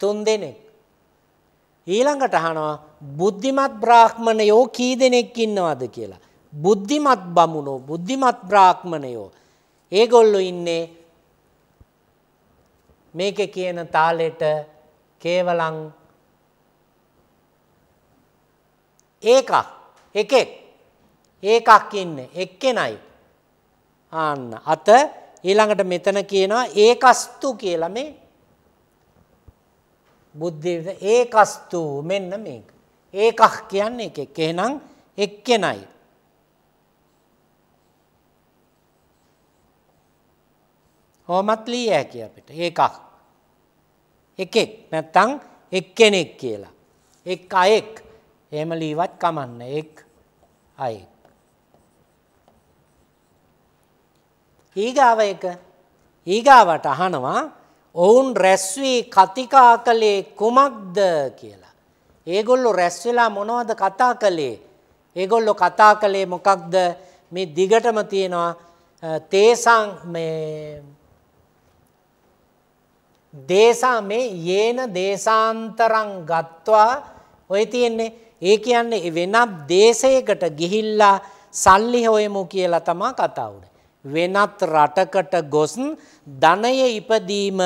තුන් දෙනෙක් ඊළඟට අහනවා බුද්ධිමත් බ්‍රාහ්මණයෝ කී දෙනෙක් ඉන්නවද කියලා බුද්ධිමත් බමුණෝ බුද්ධිමත් බ්‍රාහ්මණයෝ ඒගොල්ලෝ ඉන්නේ මේකේ කියන තාලෙට කේවලං ඒකක් එකෙක් ඒකක් ඉන්න එක්කෙනයි. ආන්න අත ඊළඟට මෙතන කියනවා ඒකස්තු කියලා මේ බුද්ධිවිද ඒකස්තු මෙන්න මේක. ඒකක් කියන්නේ එකෙක්. එහෙනම් එක්කෙනයි. කොහොමත් ලිය හැකිය අපිට. ඒකක්. එකෙක් නැත්තම් එක්කෙනෙක් කියලා. එක් අයෙක්. එහෙම ලීවත් කමන්න. එක් අයෙක්. ඊගාව එක ඊගාවට අහනවා ඔවුන් රැස්වී කතිකා කළේ කුමක්ද කියලා. ඒගොල්ලෝ රැස් වෙලා මොනවද කතා කළේ? ඒගොල්ලෝ කතා කළේ මොකක්ද? මේ දිගටම තියෙනවා තේසං මේ දේශා මේ යේන දේශාන්තරං ගත්වා ඔය තියෙන්නේ ඒ කියන්නේ වෙනත් දේශයකට ගිහිල්ලා සල්ලි හොයමු කියලා තමා කතා උනේ. වෙනත් රටකට ගොස් ධනය ඉපදීම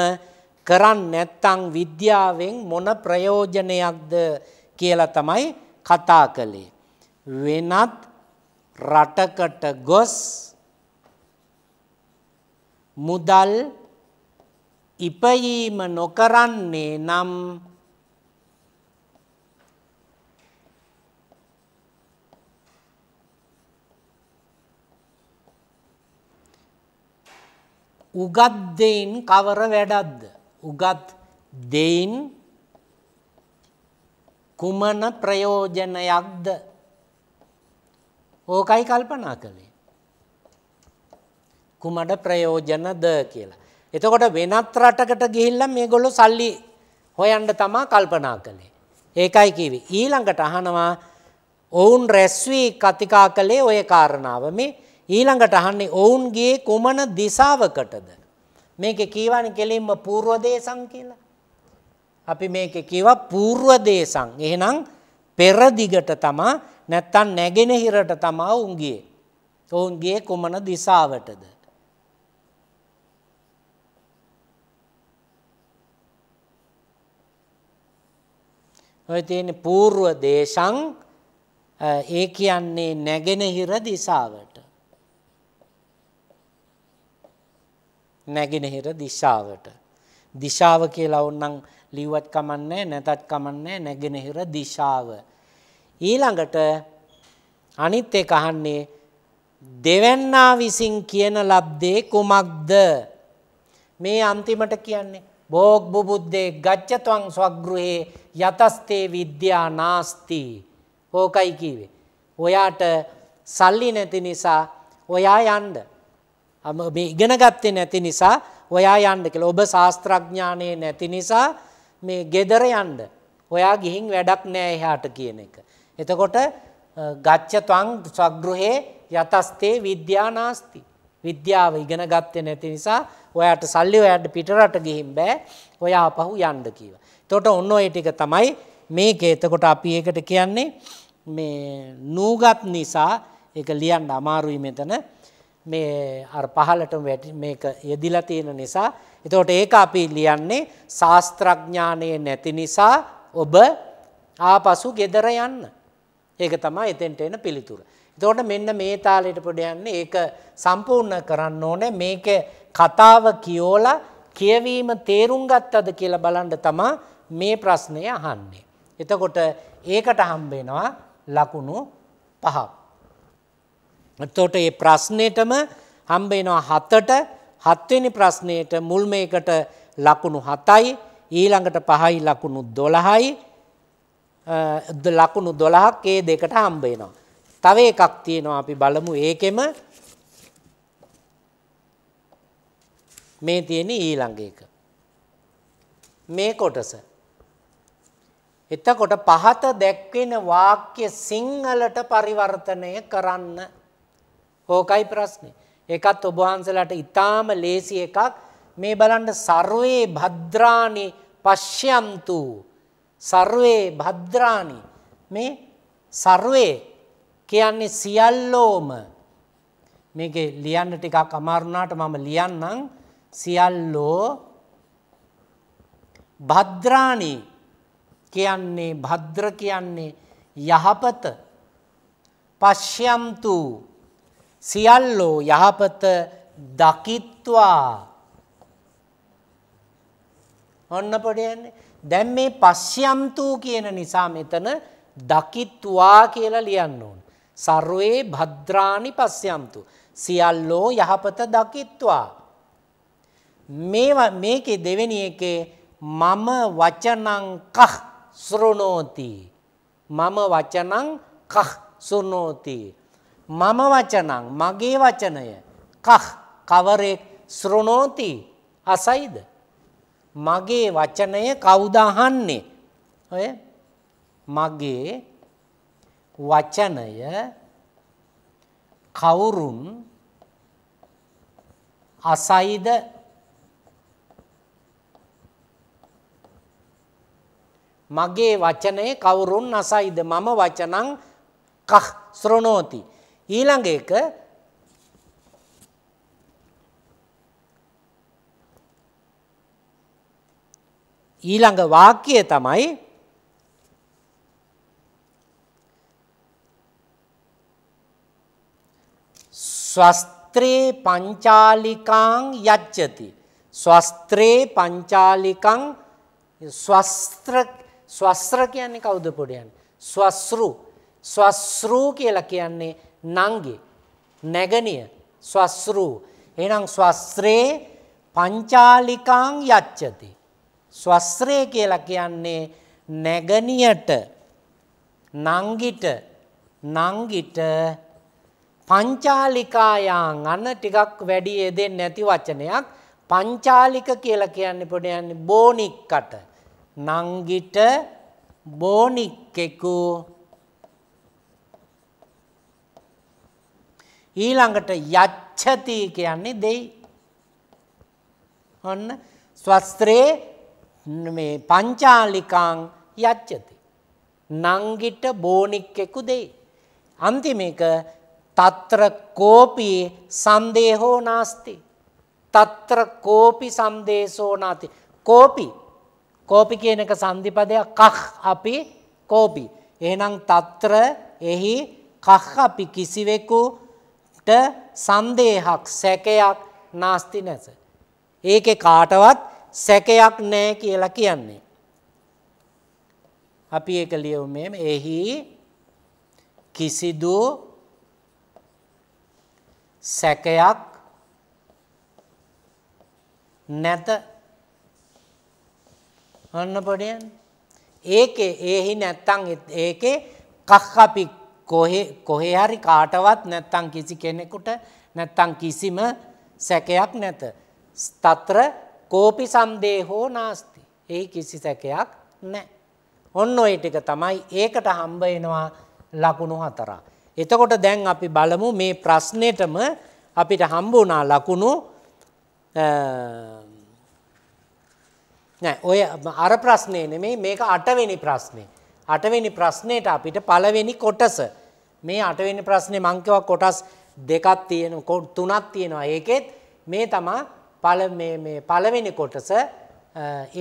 කරන්නේ නැත්නම් විද්‍යාවෙන් මොන ප්‍රයෝජනයක්ද කියලා තමයි කතා කළේ. වෙනත් රටකට ගොස් මුදල් ඉපයීම නොකරන්නේ නම් උගත් දෙයින් කවර වැඩක්ද? උගත් දෙයින් කුමන ප්‍රයෝජනයක්ද? ඕකයි කල්පනා කළේ. කුමඩ ප්‍රයෝජනද කියලා. එතකොට වෙනත් රටකට ගිහිල්ලා මේගොල්ලෝ සල්ලි හොයන්න තමා කල්පනා කළේ. ඒකයි කිවි. ඊළඟට අහනවා ඔවුන් රැස්වී කතිකා කළේ ඔය කාරණාව මේ ඊළඟට අහන්නේ ඔවුන්ගේ කුමන දිශාවකටද? මේකේ කියවන්නේ කෙලින්ම పూర్ව දේශම් කියලා. අපි මේකේ කියවා పూర్ව දේශම්. එහෙනම් පෙර දිගට තමා නැත්තම් නැගෙනහිරට තමා උන්ගියේ. ඔවුන්ගේ කුමන දිශාවටද? ඔය තියෙන పూర్ව දේශම් ඒ කියන්නේ නැගෙනහිර දිශාවට. නැගෙනහිර දිශාවට. දිශාව කියලා ඕනනම් ලිව්වත් කමන්නේ නැතත් කමන්නේ නැගෙනහිර දිශාව. ඊළඟට අනිත් එක අහන්නේ දෙවන්නා විසින් කියන ලබ්ධේ කුමක්ද? මේ අන්තිමට කියන්නේ භෝග් බුබුද්දේ ගච්ඡත්වං ස්වග්ගෘහේ යතස්තේ විද්‍යා නාස්ති. ඕකයි කිව්වේ. ඔයාට සල්ලි නැති නිසා ඔයා යන්න මේ ඉගෙන ගත්තේ නැති නිසා ඔයා යන්න කියලා. ඔබ ශාස්ත්‍රඥානේ නැති නිසා මේ gedara යන්න. ඔයා ගිහින් වැඩක් නෑ එහාට කියන එක. එතකොට ගච්ඡ ත්වං සග්ගෘහේ යතස්තේ විද්‍යානාස්ති. විද්‍යාව ඉගෙන ගත්තේ නැති නිසා ඔයාට සල්ලි ඔයාට පිටරට ගිහින් බෑ. ඔයා ආපහු යන්න කීවා. එතකොට ඔන්න ඔය ටික තමයි මේකේ. එතකොට අපි ඒකට කියන්නේ මේ නූගත් නිසා ඒක ලියන්න අමාරුයි මෙතන. මේ අර පහලට වැටි මේක යෙදිලා තියෙන නිසා එතකොට ඒක අපි ලියන්නේ ශාස්ත්‍රඥානයේ නැති නිසා ඔබ ආපසු gedara යන්න. ඒක තමයි එතෙන්ට එන පිළිතුර. එතකොට මෙන්න මේ තාලෙට පොඩ යන්නේ ඒක සම්පූර්ණ කරන්න ඕනේ මේක කතාව කියෝලා කියවීම තේරුම් ගත්තද කියලා බලන්න තමයි මේ ප්‍රශ්නය අහන්නේ. එතකොට ඒකට හම්බ වෙනවා ලකුණු පහක්. එතකොට මේ ප්‍රශ්නෙටම හම්බ වෙනවා 7ට 7 වෙනි ප්‍රශ්නෙට මුල්ම එකට ලකුණු 7යි ඊළඟට 5යි ලකුණු 12යි ලකුණු 12ක් ඒ දෙකට හම්බ වෙනවා. තව එකක් තියෙනවා අපි බලමු ඒකෙම මේ තියෙන ඊළඟ එක. මේ කොටස. එතකොට පහත දැක්වෙන වාක්‍ය සිංහලට පරිවර්තනය කරන්න ඕකයි ප්‍රශ්නේ. ඒකත් ඔබ වහන්සේලාට ඊටාම ලේසි එකක්. මේ බලන්න ਸਰවේ භද්‍රානි පශ්‍යන්තු. ਸਰවේ භද්‍රානි මේ ਸਰවේ කියන්නේ සියල්ලෝම මේකේ ලියන්න ටිකක් අමාරු වුණාට මම ලියන්නම් සියල්ලෝ භද්‍රාණි කියන්නේ භද්‍ර කියන්නේ යහපත පශ්‍යන්තු සියල්ලෝ යහපත දකිත්වා ඔන්න පොඩි යන්නේ දැන් මේ පස්්‍යම්තු කියන නිසා මෙතන දකිත්වා කියලා ලියන්න ඕන සර්වේ භද්‍රානි පස්්‍යම්තු සියල්ලෝ යහපත දකිත්වා මේ මේකේ දෙවෙනි එකේ මම වචනං කහ ශෘණෝති මම වචනං කහ ශෘණෝති මම වචනං මගේ වචනය කහ කවරෙක් ශ්‍රණෝති අසයිද. මගේ වචනය කවුදහන්නේ ඔය මගේ වචනය කවුරුන් අසයිද මගේ වචනය කවුරුන් අසයිද මම වචනං කහ ශ්‍රණෝති ඊළඟ එක ඊළඟ වාක්‍යය තමයි ස්වස්ත්‍රේ පංචාලිකාං යච්ඡති ස්වස්ත්‍රේ පංචාලිකං ස්වස්ත්‍ර ස්වස්ත්‍ර කියන්නේ කවුද පොඩයන් ස්වස්රු ස්වස්රු කියලා කියන්නේ නංගි නැගණිය ස්වස්රූ එහෙනම් ස්වස්රේ පංචාලිකාං යච්ඡති ස්වස්රේ කියලා කියන්නේ නැගණියට නංගිට නංගිට පංචාලිකායන් අන්න ටිකක් වැඩි යෙදෙන්නේ නැති වචනයක් පංචාලික කියලා කියන්නේ පොඩි යන්නේ බෝනික්කට නංගිට බෝනික්කෙකු ඊළඟට යච්ඡති කියන්නේ දෙයි. ඔන්න ස්වස්ත්‍රේ මේ පංචාලිකාං යච්ඡති. නංගිට බෝනික්කෙකු දෙයි. අන්තිමේක తත්‍ර කෝපි සන්දේහෝ නාස්ති. తත්‍ර කෝපි සන්දේශෝ නාති. කෝපි කෝපි කියන එක සන්ධිපදයක් කහ් අපි කෝපි. එහෙනම් తත්‍ර එහි කහ් අපි කිසිවෙකු සන්දේහක් සැකයක් නාස්ති නැස. ඒකේ කාටවත් සැකයක් නෑ කියලා කියන්නේ. අපි ඒක ලියවුමේ එහි කිසිදු සැකයක් නැත ඔන්න පොඩියන් ඒකේ ඒහි නැත්තං ඒකේ කක්කපික් කොහේ කොහේ හරි කාටවත් නැත්තම් කිසි කෙනෙකුට නැත්තම් කිසිම සැකයක් නැත. తත්‍ර කෝපි සම්දේහෝ නාස්ති. එහි කිසි සැකයක් නැහැ. ඔන්න ওই ටික තමයි ඒකට හම්බ වෙනවා ලකුණු හතරක්. එතකොට දැන් අපි බලමු මේ ප්‍රශ්නෙටම අපිට හම්බ වුණා ලකුණු නෑ ඔය අර ප්‍රශ්නේ නෙමෙයි මේක 8 වෙනි ප්‍රශ්නේ. 8 වෙනි ප්‍රශ්නෙට අපිට පළවෙනි කොටස මේ අටවෙනි ප්‍රශ්නේ මං කියවා කොටස් දෙකක් තියෙනවා තුනක් තියෙනවා. ඒකෙත් මේ තමා පළ මේ මේ පළවෙනි කොටස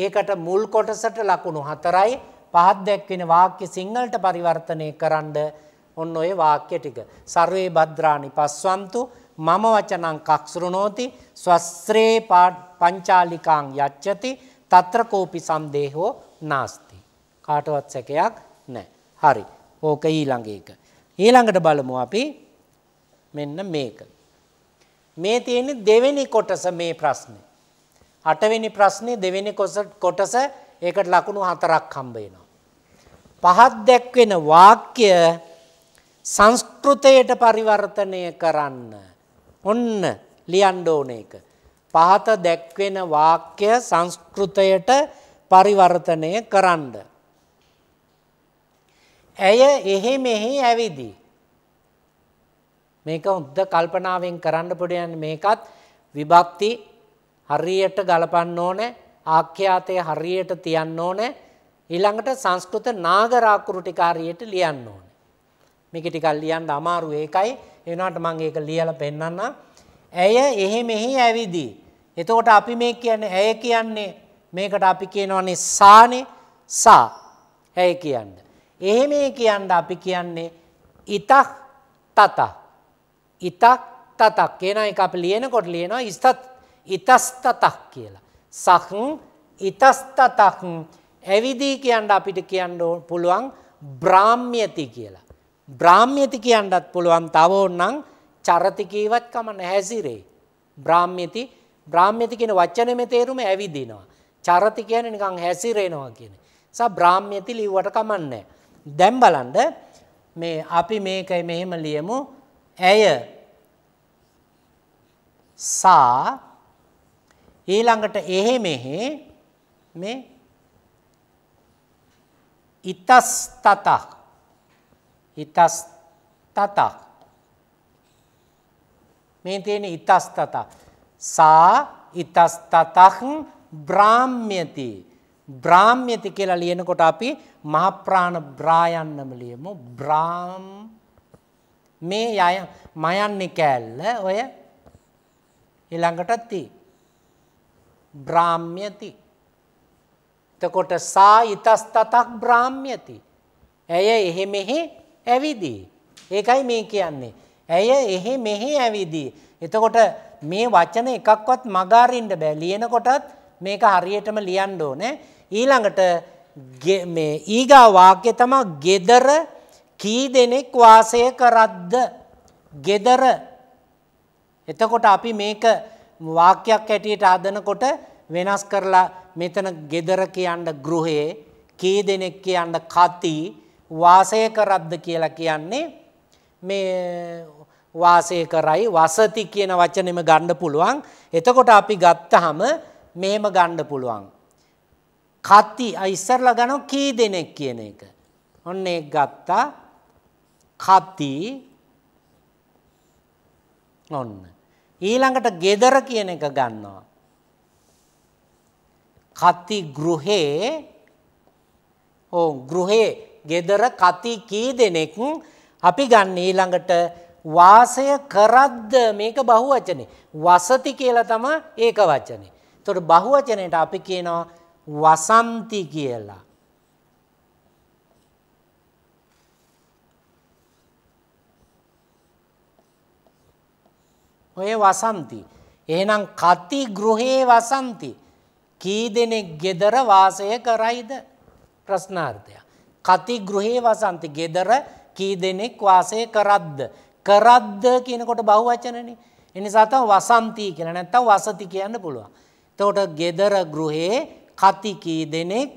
ඒකට මුල් කොටසට ලකුණු 4යි 5ක් දැක්වෙන වාක්‍ය සිංහලට පරිවර්තනය කරන්න ඔන්න ඔය වාක්‍ය ටික. සර්වේ භද්‍රානි පස්වන්තු මම වචනං කක්සෘනෝති ස්වස්ත්‍රේ පංචාලිකාං යච්ඡති తත්‍ර කෝපි සම්දේහෝ නාස්ති. කාටවත් සැකයක් නැහැ. හරි. ඕක ඊළඟ එක. ඊළඟට බලමු අපි මෙන්න මේක. මේ තියෙන දෙවෙනි කොටස මේ ප්‍රශ්නේ. අටවෙනි ප්‍රශ්නේ දෙවෙනි කොටස ඒකට ලකුණු හතරක් හම්බ වෙනවා. පහත් දැක්වෙන වාක්‍ය සංස්කෘතයට පරිවර්තනය කරන්න. ඔන්න ලියන්න ඕන එක. පහත දැක්වෙන වාක්‍ය සංස්කෘතයට පරිවර්තනය කරන්න. ඇය එහෙ මෙහි ඇවිදි. මේක හොද්ද කල්පනාවෙන් කරන්න පුඩයන් මේකත් විභක්ති හරියට ගලපන්න ඕනෑ ආඛ්‍යාතය හරියට තියන්න ඕනෑ ඊළඟට සංස්කෘත නාගරාකුරු ටික හරියට ලියන්න ඕනේ. මේක ටිකක් ලියන්න අමාරු ඒකයි. ඒ වුණාට මම ඒක ලියලා පෙන්නන්නම්. ඇය එහෙ මෙහි ඇවිදි. එතකොට අපි මේ කියන්නේ ඇය කියන්නේ මේකට අපි කියනවානේ සානේ සා. ඇය කියන්නේ එහෙමේ කියන්න අපි කියන්නේ ඉතක් තත. ඉතක් තතක් කියන එක අපි ලියනකොට ලියනවා ඉස්තත් ඉතස්තතක් කියලා. සහන් ඉතස්තතක් ඇවිදී කියන්න අපිට කියන්න පුළුවන් බ්‍රාහ්ම්‍යති කියලා. බ්‍රාහ්ම්‍යති කියන්නත් පුළුවන් තව ඕනනම් චරති කීවත් කම නැහැසිරේ. බ්‍රාහ්ම්‍යති බ්‍රාහ්ම්‍යති කියන වචනේම තේරුම ඇවිදිනවා. චරති කියන්නේ නිකන් හැසිරෙනවා කියන්නේ. සා බ්‍රාහ්ම්‍යති ලිව්වට කමන්නේ නැහැ. දැන් බලන්න මේ අපි මේක මෙහෙම ලියමු ඇය සා ඊළඟට එහෙ මෙහෙ මේ ඉතස්තත ඉතස්තත මේ තියෙන ඉතස්තත සා ඉතස්තතං බ්‍රාම්‍යති බ්‍රාහ්ම්‍යති කියලා ලියනකොට අපි මහප්‍රාණ බ්‍රායන්නම ලියමු බ්‍රාම් මේ යය මයන්නේ කෑල්ල ඔය ඊළඟට ති බ්‍රාහ්ම්‍යති එතකොට සා ඊතස්තතක් බ්‍රාහ්ම්‍යති ඇය එහෙ මෙහි ඇවිදී ඒකයි මේ කියන්නේ ඇය එහෙ මෙහි ඇවිදී එතකොට මේ වචන එකක්වත් මගාරින්න බෑ ලියනකොටත් මේක හරියටම ලියන්න ඕනේ ඊළඟට මේ ඊගා වාක්‍ය තමයි ගෙදර කී දෙනෙක් වාසය කරද්ද ගෙදර එතකොට අපි මේක වාක්‍යයක් ඇටියට හදනකොට වෙනස් කරලා මෙතන ගෙදර කියන්න ගෘහයේ කී දෙනෙක් කියන්න කති වාසය කරද්ද කියලා කියන්නේ මේ වාසය කරයි වසති කියන වචනෙම ගන්න පුළුවන්. එතකොට අපි ගත්තහම මෙහෙම ගන්න පුළුවන්. කති ඉස්සරලා ගනෝ කී දෙනෙක් කියන එක. ඔන්න ඒක ගත්තා කති ඔන්න. ඊළඟට ගෙදර කියන එක ගන්නවා. කති ගෘහේ ඕ ගෘහේ ගෙදර කති කී දෙනෙක් අපි ගන්න ඊළඟට වාසය කරද්ද මේක බහුවචනේ. වසති කියලා තමයි ඒක වචනේ. එතකොට බහුවචනයට අපි කියනවා වසන්ති කියලා. ඔය වසන්ති. එහෙනම් කති ගෘහේ වසන්ති. කී දෙනෙක් ගෙදර වාසය කරයිද? ප්‍රශ්නාර්ථය. කති ගෘහේ වසන්ති ගෙදර කී දෙනෙක් වාසය කරද්ද? කරද්ද කියනකොට බහුවචනනේ. එනිසා තමයි වසන්ති කියලා නැත්තම් වසති කියන්න පුළුවන්. එතකොට ගෙදර ගෘහේ කති කී දෙනෙක්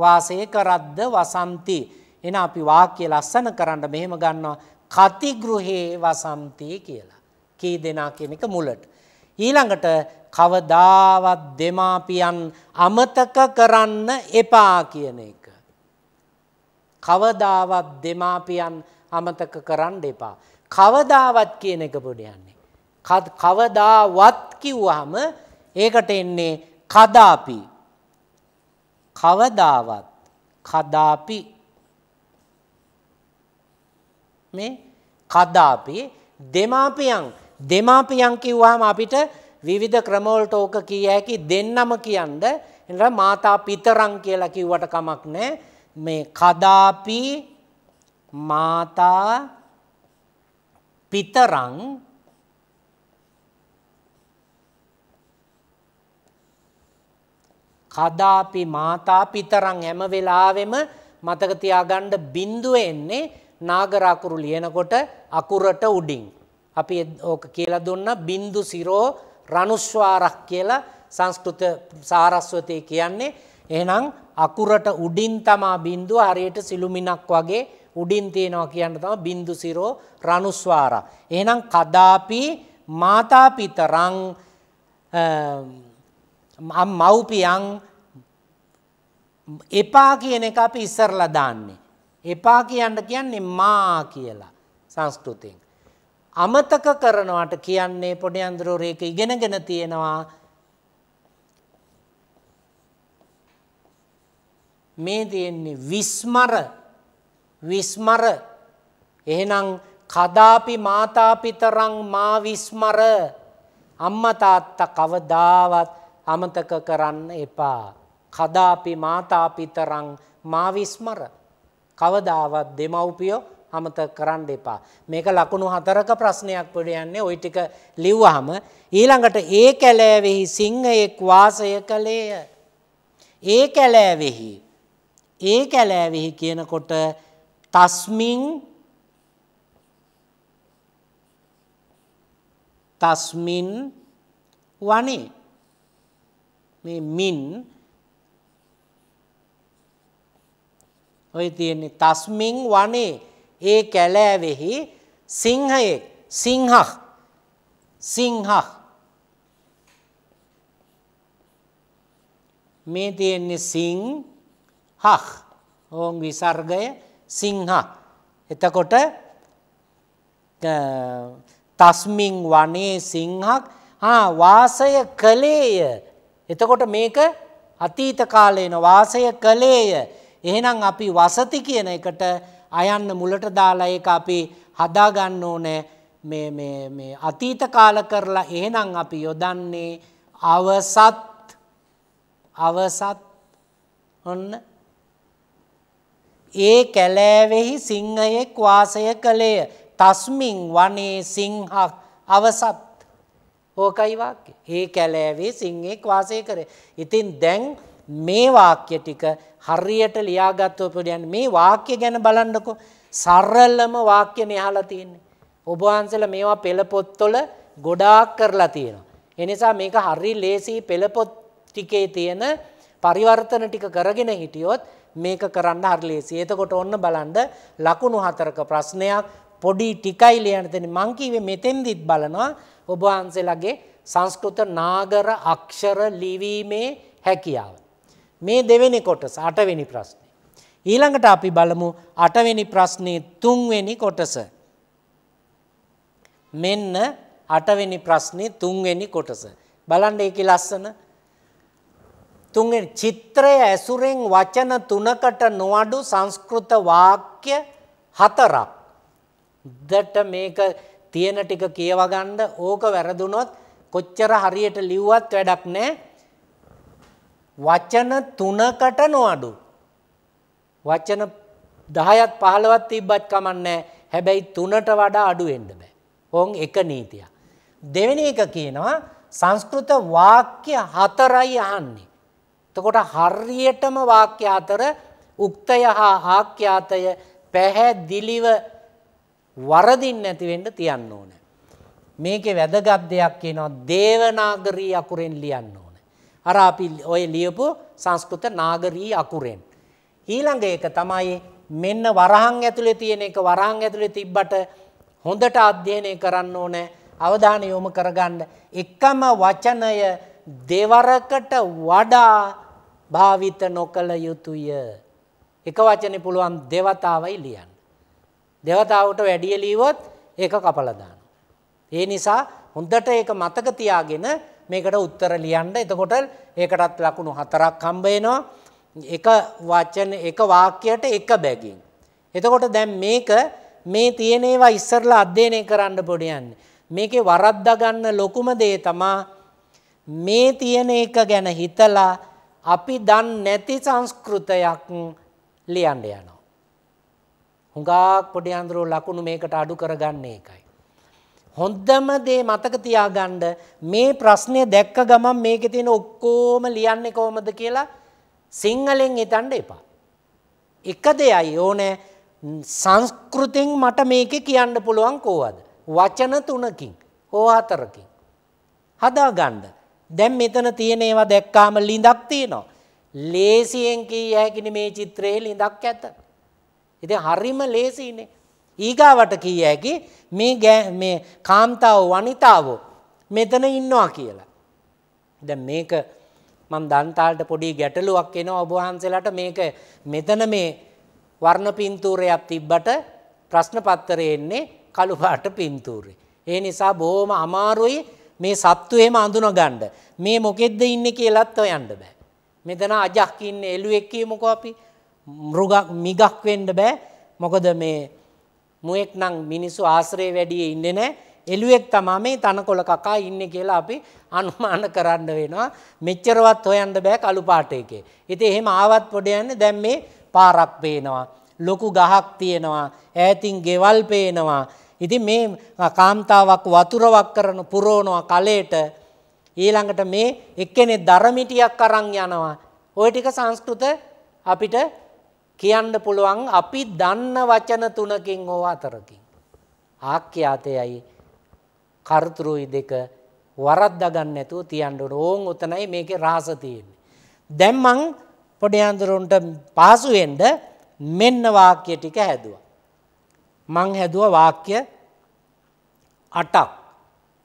වාසය කරද්ද වසන්ති. එන අපි වාක්‍ය ලස්සන කරන්න මෙහෙම ගන්නවා කති ගෘහේ වසන්ති කියලා. කී දෙනා කියන එක මුලට. ඊළඟට කවදාවත් දෙමාපියන් අමතක කරන්න එපා කියන එක. කවදාවත් දෙමාපියන් අමතක කරන්න එපා. කවදාවත් කියන එක පොඩ යන්නේ. කවදාවත් කිව්වහම ඒකට එන්නේ කදාපි කවදාවත් කදාපි මේ කදාපි දෙමාපියන් දෙමාපියන් කිව්වහම අපිට විවිධ ක්‍රමවලට ඕක කිය හැකි දෙන්නම කියන්න එනවා මාතා පිතරන් කියලා කිව්වට කමක් නැහැ මේ කදාපි මාතා පිතරන් කදාපි මාතා පිතරං හැම වෙලාවෙම මතක තියාගන්න බිඳුව එන්නේ නාගර අකුරු ලියනකොට අකුරට උඩින්. අපි ඕක කියලා දුන්න බින්දු සිරෝ රනුස්වාරක් කියලා සංස්කෘත සාරස්වතය කියන්නේ එහෙනම් අකුරට උඩින් තමා බින්දුව හරියට සිළුමිණක් වගේ උඩින් තියෙනවා කියන්න තමයි බින්දු සිරෝ රනුස්වාරා. එහෙනම් කදාපි මාතා පිතරං මව්පියන් එපා කියන එක අපි ඉස්සරලා දාන්නේ. එපා කියන්න කියන්නේ මා කියලා සංස්කෘතියෙන්. අමතක කරනවට කියන්නේ පොඩි අඳුරෝරේ එක ඉගෙනගෙන තියෙනවා මේ තියෙන්නේ විස්මර විස්මර එහෙනම් කදාපි මාතාපිතරං මා විස්මර අම්මා තාත්තා කවදාවත් අමතක කරන්න එපා. කදාපි මාතාපිතරං මා විස්මර. කවදාවත් දෙමව්පියෝ අමතක කරන්න එපා. මේක ලකුණු හතරක ප්‍රශ්නයක් පොඩ යන්නේ ওই ටික ලිව්වහම ඊළඟට ඒ කැලෑවෙහි සිංහයෙක් වාසය කළේය. ඒ කැලෑවෙහි ඒ කැලෑවෙහි කියනකොට තස්මින් තස්මින් වනේ මේ මින් ඔය තියෙන්නේ තස්මින් වනේ ඒ කැලෑවෙහි සිංහයේ සිංහ සිංහ මේ තියෙන්නේ සිං හක් ඕම් විසර්ගය සිංහ එතකොට තස්මින් වනේ සිංහක් හා වාසය කළේය එතකොට මේක අතීත කාලේන වාසය කළේය. එහෙනම් අපි වසති කියන එකට අයන්න මුලට දාලා ඒක අපි හදාගන්න ඕනේ මේ මේ මේ අතීත කාල කරලා එහෙනම් අපි යොදන්නේ අවසත් අවසත් ඔන්න ඒ කැලෑවෙහි සිංහයෙක් වාසය කළේය. තස්මින් වනේ සිංහක් අවසත් ඕකයි වාක්‍ය. ඒ කැලෑවේ සිංහෙක් වාසය කරේ. ඉතින් දැන් මේ වාක්‍ය ටික හරියට ලියාගත්තොත් කියන්නේ මේ වාක්‍ය ගැන බලන්නකො. සරලම වාක්‍ය මෙහාලා තියෙන්නේ. ඔබ වහන්සේලා මේවා පෙළ පොත්වල ගොඩාක් කරලා තියෙනවා. ඒ නිසා මේක හරි ලේසි පෙළ පොත් ටිකේ තියෙන පරිවර්තන ටික කරගෙන හිටියොත් මේක කරන්න හරි ලේසි. එතකොට ඔන්න බලන්න ලකුණු හතරක ප්‍රශ්නයක් පොඩි ටිකයි ලියන්න දෙන්නේ. මං කිව්වේ මෙතෙන්දිත් බලනවා ඔබ වහන්සේලාගේ සංස්කෘත නාගර අක්ෂර ලිවීමේ හැකියාව. මේ දෙවෙනි කොටස අටවෙනි ප්‍රශ්නේ. ඊළඟට අපි බලමු අටවෙනි ප්‍රශ්නේ තුන්වෙනි කොටස. මෙන්න අටවෙනි ප්‍රශ්නේ තුන්වෙනි කොටස. බලන්න ඒකේ ලස්සන තුන්වෙනි චිත්‍රය ඇසුරෙන් වචන තුනකට නොඅඩු සංස්කෘත වාක්‍ය හතරක්. දට මේක තියෙන ටික කියව ගන්න ඕක වැරදුනොත් කොච්චර හරියට ලිව්වත් වැඩක් නැහැ. වචන තුනකට නොඅඩු. වචන 10ත් 15ත් තිබ්බත් කමන්නේ හැබැයි තුනට වඩා අඩු වෙන්න බෑ. ඕන් එක නීතිය. දෙවෙනි එක කියනවා සංස්කෘත වාක්‍ය හතරයි අහන්නේ. එතකොට හරියටම වාක්‍ය හතර උක්තය හා ආඛ්‍යාතය පැහැදිලිව වරදින් නැති වෙන්න තියන්න ඕන. මේකේ වැදගත් දෙයක් කියනවා දේවනාගරී අකුරෙන් ලියන්න ඕන. අර අපි ඔය ලියපු සංස්කෘත නාගරී අකුරෙන්. ඊළඟ එක තමයි මෙන්න වරහන් ඇතුලේ තියෙන එක වරහන් ඇතුලේ තිබ්බට හොඳට අධ්‍යයනය කරන්න ඕනේ අවධානය යොමු කරගන්න එකම වචනය දෙවරකට වඩා භාවිත නොකළ යුතුය. එක වචනේ පුළුවන් දෙවතාවයි ලියන්න. దేవතාවට වැඩිය ලීවොත් ඒක කපලා දානවා. ඒ නිසා හොඳට ඒක මතක තියාගෙන මේකට උත්තර ලියන්න. එතකොට ඒකටත් ලකුණු හතරක් හම්බ වෙනවා. එක වචන එක වාක්‍යයට එක බැගින්. එතකොට දැන් මේක මේ තියෙන ඒවා ඉස්සරලා අධ්‍යයනය කරන්න පොඩියන්නේ. මේකේ වරද්දා ගන්න ලොකුම දේ තමා මේ තියෙන එක ගැන හිතලා අපි දන්නේ නැති සංස්කෘතයක් ලියන්න යනවා. හුඟාක් පොඩි අඳුරෝ ලකුණු මේකට අඩු කරගන්නේ එකයි. හොඳම දේ මතක තියාගන්න මේ ප්‍රශ්නේ දැක්ක ගමන් මේකේ තියෙන ඔක්කොම ලියන්නේ කොහොමද කියලා සිංහලෙන් හිතන්න එපා. එක දෙයයි ඕනේ සංස්කෘතින් මට මේකේ කියන්න පුළුවන් කෝවද? වචන තුනකින්, හෝ හතරකින්. හදාගන්න. දැන් මෙතන තියෙන ඒවා දැක්කාම ලිඳක් තියෙනවා. ලේසියෙන් කිය හැකිනේ මේ චිත්‍රයේ ලිඳක් ඇත. ඉතින් හරිම ලේසියිනේ. ඊගාවට කිය හැකි මේ මේ කාන්තාව වනිතාව මෙතන ඉන්නවා කියලා. දැන් මේක මම දන්තාලට පොඩි ගැටලුවක් එනවා ඔබ වහන්සේලාට මේක මෙතන මේ වර්ණ පින්තූරයක් තිබ්බට ප්‍රශ්න පත්‍රයේ එන්නේ කළු පාට පින්තූරේ. ඒ නිසා බොහොම අමාරුයි මේ සත්තු එහෙම අඳුනගන්න. මේ මොකෙද්ද ඉන්නේ කියලාත් හොයන්න බෑ. මෙතන අජක් ඉන්නේ එළුවෙක් කියමුකෝ අපි. මෘගක් මිගක් වෙන්න බෑ. මොකද මේ මුවෙක් නම් මිනිස්සු ආශ්‍රය වැඩි ඉන්නේ නැහැ. එළුවෙක් තමයි මේ තනකොළ කකා ඉන්නේ කියලා අපි අනුමාන කරන්න වෙනවා. මෙච්චරවත් හොයන්න බෑ කළු පාට එකේ. ඉතින් එහෙම ආවත් පොඩ යන්නේ දැන් මේ පාරක් පේනවා. ලොකු ගහක් තියෙනවා. ඈතින් ගෙවල් පේනවා. ඉතින් මේ කාන්තාවක් වතුරවක් කරන පුරෝනවා කලයට ඊළඟට මේ එක්කෙනෙක් දරමිටියක් අරන් යනවා. ওই ටික සංස්කෘත අපිට කියන්න පුළුවන් අපි දන්න වචන තුනකින් හෝ අතරකින්. ආක්්‍යාතයයි කර්තෘයි දෙක වරද්දගන්න නැතුව තියන්න ඕන. ඕන් උතනයි මේකේ රහස තියෙන්නේ. දැන් මං පොඩි අඳුරන්ට පාසු වෙන්න මෙන්න වාක්‍ය ටික හැදුවා. මං හැදුවා වාක්‍ය 8ක්.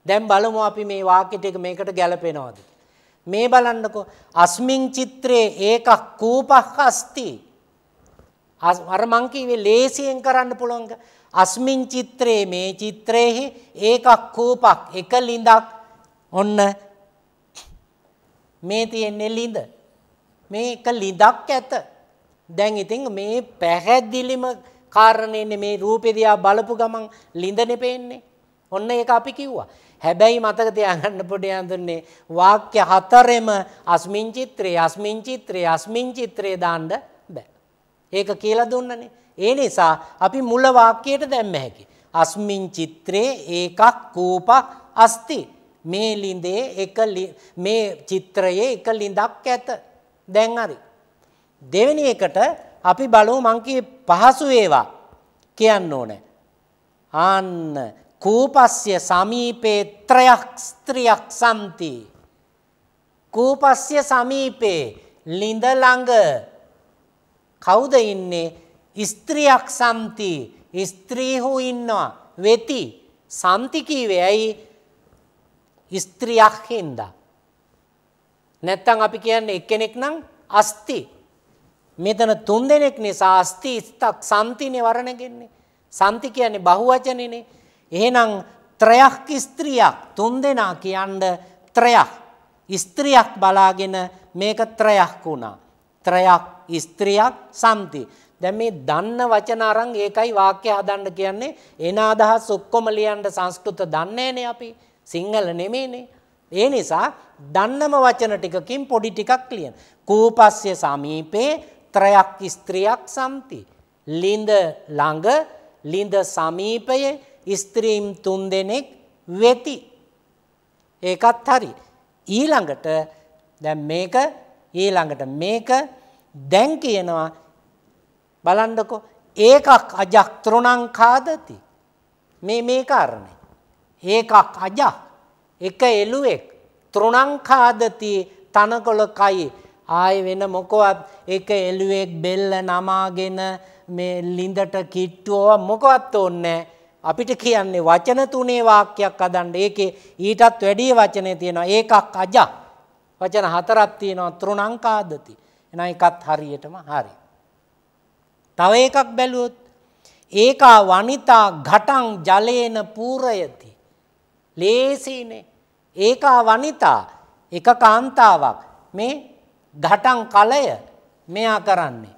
දැන් බලමු අපි මේ වාක්‍ය ටික මේකට ගැලපෙනවද? මේ බලන්නකෝ අස්මින් චිත්‍රයේ ඒකක් කූපක් අස්ති අර මං කීවේ ලේසියෙන් කරන්න පුළුවන්ක අස්මින් චිත්‍රයේ මේ චිත්‍රයේ ඒකක් කූපක් එක ලිඳක් ඔන්න මේ තියෙන්නේ ලිඳ මේ එක ලිඳක් ඇත දැන් ඉතින් මේ පැහැදිලිම කාරණේන්නේ මේ රූපේ දිහා බලපු ගමන් ලිඳනේ පේන්නේ ඔන්න ඒක අපි කිව්වා හැබැයි මතක තියාගන්න පොඩි අඳුන්නේ වාක්‍ය හතරෙම අස්මින් චිත්‍රයේ අස්මින් චිත්‍රයේ අස්මින් චිත්‍රයේ දාන්න ඒක කියලා දුන්නනේ. ඒ නිසා අපි මුල වාක්‍යයට දැම්ම හැකි. අස්මින් චිත්‍රේ ඒකක් කූපක් අස්ති. මේ ලිඳේ එක මේ චිත්‍රයේ එක ලිඳක් ඇත. දැන් හරි. දෙවෙනි එකට අපි බලමු මං පහසු ඒවා කියන්න ඕනේ. ආන්න කූපස්ය සමීපේ ත්‍රයක් ස්ත්‍රියක් සම්ති. කූපස්ය සමීපේ ලිඳ ළඟ කවුද ඉන්නේ ස්ත්‍රියක් සම්ති ස්ත්‍රීහු ඉන්නවා වෙති සම්ති කීවේ ඇයි ස්ත්‍රියක් හින්දා නැත්තම් අපි කියන්නේ එක්කෙනෙක් නම් අස්ති මෙතන තුන් දෙනෙක් නිසා අස්ති ස්තක් සම්තිනේ වරණගෙන්නේ සම්ති කියන්නේ බහුවචනේනේ එහෙනම් ත්‍රයක් ස්ත්‍රියක් තුන් දෙනා කියන්න ත්‍රයක් ස්ත්‍රියක් බලාගෙන මේක ත්‍රයක් වුණා ත්‍රයක් ස්ත්‍රියක් සම්ති. දැන් මේ දන්න වචන අරන් ඒකයි වාක්‍ය හදන්න කියන්නේ. එන අදහස් ඔක්කොම ලියන්න සංස්කෘත දන්නේ අපි. සිංහල නෙමෙයිනේ. ඒ නිසා දන්නම වචන ටිකකින් පොඩි ටිකක් ලියන. කූපස්ය සමීපේ ත්‍රයක් ස්ත්‍රියක් සම්ති. ලිඳ ළඟ ලිඳ සමීපයේ ස්ත්‍රීම් තුන්දෙනෙක් වෙති. ඒකත් හරි. ඊළඟට දැන් මේක ඊළඟට මේක දැන් කියනවා බලන්නකො ඒකක් අජක් තෘණං කාදති මේ මේ කාරණේ ඒකක් අජ එක එළුවෙක් තෘණං කාදති තනකොළ කයි ආය වෙන මොකවත් එක එළුවෙක් බෙල්ල නමාගෙන මේ ලිඳට කිට්ටුව මොකවත් ඕන්නේ අපිට කියන්නේ වචන තුනේ වාක්‍යයක් හදන්න ඒකේ ඊටත් වැඩි වචනේ තියෙනවා ඒකක් අජ වචන හතරක් තියෙනවා තෘණං කාදති එහෙනම් එකත් හරියටම හරි. තව එකක් බැලුවොත් ඒකා වනිතා ඝටං ජලේන පූරයති. ලේසිනේ. ඒකා වනිතා එක කාන්තාවක් මේ ඝටං කලය මෙයා කරන්නේ.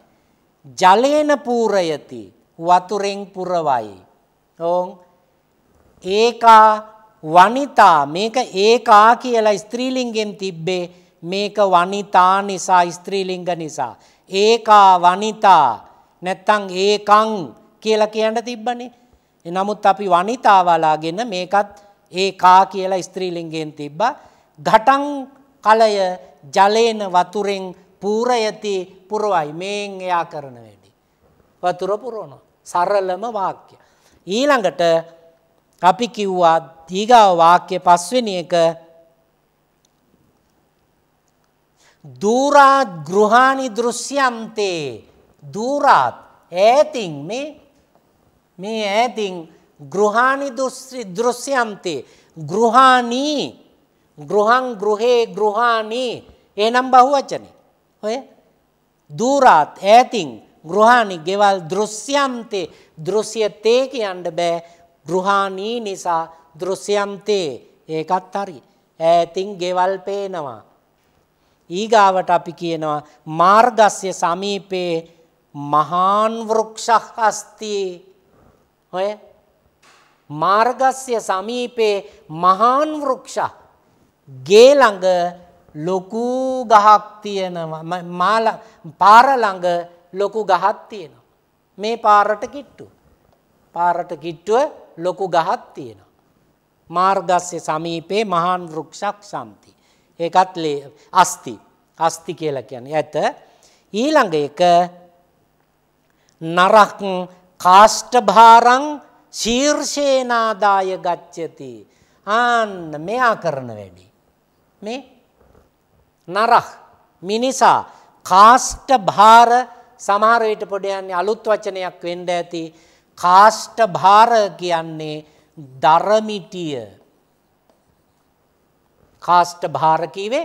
ජලේන පූරයති වතුරෙන් පුරවයි. ඕං ඒකා වනිතා මේක ඒකා කියලා ස්ත්‍රීලිංගෙන් තිබ්බේ මේක වනිතා නිසා ස්ත්‍රීලිංග නිසා. ඒකා වනිතා නැත්තං ඒකං කියලා කියන්න තිබ්බනේ. නමුත් අපි වනිතාවලාගෙන මේකත් ඒ කා කියලා ස්ත්‍රීලිංගෙන් තිබ්බ ගටන් කලය ජලයන වතුරෙන් පූරයති පුරවයි මේන් එයා කරන වැඩි. වතුර පුරෝණ සරලම වාක්‍ය. ඊළඟට අපි කිව්වා දීගාව වාක්‍ය පස්වෙනි එක දූරාත් ගෘහානි දෘශ්‍යන්තේ දූරාත් ඈතින් මේ මේ ඈතින් ගෘහානි දෘශ්‍යන්තේ ගෘහානී ගෘහං ගෘහේ ගෘහානී එනම් බහුවචනේ ඔය දූරාත් ඈතින් ගෘහානි ගෙවල් දෘශ්‍යන්තේ දෘශ්‍යතේ කියන්න බෑ ගෘහානී නිසා දෘශ්‍යන්තේ ඒකත් හරි ඈතින් ගෙවල් පේනවා ඊගාවට අපි කියනවා මාර්ගස්ය සමීපේ මහාන් වෘක්ෂක් අස්ති ඔය මාර්ගස්ය සමීපේ මහාන් වෘක්ෂ ගේ ළඟ ලොකු ගහක් තියෙනවා මාල පාර ළඟ ලොකු ගහක් තියෙනවා මේ පාරට කිට්ටු පාරට කිට්ටුව ලොකු ගහක් තියෙනවා මාර්ගස්ය සමීපේ මහාන් වෘක්ෂක් සම්ති ඒකත් ලේ අස්ති අස්ති කියලා කියන්නේ ඇත ඊළඟ එක නරක් කාෂ්ඨභාරං ශීර්ෂේනාදාය ගච්ඡති ආන්න මෙයා කරන වැඩි මේ නරහ මිනිසා කාෂ්ඨභාර සමහර විට පොඩ යන්නේ අලුත් වචනයක් වෙන්න ඇති කාෂ්ඨභාර කියන්නේ දරමිටිය කාෂ්ඨ භාර කීවේ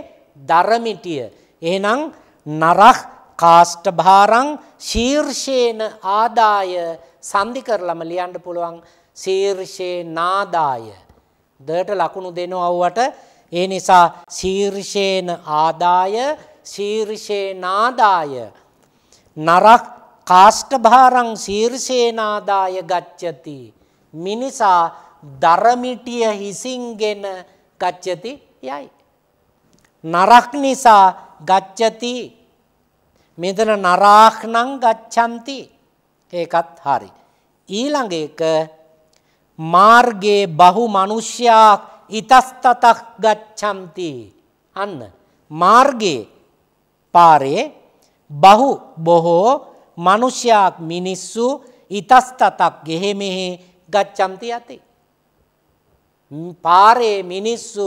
දරමිටිය. එහෙනම් නරහ කාෂ්ඨ භාරං ශීර්ෂේන ආදාය සම්දි කරලම ලියන්න පුළුවන් ශීර්ෂේ නාදාය. දට ලකුණු දෙනවවට ඒ නිසා ශීර්ෂේන ආදාය ශීර්ෂේ නාදාය නරක් කාෂ්ඨ භාරං ශීර්ෂේනාදාය ගච්ඡති මිනිසා දරමිටිය හිසින්ගෙන ගච්ඡති යයි. නරක් නිසා ගච්ඡති මෙතන නරාක්නම් ගච්ඡanti ඒකත් හරි. ඊළඟ එක මාර්ගේ බහු මිනිසයා ඉතස්තතක් ගච්ඡanti අන්න මාර්ගේ පාරේ බහු බොහෝ මිනිසයාක් මිනිස්සු ඉතස්තතක් ගෙහෙ මෙහෙ ගච්ඡanti යති. පාරේ මිනිස්සු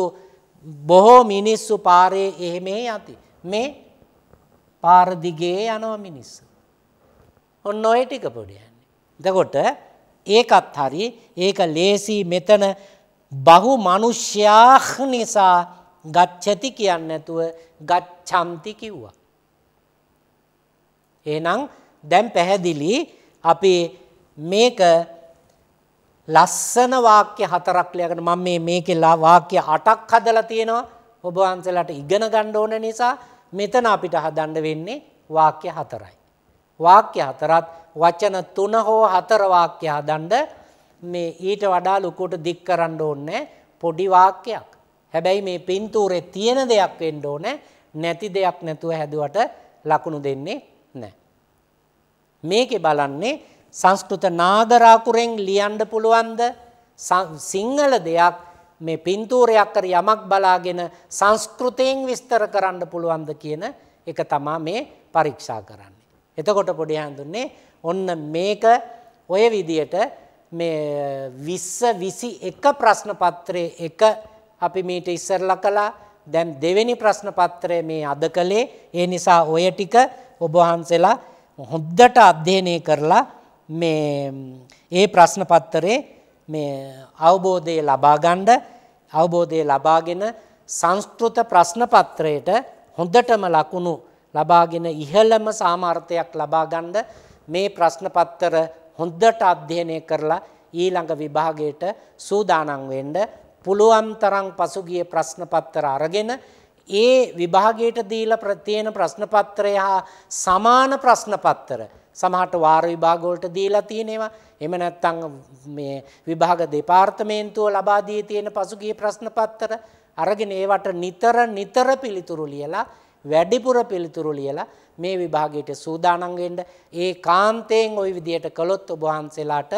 බොහෝ මිනිස්සු පාරේ එහෙම යති. මේ පාර දිගේ යනවා මිනිස්සු. ඔන්න ඔය ටික පොඩි යන්නේ. එතකොට ඒකත් හරි ඒක ලේසි මෙතන බහු මිනිස්යාක් නිසා ගච්ඡති කියන්නේ නැතුව ගච්ඡන්ති කිව්වා. එහෙනම් දැන් පැහැදිලි අපි මේක ලස්සන වාක්‍ය හතරක් ලියගෙන මම මේ මේකේලා වාක්‍ය 8ක් හදලා තියෙනවා. ඔබ වහන්සේලාට ඉගෙන ගන්න ඕන නිසා මෙතන අපිට හදන්න වෙන්නේ වාක්‍ය හතරයි. වාක්‍ය හතරත් වචන 3 හෝ 4 වාක්‍ය හදන්න මේ ඊට වඩා ලොකුට දික් කරන්න ඕනේ පොඩි වාක්‍යයක්. හැබැයි මේ පින්තූරේ තියෙන දෙයක් වෙන්න ඕනේ නැති දෙයක් නැතුව හැදුවට ලකුණු දෙන්නේ නැහැ. මේකේ බලන්නේ සංස්කෘත නාදරාකුරෙන් ලියන්ඩ පුළුවන්ද සිංහල දෙයක් මේ පින්තූරයක් කර යමක් බලාගෙන සංස්කෘතයෙන් විස්තර කරන්න පුළුවන්ද කියන එක තමා මේ පරීක්ෂා කරන්නේ. එතකොට පොඩි හඳුන්නේ ඔන්න මේක ඔය විදියට මේ විස්ස විසි එක ප්‍රශ්න පත්‍රය එක අපි මීට ඉස්සරල කලා දැම් දෙවෙනි ප්‍රශ්න පත්‍රය මේ අද කළේ ඒ නිසා ඔය ටික ඔබහන්සෙලා හොද්දට අධ්‍යයනය කරලා මේ ඒ ප්‍රශ්න පත්තරේ මේ අවබෝධය ලබා ගන්න අවබෝධය ලබාගෙන සංස්කෘත ප්‍රශ්න පත්‍රයට හොඳටම ලකුණු ලබාගෙන ඉහළම සාමාර්ථයක් ලබා ගන්න මේ ප්‍රශ්න පත්‍ර හොඳට අධ්‍යයනය කරලා ඊළඟ විභාගයට සූදානම් වෙන්න පුළුවන් තරම් පසුගිය ප්‍රශ්න පත්‍ර අරගෙන ඒ විභාගයට දීලා තියෙන ප්‍රශ්න පත්‍රය හා සමාන ප්‍රශ්න පත්‍ර සමහරට වාර විභාග වලට දීලා තියෙනවා. එහෙම නැත්නම් මේ විභාග දෙපාර්තමේන්තුව ලබා දී තියෙන පසුගිය ප්‍රශ්න පත්‍ර අරගෙන ඒවට නිතර නිතර පිළිතුරු ලියලා වැඩිපුර පිළිතුරු ලියලා මේ විභාගයට සූදානම් වෙන්න ඒ කාන්තයෙන් ওই විදියට කළොත් ඔබ වහන්සේලාට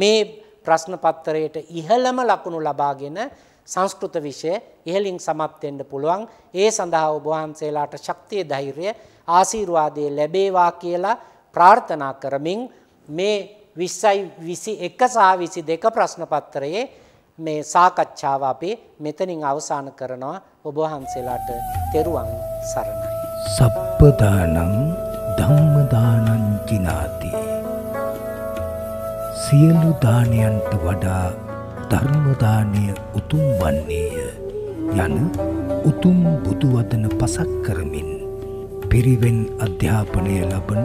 මේ ප්‍රශ්න පත්‍රයට ඉහළම ලකුණු ලබාගෙන සංස්කෘත විෂය ඉහළින් සමත් වෙන්න පුළුවන් ඒ සඳහා ඔබ වහන්සේලාට ශක්තිය ධෛර්යය ආශිර්වාදයේ ලැබේවා කියලා ප්‍රාර්ථනා කරමින් මේ 20යි 21 සහ 22 ප්‍රශ්න පත්‍රයේ මේ සාකච්ඡාව අපි මෙතනින් අවසන් කරනවා ඔබ වහන්සේලාට තෙරුවන් සරණයි සප්පදානං ධම්මදානං කිනාති සියලු දානයන්ට වඩා ධර්මදානය උතුම් වන්නේය යන උතුම් බුදුවදන පසක් කරමින් පිරිවෙන් අධ්‍යාපනය ලබන